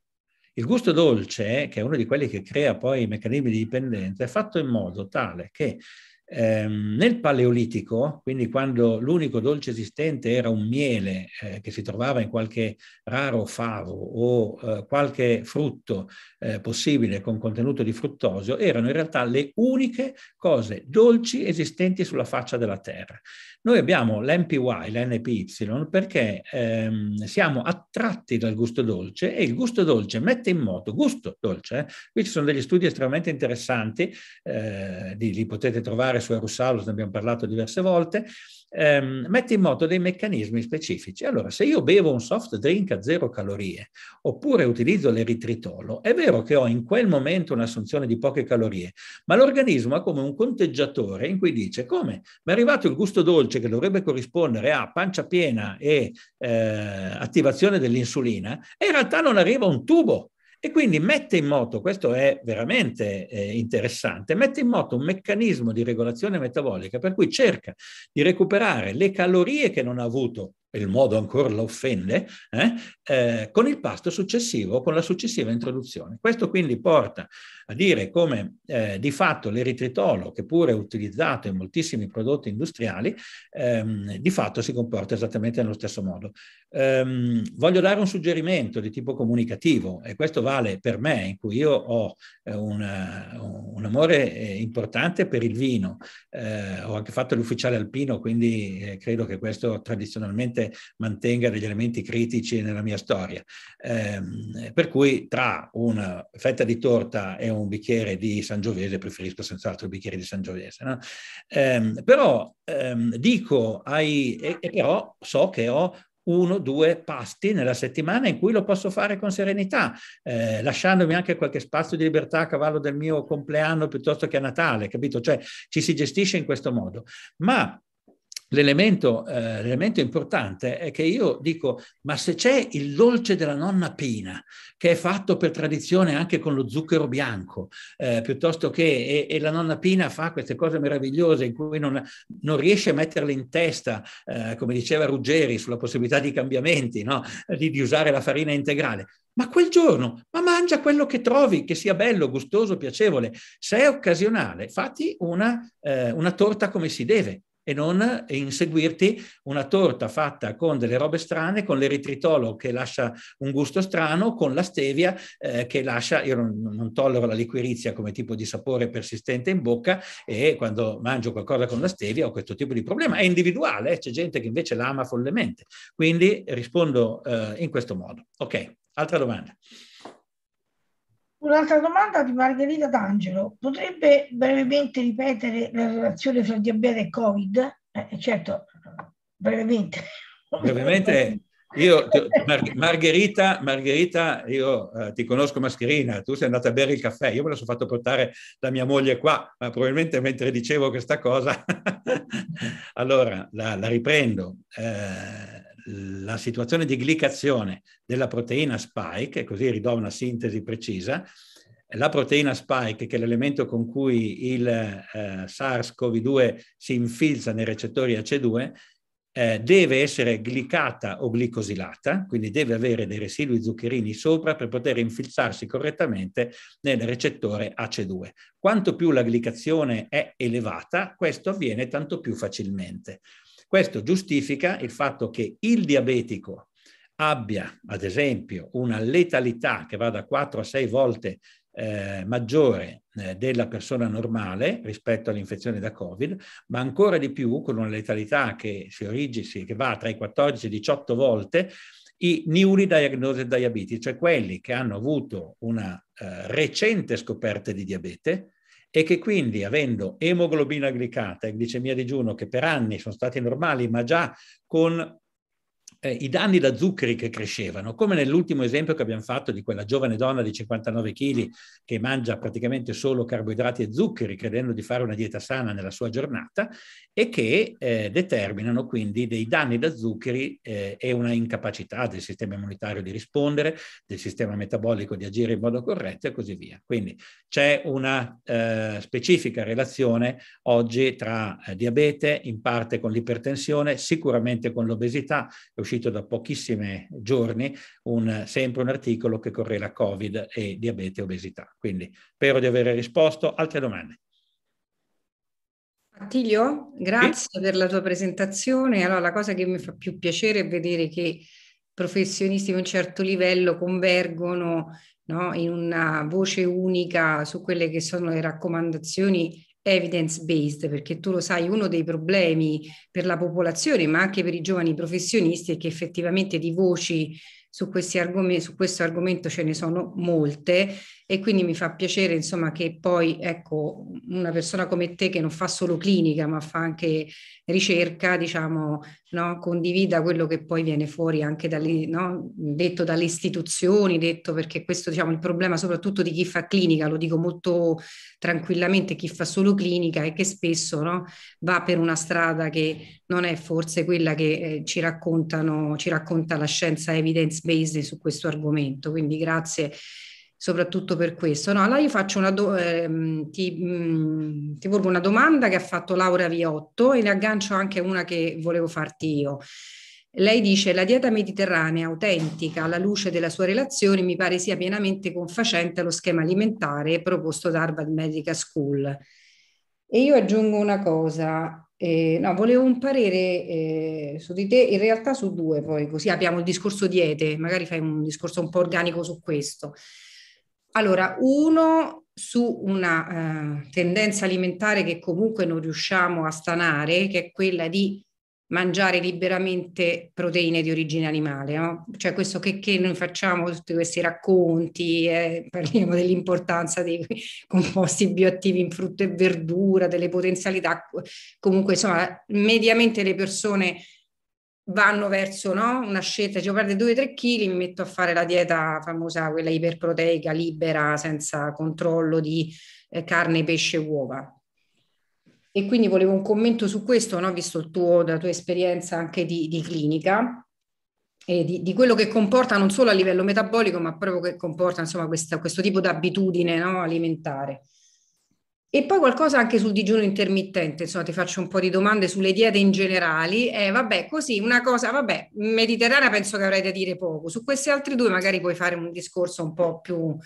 S5: il gusto dolce, che è uno di quelli che crea poi i meccanismi di dipendenza, è fatto in modo tale che ehm, nel Paleolitico, quindi quando l'unico dolce esistente era un miele eh, che si trovava in qualche raro favo o eh, qualche frutto eh, possibile con contenuto di fruttosio erano in realtà le uniche cose dolci esistenti sulla faccia della Terra. Noi abbiamo l'NPY, l'NPY, perché ehm, siamo attratti dal gusto dolce e il gusto dolce mette in moto, gusto dolce, eh? qui ci sono degli studi estremamente interessanti, eh, di, li potete trovare su Erusalus, ne abbiamo parlato diverse volte, ehm, mette in moto dei meccanismi specifici. Allora, se io bevo un soft drink a zero calorie oppure utilizzo l'eritritolo, è vero che ho in quel momento un'assunzione di poche calorie, ma l'organismo ha come un conteggiatore in cui dice come mi è arrivato il gusto dolce che dovrebbe corrispondere a pancia piena e eh, attivazione dell'insulina, e in realtà non arriva un tubo e quindi mette in moto, questo è veramente eh, interessante, mette in moto un meccanismo di regolazione metabolica per cui cerca di recuperare le calorie che non ha avuto e il modo ancora la offende, eh, eh, con il pasto successivo, con la successiva introduzione. Questo quindi porta a dire come eh, di fatto l'eritritolo, che pure è utilizzato in moltissimi prodotti industriali, ehm, di fatto si comporta esattamente nello stesso modo. Ehm, voglio dare un suggerimento di tipo comunicativo e questo vale per me, in cui io ho eh, una, eh, un amore eh, importante per il vino. Eh, ho anche fatto l'ufficiale alpino, quindi credo che questo tradizionalmente mantenga degli elementi critici nella mia storia. Ehm, per cui tra una fetta di torta e un un bicchiere di Sangiovese, preferisco senz'altro il bicchiere di Sangiovese. No? Ehm, però ehm, dico ai, e, e però so che ho uno, due pasti nella settimana in cui lo posso fare con serenità, eh, lasciandomi anche qualche spazio di libertà a cavallo del mio compleanno piuttosto che a Natale, capito? Cioè ci si gestisce in questo modo. Ma L'elemento, eh, l'elemento, importante è che io dico, ma se c'è il dolce della nonna Pina, che è fatto per tradizione anche con lo zucchero bianco, eh, piuttosto che, e, e, la nonna Pina fa queste cose meravigliose in cui non, non riesce a metterle in testa, eh, come diceva Ruggeri, sulla possibilità di cambiamenti, no? di, di usare la farina integrale. Ma quel giorno, ma mangia quello che trovi, che sia bello, gustoso, piacevole. Se è occasionale, fatti una, eh, una torta come si deve e non inseguirti una torta fatta con delle robe strane, con l'eritritolo che lascia un gusto strano, con la stevia eh, che lascia, io non, non, tollero la liquirizia come tipo di sapore persistente in bocca e quando mangio qualcosa con la stevia ho questo tipo di problema. È individuale, eh, c'è gente che invece la ama follemente. Quindi rispondo eh, in questo modo. Ok, altra domanda.
S4: Un'altra domanda di Margherita D'Angelo. Potrebbe brevemente ripetere la relazione fra diabete e Covid? Eh, eh certo, brevemente. Brevemente,
S5: io, Mar- Margherita, Margherita, io eh, ti conosco mascherina, tu sei andata a bere il caffè, io me lo sono fatto portare da mia moglie qua, ma probabilmente mentre dicevo questa cosa, allora la, la riprendo. Eh, la situazione di glicazione della proteina spike, così ridò una sintesi precisa, la proteina spike, che è l'elemento con cui il eh, SARS-CoV-2 si infilza nei recettori AC2, eh, deve essere glicata o glicosilata, quindi deve avere dei residui zuccherini sopra per poter infilzarsi correttamente nel recettore AC2. Quanto più la glicazione è elevata, questo avviene tanto più facilmente. Questo giustifica il fatto che il diabetico abbia, ad esempio, una letalità che va da 4 a 6 volte eh, maggiore eh, della persona normale rispetto all'infezione da Covid, ma ancora di più con una letalità che si origini, che va tra i 14 e i 18 volte, i newly diagnosed diabetici, cioè quelli che hanno avuto una eh, recente scoperta di diabete, e che quindi avendo emoglobina glicata e glicemia digiuno che per anni sono stati normali ma già con eh, i danni da zuccheri che crescevano, come nell'ultimo esempio che abbiamo fatto di quella giovane donna di 59 kg che mangia praticamente solo carboidrati e zuccheri, credendo di fare una dieta sana nella sua giornata, e che eh, determinano quindi dei danni da zuccheri eh, e una incapacità del sistema immunitario di rispondere, del sistema metabolico di agire in modo corretto e così via. Quindi c'è una eh, specifica relazione oggi tra eh, diabete, in parte con l'ipertensione, sicuramente con l'obesità, è uscito da pochissimi giorni un, sempre un articolo che correla Covid e diabete e obesità. Quindi spero di aver risposto. Altre domande?
S3: Attilio, grazie sì. per la tua presentazione. Allora, la cosa che mi fa più piacere è vedere che professionisti di un certo livello convergono no, in una voce unica su quelle che sono le raccomandazioni evidence-based, perché tu lo sai, uno dei problemi per la popolazione, ma anche per i giovani professionisti, è che effettivamente di voci su, questi argomenti, su questo argomento ce ne sono molte e quindi mi fa piacere insomma che poi ecco una persona come te che non fa solo clinica ma fa anche ricerca diciamo no, condivida quello che poi viene fuori anche dalle, no, detto dalle istituzioni detto perché questo diciamo il problema soprattutto di chi fa clinica lo dico molto tranquillamente chi fa solo clinica è che spesso no, va per una strada che non è forse quella che eh, ci raccontano ci racconta la scienza evidence Science Based su questo argomento, quindi grazie soprattutto per questo. No, allora io faccio una do- ehm, ti, mh, mm, ti porgo una domanda che ha fatto Laura Viotto e ne aggancio anche una che volevo farti io. Lei dice la dieta mediterranea autentica alla luce della sua relazione mi pare sia pienamente confacente allo schema alimentare proposto da Harvard Medical School. E io aggiungo una cosa, eh, no, volevo un parere eh, su di te, in realtà su due, poi così abbiamo il discorso diete, magari fai un discorso un po' organico su questo. Allora, uno su una eh, tendenza alimentare che comunque non riusciamo a stanare, che è quella di mangiare liberamente proteine di origine animale, no? Cioè questo che, che, noi facciamo, tutti questi racconti, eh, parliamo dell'importanza dei composti bioattivi in frutta e verdura, delle potenzialità, comunque insomma mediamente le persone vanno verso no? una scelta, dicevo cioè, perdo 2-3 kg, mi metto a fare la dieta famosa, quella iperproteica, libera, senza controllo di eh, carne, pesce, e uova e quindi volevo un commento su questo, no? visto il tuo, la tua esperienza anche di, di clinica, e di, di, quello che comporta non solo a livello metabolico, ma proprio che comporta insomma, questa, questo tipo di abitudine no? alimentare. E poi qualcosa anche sul digiuno intermittente, insomma ti faccio un po' di domande sulle diete in generale. Eh, vabbè, così una cosa, vabbè, mediterranea penso che avrei da dire poco. Su queste altre due magari puoi fare un discorso un po' più,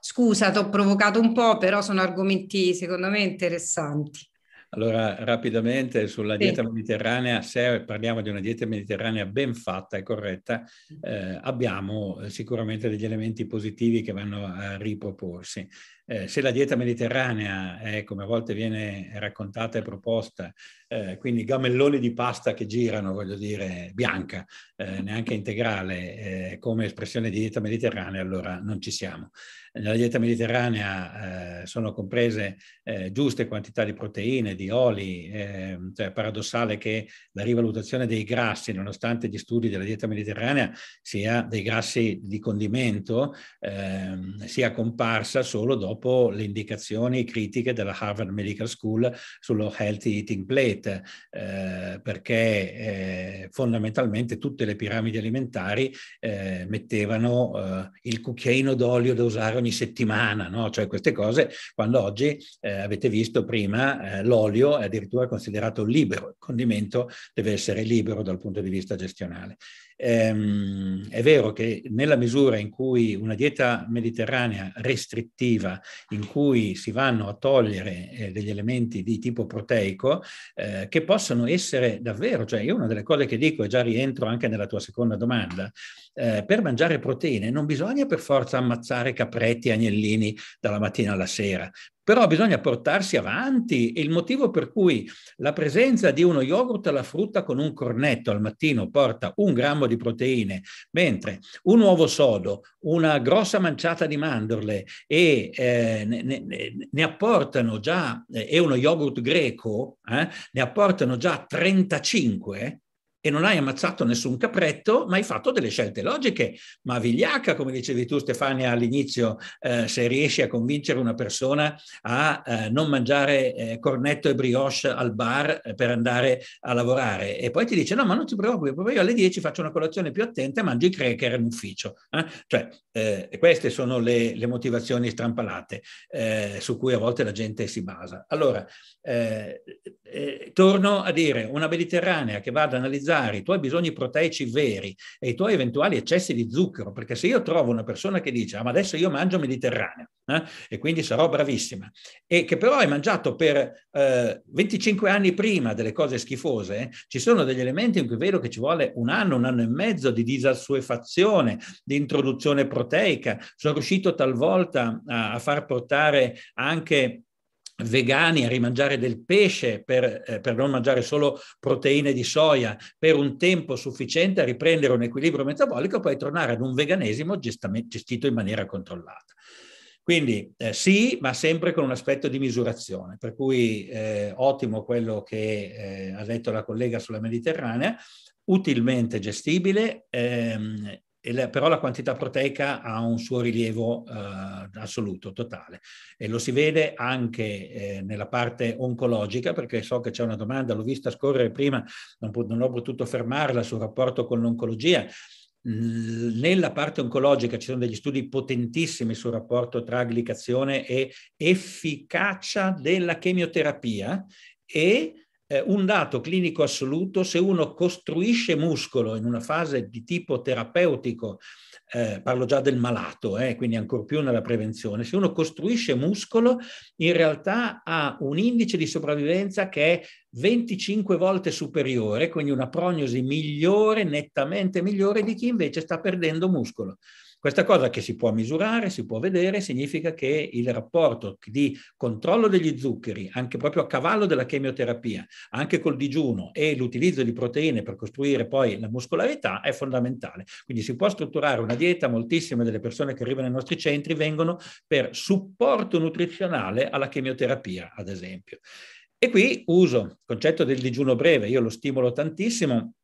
S3: scusa, ti ho provocato un po', però sono argomenti secondo me interessanti.
S5: Allora, rapidamente sulla dieta mediterranea, se parliamo di una dieta mediterranea ben fatta e corretta, eh, abbiamo eh, sicuramente degli elementi positivi che vanno a riproporsi. Eh, se la dieta mediterranea è, come a volte viene raccontata e proposta, eh, quindi gamelloni di pasta che girano, voglio dire, bianca, eh, neanche integrale, eh, come espressione di dieta mediterranea, allora non ci siamo nella dieta mediterranea eh, sono comprese eh, giuste quantità di proteine, di oli, eh, cioè è paradossale che la rivalutazione dei grassi, nonostante gli studi della dieta mediterranea, sia dei grassi di condimento, ehm, sia comparsa solo dopo le indicazioni critiche della Harvard Medical School sullo Healthy Eating Plate, eh, perché eh, fondamentalmente tutte le piramidi alimentari eh, mettevano il cucchiaino d'olio da usare ogni ogni settimana, no? cioè queste cose, quando oggi eh, avete visto prima eh, l'olio è addirittura considerato libero, il condimento deve essere libero dal punto di vista gestionale. Ehm, è vero che nella misura in cui una dieta mediterranea restrittiva, in cui si vanno a togliere eh, degli elementi di tipo proteico, eh, che possono essere davvero, cioè io una delle cose che dico, e già rientro anche nella tua seconda domanda, eh, per mangiare proteine non bisogna per forza ammazzare capretti e agnellini dalla mattina alla sera, però bisogna portarsi avanti e il motivo per cui la presenza di uno yogurt alla frutta con un cornetto al mattino porta un grammo di proteine, mentre un uovo sodo, una grossa manciata di mandorle e eh, ne, ne, ne, apportano già, eh, e uno yogurt greco, eh, ne apportano già 35, e non hai ammazzato nessun capretto, ma hai fatto delle scelte logiche. Ma vigliacca, come dicevi tu Stefania all'inizio, eh, se riesci a convincere una persona a eh, non mangiare eh, cornetto e brioche al bar eh, per andare a lavorare e poi ti dice no, ma non ti preoccupi, proprio io alle 10 faccio una colazione più attenta e mangio i cracker in ufficio. Eh? Cioè, eh, queste sono le, le motivazioni strampalate su cui a volte la gente si basa. Allora, torno a dire, una Mediterranea che vada ad analizzare minimizzare i tuoi bisogni proteici veri e i tuoi eventuali eccessi di zucchero, perché se io trovo una persona che dice, ah, ma adesso io mangio mediterraneo eh, e quindi sarò bravissima, e che però hai mangiato per eh, 25 anni prima delle cose schifose, eh, ci sono degli elementi in cui vedo che ci vuole un anno, un anno e mezzo di disassuefazione, di introduzione proteica. Sono riuscito talvolta a, a far portare anche vegani a rimangiare del pesce per, eh, per, non mangiare solo proteine di soia per un tempo sufficiente a riprendere un equilibrio metabolico e poi tornare ad un veganesimo gestito in maniera controllata. Quindi eh, sì, ma sempre con un aspetto di misurazione, per cui eh, ottimo quello che eh, ha detto la collega sulla Mediterranea, utilmente gestibile, ehm, la, però la quantità proteica ha un suo rilievo eh, assoluto, totale. E lo si vede anche eh, nella parte oncologica, perché so che c'è una domanda, l'ho vista scorrere prima, non, non ho potuto fermarla sul rapporto con l'oncologia. Nella parte oncologica ci sono degli studi potentissimi sul rapporto tra glicazione e efficacia della chemioterapia e eh, un dato clinico assoluto, se uno costruisce muscolo in una fase di tipo terapeutico, eh, parlo già del malato, eh, quindi ancor più nella prevenzione, se uno costruisce muscolo in realtà ha un indice di sopravvivenza che è 25 volte superiore, quindi una prognosi migliore, nettamente migliore di chi invece sta perdendo muscolo. Questa cosa che si può misurare, si può vedere, significa che il rapporto di controllo degli zuccheri, anche proprio a cavallo della chemioterapia, anche col digiuno e l'utilizzo di proteine per costruire poi la muscolarità è fondamentale. Quindi si può strutturare una dieta, moltissime delle persone che arrivano ai nostri centri vengono per supporto nutrizionale alla chemioterapia, ad esempio. E qui uso il concetto del digiuno breve, io lo stimolo tantissimo.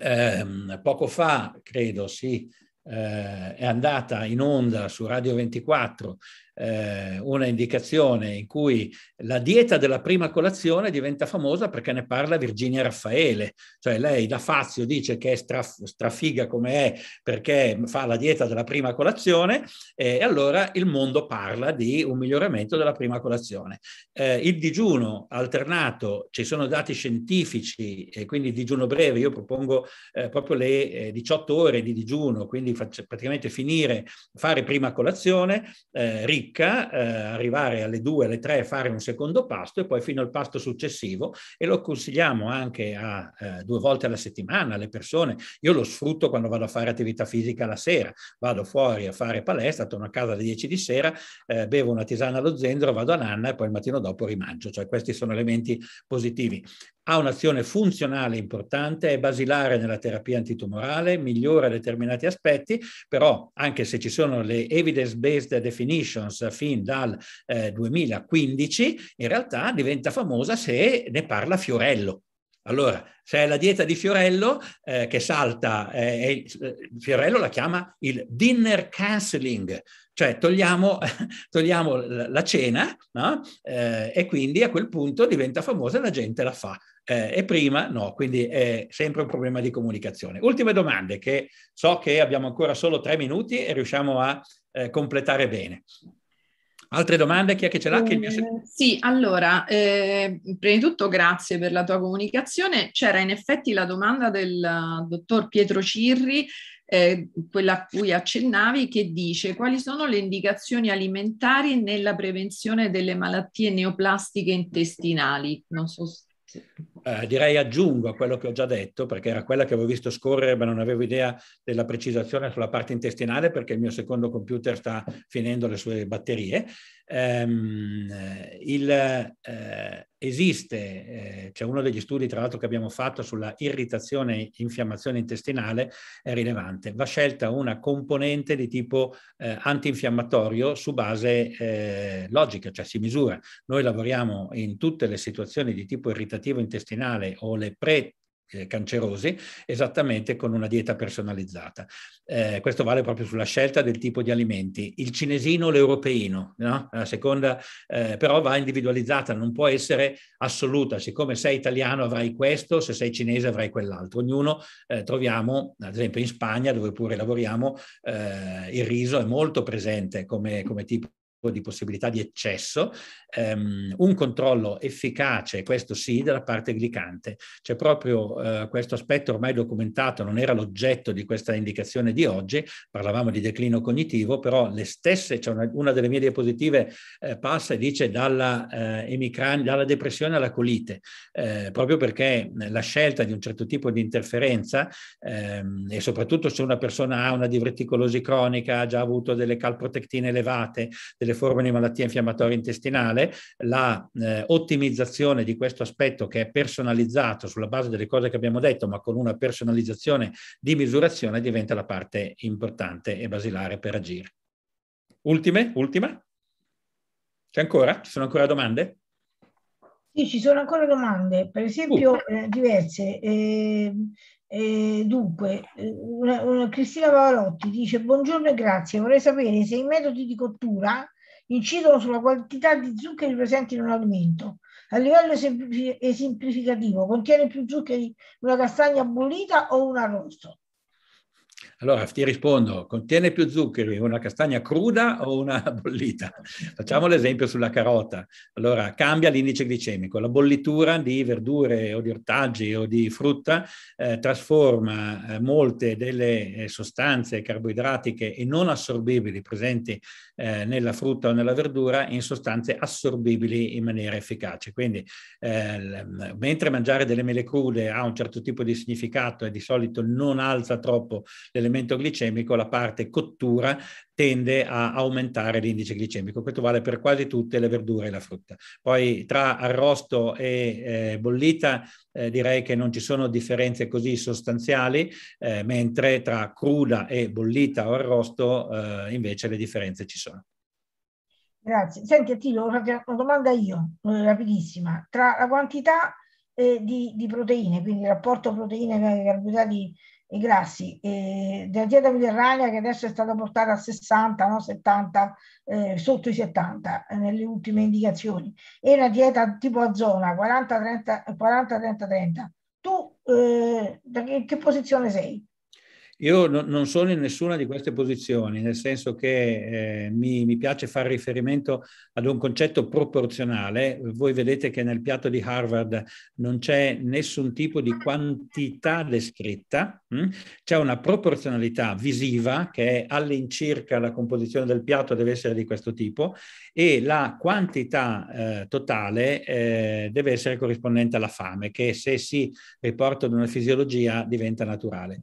S5: Eh, poco fa, credo, sì, eh, è andata in onda su Radio 24 eh, una indicazione in cui la dieta della prima colazione diventa famosa perché ne parla Virginia Raffaele, cioè lei da Fazio dice che è straf- strafiga come è perché fa la dieta della prima colazione e allora il mondo parla di un miglioramento della prima colazione. Eh, il digiuno alternato, ci sono dati scientifici e quindi digiuno breve, io propongo eh, proprio le 18 eh, ore di digiuno, quindi faccio, praticamente finire, fare prima colazione, eh, cicca, eh, arrivare alle 2, alle 3, fare un secondo pasto e poi fino al pasto successivo e lo consigliamo anche a eh, due volte alla settimana alle persone. Io lo sfrutto quando vado a fare attività fisica la sera, vado fuori a fare palestra, torno a casa alle 10 di sera, eh, bevo una tisana allo zenzero, vado a nanna e poi il mattino dopo rimangio, cioè questi sono elementi positivi ha un'azione funzionale importante, è basilare nella terapia antitumorale, migliora determinati aspetti, però anche se ci sono le evidence-based definitions fin dal eh, 2015, in realtà diventa famosa se ne parla Fiorello. Allora, se è la dieta di Fiorello eh, che salta, eh, eh Fiorello la chiama il dinner canceling, cioè togliamo, togliamo la cena no? eh, e quindi a quel punto diventa famosa e la gente la fa. Eh, e prima no, quindi è sempre un problema di comunicazione. Ultime domande che so che abbiamo ancora solo tre minuti e riusciamo a eh, completare bene. Altre domande? Chi è che ce l'ha? Che mio... Eh,
S1: sì, allora, eh, prima di tutto grazie per la tua comunicazione. C'era in effetti la domanda del eh, dottor Pietro Cirri eh, quella a cui accennavi, che dice quali sono le indicazioni alimentari nella prevenzione delle malattie neoplastiche intestinali. Non so se...
S5: Eh, direi aggiungo a quello che ho già detto, perché era quella che avevo visto scorrere, ma non avevo idea della precisazione sulla parte intestinale, perché il mio secondo computer sta finendo le sue batterie ehm, il, eh, esiste, eh, c'è uno degli studi tra l'altro che abbiamo fatto sulla irritazione e infiammazione intestinale, è rilevante, va scelta una componente di tipo eh, antinfiammatorio su base eh, logica, cioè si misura. Noi lavoriamo in tutte le situazioni di tipo irritativo intestinale o le pre eh, cancerosi, esattamente con una dieta personalizzata. Eh, questo vale proprio sulla scelta del tipo di alimenti. Il cinesino o l'europeino, no? la seconda eh, però va individualizzata, non può essere assoluta. Siccome sei italiano avrai questo, se sei cinese avrai quell'altro. Ognuno eh, troviamo, ad esempio in Spagna, dove pure lavoriamo, eh, il riso è molto presente come, come tipo di possibilità di eccesso, um, un controllo efficace, questo sì, della parte glicante. C'è proprio uh, questo aspetto ormai documentato, non era l'oggetto di questa indicazione di oggi, parlavamo di declino cognitivo, però le stesse, c'è una, una, delle mie diapositive eh, passa e dice dalla, eh, emicran- dalla depressione alla colite, eh, proprio perché la scelta di un certo tipo di interferenza ehm, e soprattutto se una persona ha una diverticolosi cronica, ha già avuto delle calprotectine elevate, delle delle forme di malattia infiammatoria intestinale, la eh, ottimizzazione di questo aspetto che è personalizzato sulla base delle cose che abbiamo detto, ma con una personalizzazione di misurazione diventa la parte importante e basilare per agire. Ultime? Ultima? C'è ancora? Ci sono ancora domande?
S4: Sì, ci sono ancora domande, per esempio uh. eh, diverse. Eh, eh, dunque, eh, una, una Cristina Pavarotti dice buongiorno e grazie, vorrei sapere se i metodi di cottura incidono sulla quantità di zuccheri presenti in un alimento. A livello esemplificativo, contiene più zuccheri una castagna bollita o un arrosto.
S5: Allora ti rispondo, contiene più zuccheri una castagna cruda o una bollita? Facciamo l'esempio sulla carota. Allora cambia l'indice glicemico, la bollitura di verdure o di ortaggi o di frutta eh, trasforma eh, molte delle eh, sostanze carboidratiche e non assorbibili presenti eh, nella frutta o nella verdura in sostanze assorbibili in maniera efficace. Quindi eh, mentre mangiare delle mele crude ha un certo tipo di significato e di solito non alza troppo l'elemento dell'elemento glicemico la parte cottura tende a aumentare l'indice glicemico. Questo vale per quasi tutte le verdure e la frutta. Poi tra arrosto e eh, bollita eh, direi che non ci sono differenze così sostanziali, eh, mentre tra cruda e bollita o arrosto eh, invece le differenze ci sono.
S4: Grazie. Senti Attilio, una, una domanda io, eh, rapidissima. Tra la quantità eh, di, di, proteine, quindi il rapporto proteine e carboidrati i grassi eh, della dieta mediterranea che adesso è stata portata a 60, no, 70, eh, sotto i 70 eh, nelle ultime indicazioni, e una dieta tipo a zona 40-30-30, tu eh, da che, che posizione sei?
S5: Io non sono in nessuna di queste posizioni, nel senso che eh, mi, mi, piace fare riferimento ad un concetto proporzionale. Voi vedete che nel piatto di Harvard non c'è nessun tipo di quantità descritta, mh? Hm? c'è una proporzionalità visiva che è all'incirca la composizione del piatto deve essere di questo tipo e la quantità eh, totale eh, deve essere corrispondente alla fame, che se si riporta ad una fisiologia diventa naturale.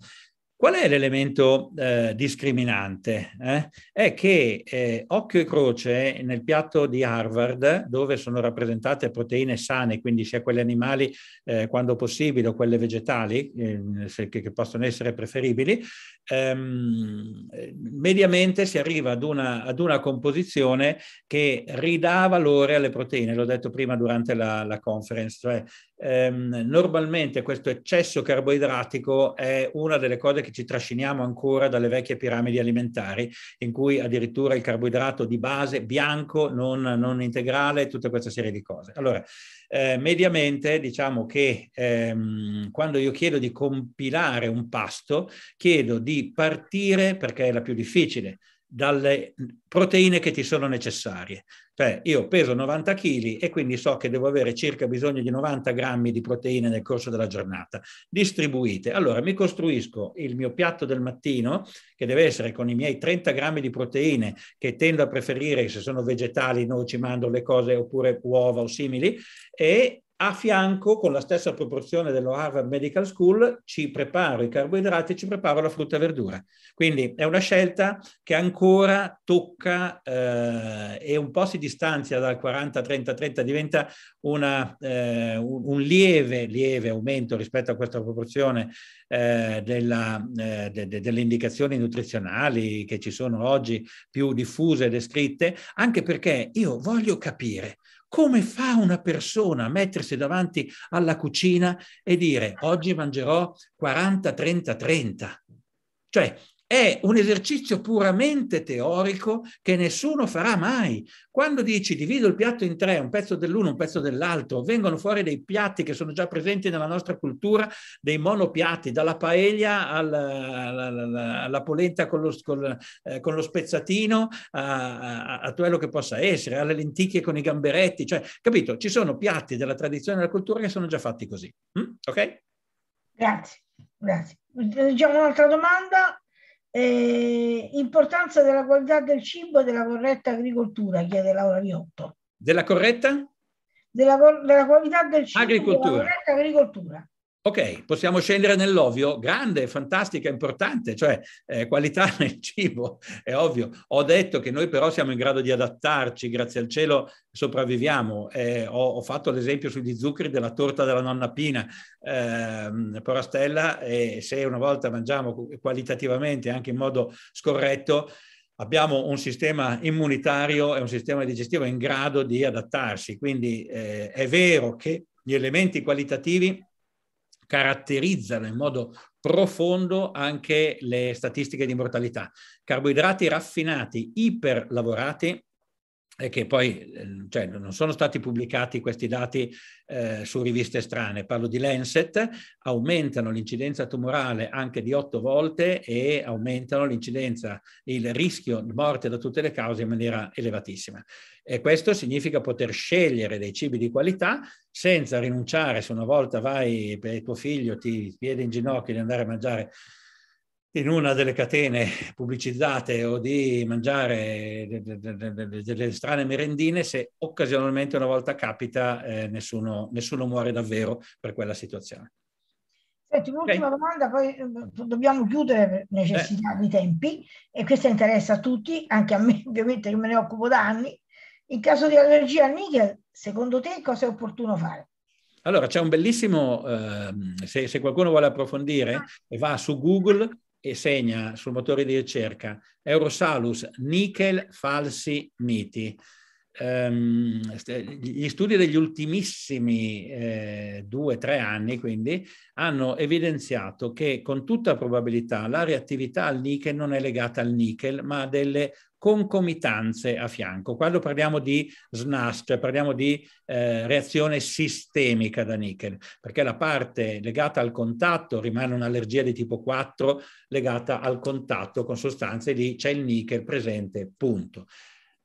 S5: Qual è l'elemento eh, discriminante? Eh? È che eh, occhio e croce nel piatto di Harvard, dove sono rappresentate proteine sane, quindi sia quelle animali eh, quando possibile o quelle vegetali, eh, se, che, possono essere preferibili, ehm, mediamente si arriva ad una, ad una, composizione che ridà valore alle proteine, l'ho detto prima durante la, la conference, cioè ehm, normalmente questo eccesso carboidratico è una delle cose che che ci trasciniamo ancora dalle vecchie piramidi alimentari, in cui addirittura il carboidrato di base bianco, non, non integrale, tutta questa serie di cose. Allora, eh, mediamente diciamo che ehm, quando io chiedo di compilare un pasto, chiedo di partire, perché è la più difficile, dalle proteine che ti sono necessarie. Cioè io peso 90 kg e quindi so che devo avere circa bisogno di 90 grammi di proteine nel corso della giornata, distribuite. Allora mi costruisco il mio piatto del mattino che deve essere con i miei 30 grammi di proteine che tendo a preferire se sono vegetali, noci, mandorle, cose oppure uova o simili e a fianco, con la stessa proporzione dello Harvard Medical School, ci preparo i carboidrati e ci preparo la frutta e verdura. Quindi è una scelta che ancora tocca eh, e un po' si distanzia dal 40-30-30, diventa una, eh, un lieve, lieve aumento rispetto a questa proporzione eh, della, eh, de, de, delle indicazioni nutrizionali che ci sono oggi più diffuse e descritte, anche perché io voglio capire come fa una persona a mettersi davanti alla cucina e dire oggi mangerò 40, 30, 30? Cioè, è un esercizio puramente teorico che nessuno farà mai. Quando dici divido il piatto in tre, un pezzo dell'uno, un pezzo dell'altro, vengono fuori dei piatti che sono già presenti nella nostra cultura, dei monopiatti, dalla paella alla, alla, alla polenta con lo, con, eh, con lo spezzatino, a, a, a, quello che possa essere, alle lenticchie con i gamberetti. Cioè, capito? Ci sono piatti della tradizione e della cultura che sono già fatti così. Mm? Ok?
S4: Grazie, grazie. Leggiamo un'altra domanda. Eh, importanza della qualità del cibo e della corretta agricoltura, chiede Laura Viotto.
S5: Della corretta?
S4: Della, della qualità del cibo agricoltura. e della corretta agricoltura.
S5: Ok, possiamo scendere nell'ovvio? Grande, fantastica, importante, cioè eh, qualità nel cibo, è ovvio. Ho detto che noi però siamo in grado di adattarci, grazie al cielo sopravviviamo. Eh, ho, ho, fatto l'esempio sugli zuccheri della torta della nonna Pina, eh, Porastella, e se una volta mangiamo qualitativamente, anche in modo scorretto, abbiamo un sistema immunitario e un sistema digestivo in grado di adattarsi. Quindi eh, è vero che gli elementi qualitativi caratterizzano in modo profondo anche le statistiche di mortalità. Carboidrati raffinati, iperlavorati, e che poi ehm, cioè, non sono stati pubblicati questi dati eh, su riviste strane, parlo di Lancet, aumentano l'incidenza tumorale anche di otto volte e aumentano l'incidenza, il rischio di morte da tutte le cause in maniera elevatissima. E questo significa poter scegliere dei cibi di qualità senza rinunciare se una volta vai per tuo figlio, ti piede in ginocchio di andare a mangiare in una delle catene pubblicizzate o di mangiare delle strane merendine, se occasionalmente una volta capita, eh, nessuno, nessuno muore davvero per quella situazione.
S4: Senti, un'ultima okay. domanda, poi eh, dobbiamo chiudere per necessità eh. di tempi e questo interessa a tutti, anche a me ovviamente che me ne occupo da anni. In caso di allergia al nickel, secondo te cosa è opportuno fare?
S5: Allora, c'è un bellissimo, eh, se, se, qualcuno vuole approfondire, ah. va su Google e segna sul motore di ricerca Eurosalus nickel falsi miti. Um, gli studi degli ultimissimi eh, due o tre anni, quindi, hanno evidenziato che con tutta probabilità la reattività al nickel non è legata al nickel, ma a delle concomitanze a fianco. Quando parliamo di SNAS, cioè parliamo di eh, reazione sistemica da nickel, perché la parte legata al contatto rimane un'allergia di tipo 4 legata al contatto con sostanze, lì c'è il nickel presente, punto.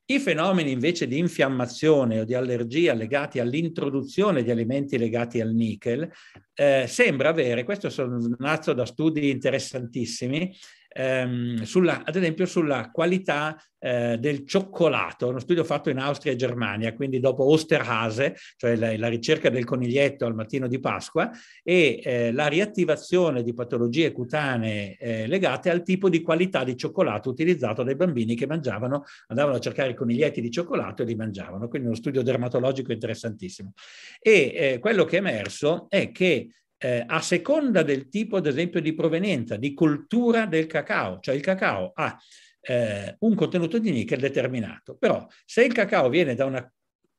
S5: I fenomeni invece di infiammazione o di allergia legati all'introduzione di alimenti legati al nickel eh, sembra avere, questo è un nazzo da studi interessantissimi, ehm, sulla, ad esempio sulla qualità eh, del cioccolato, uno studio fatto in Austria e Germania, quindi dopo Osterhase, cioè la, la ricerca del coniglietto al mattino di Pasqua, e eh, la riattivazione di patologie cutanee eh, legate al tipo di qualità di cioccolato utilizzato dai bambini che mangiavano, andavano a cercare i coniglietti di cioccolato e li mangiavano, quindi uno studio dermatologico interessantissimo. E eh, quello che è emerso è che eh, a seconda del tipo, ad esempio, di provenienza, di cultura del cacao, cioè il cacao ha eh, un contenuto di nickel determinato. Però se il cacao viene da una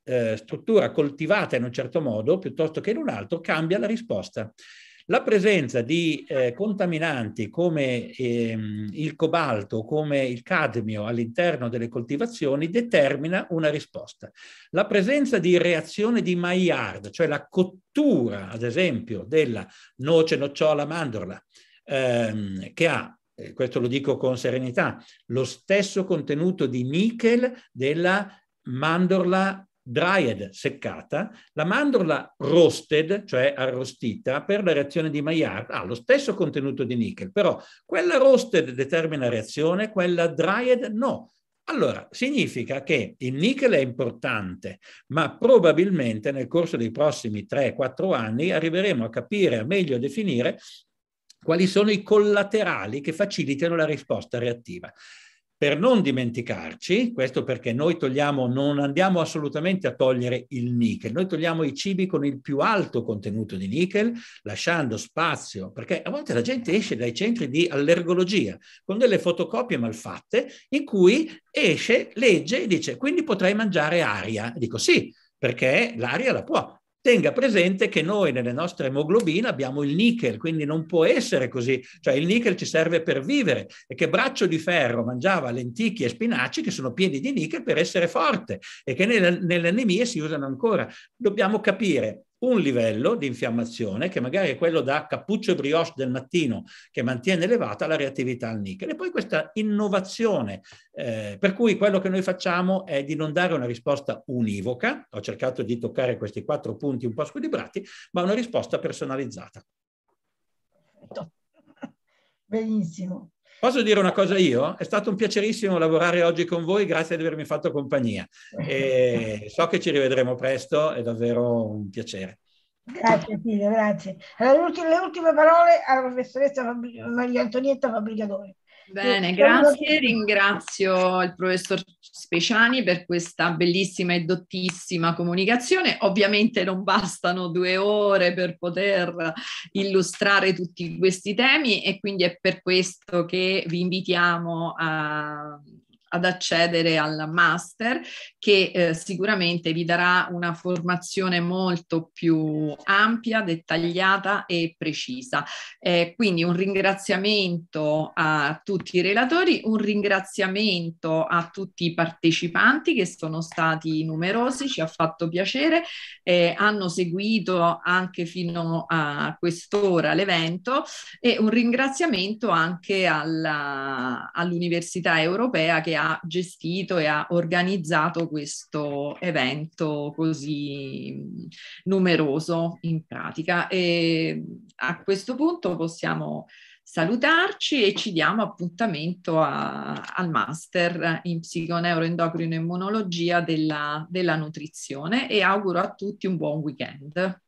S5: eh, struttura coltivata in un certo modo piuttosto che in un altro, cambia la risposta. La presenza di eh, contaminanti come ehm, il cobalto, come il cadmio all'interno delle coltivazioni determina una risposta. La presenza di reazione di Maillard, cioè la cottura, ad esempio, della noce, nocciola, mandorla, ehm, che ha eh, questo lo dico con serenità, lo stesso contenuto di nichel della mandorla dried seccata, la mandorla roasted, cioè arrostita, per la reazione di Maillard ha ah, lo stesso contenuto di nickel, però quella roasted determina reazione, quella dried no. Allora, significa che il nickel è importante, ma probabilmente nel corso dei prossimi 3-4 anni arriveremo a capire, a meglio definire, quali sono i collaterali che facilitano la risposta reattiva per non dimenticarci, questo perché noi togliamo, non andiamo assolutamente a togliere il nickel, noi togliamo i cibi con il più alto contenuto di nickel, lasciando spazio, perché a volte la gente esce dai centri di allergologia con delle fotocopie malfatte in cui esce, legge e dice quindi potrei mangiare aria. Dico sì, perché l'aria la può tenga presente che noi nelle nostre emoglobine abbiamo il nickel, quindi non può essere così, cioè il nickel ci serve per vivere e che braccio di ferro mangiava lenticchie e spinaci che sono pieni di nickel per essere forte e che nelle, nelle anemie si usano ancora. Dobbiamo capire un livello di infiammazione che magari è quello da cappuccio e brioche del mattino che mantiene elevata la reattività al nickel. E poi questa innovazione, eh, per cui quello che noi facciamo è di non dare una risposta univoca, ho cercato di toccare questi quattro punti un po' squilibrati, ma una risposta personalizzata.
S2: Benissimo.
S5: Posso dire una cosa io? È stato un piacerissimo lavorare oggi con voi, grazie di avermi fatto compagnia. E so che ci rivedremo presto, è davvero un piacere.
S4: Grazie Silvio, grazie. Allora, le ultime parole alla professoressa Maria Antonietta Fabbrigatore. Bene, grazie.
S1: Ringrazio il professor Speciani per questa bellissima e dottissima comunicazione. Ovviamente non bastano due ore per poter illustrare tutti questi temi e quindi è per questo che vi invitiamo a ad accedere al master che eh, sicuramente vi darà una formazione molto più ampia, dettagliata e precisa. Eh, quindi un ringraziamento a tutti i relatori, un ringraziamento a tutti i partecipanti che sono stati numerosi, ci ha fatto piacere, eh, hanno seguito anche fino a quest'ora l'evento e un ringraziamento anche all'Università Europea che ha ha gestito e ha organizzato questo evento così mm, numeroso in pratica. E a questo punto possiamo salutarci e ci diamo appuntamento a, al master in psiconeuroendocrino immunologia della, della nutrizione e auguro a tutti un buon weekend.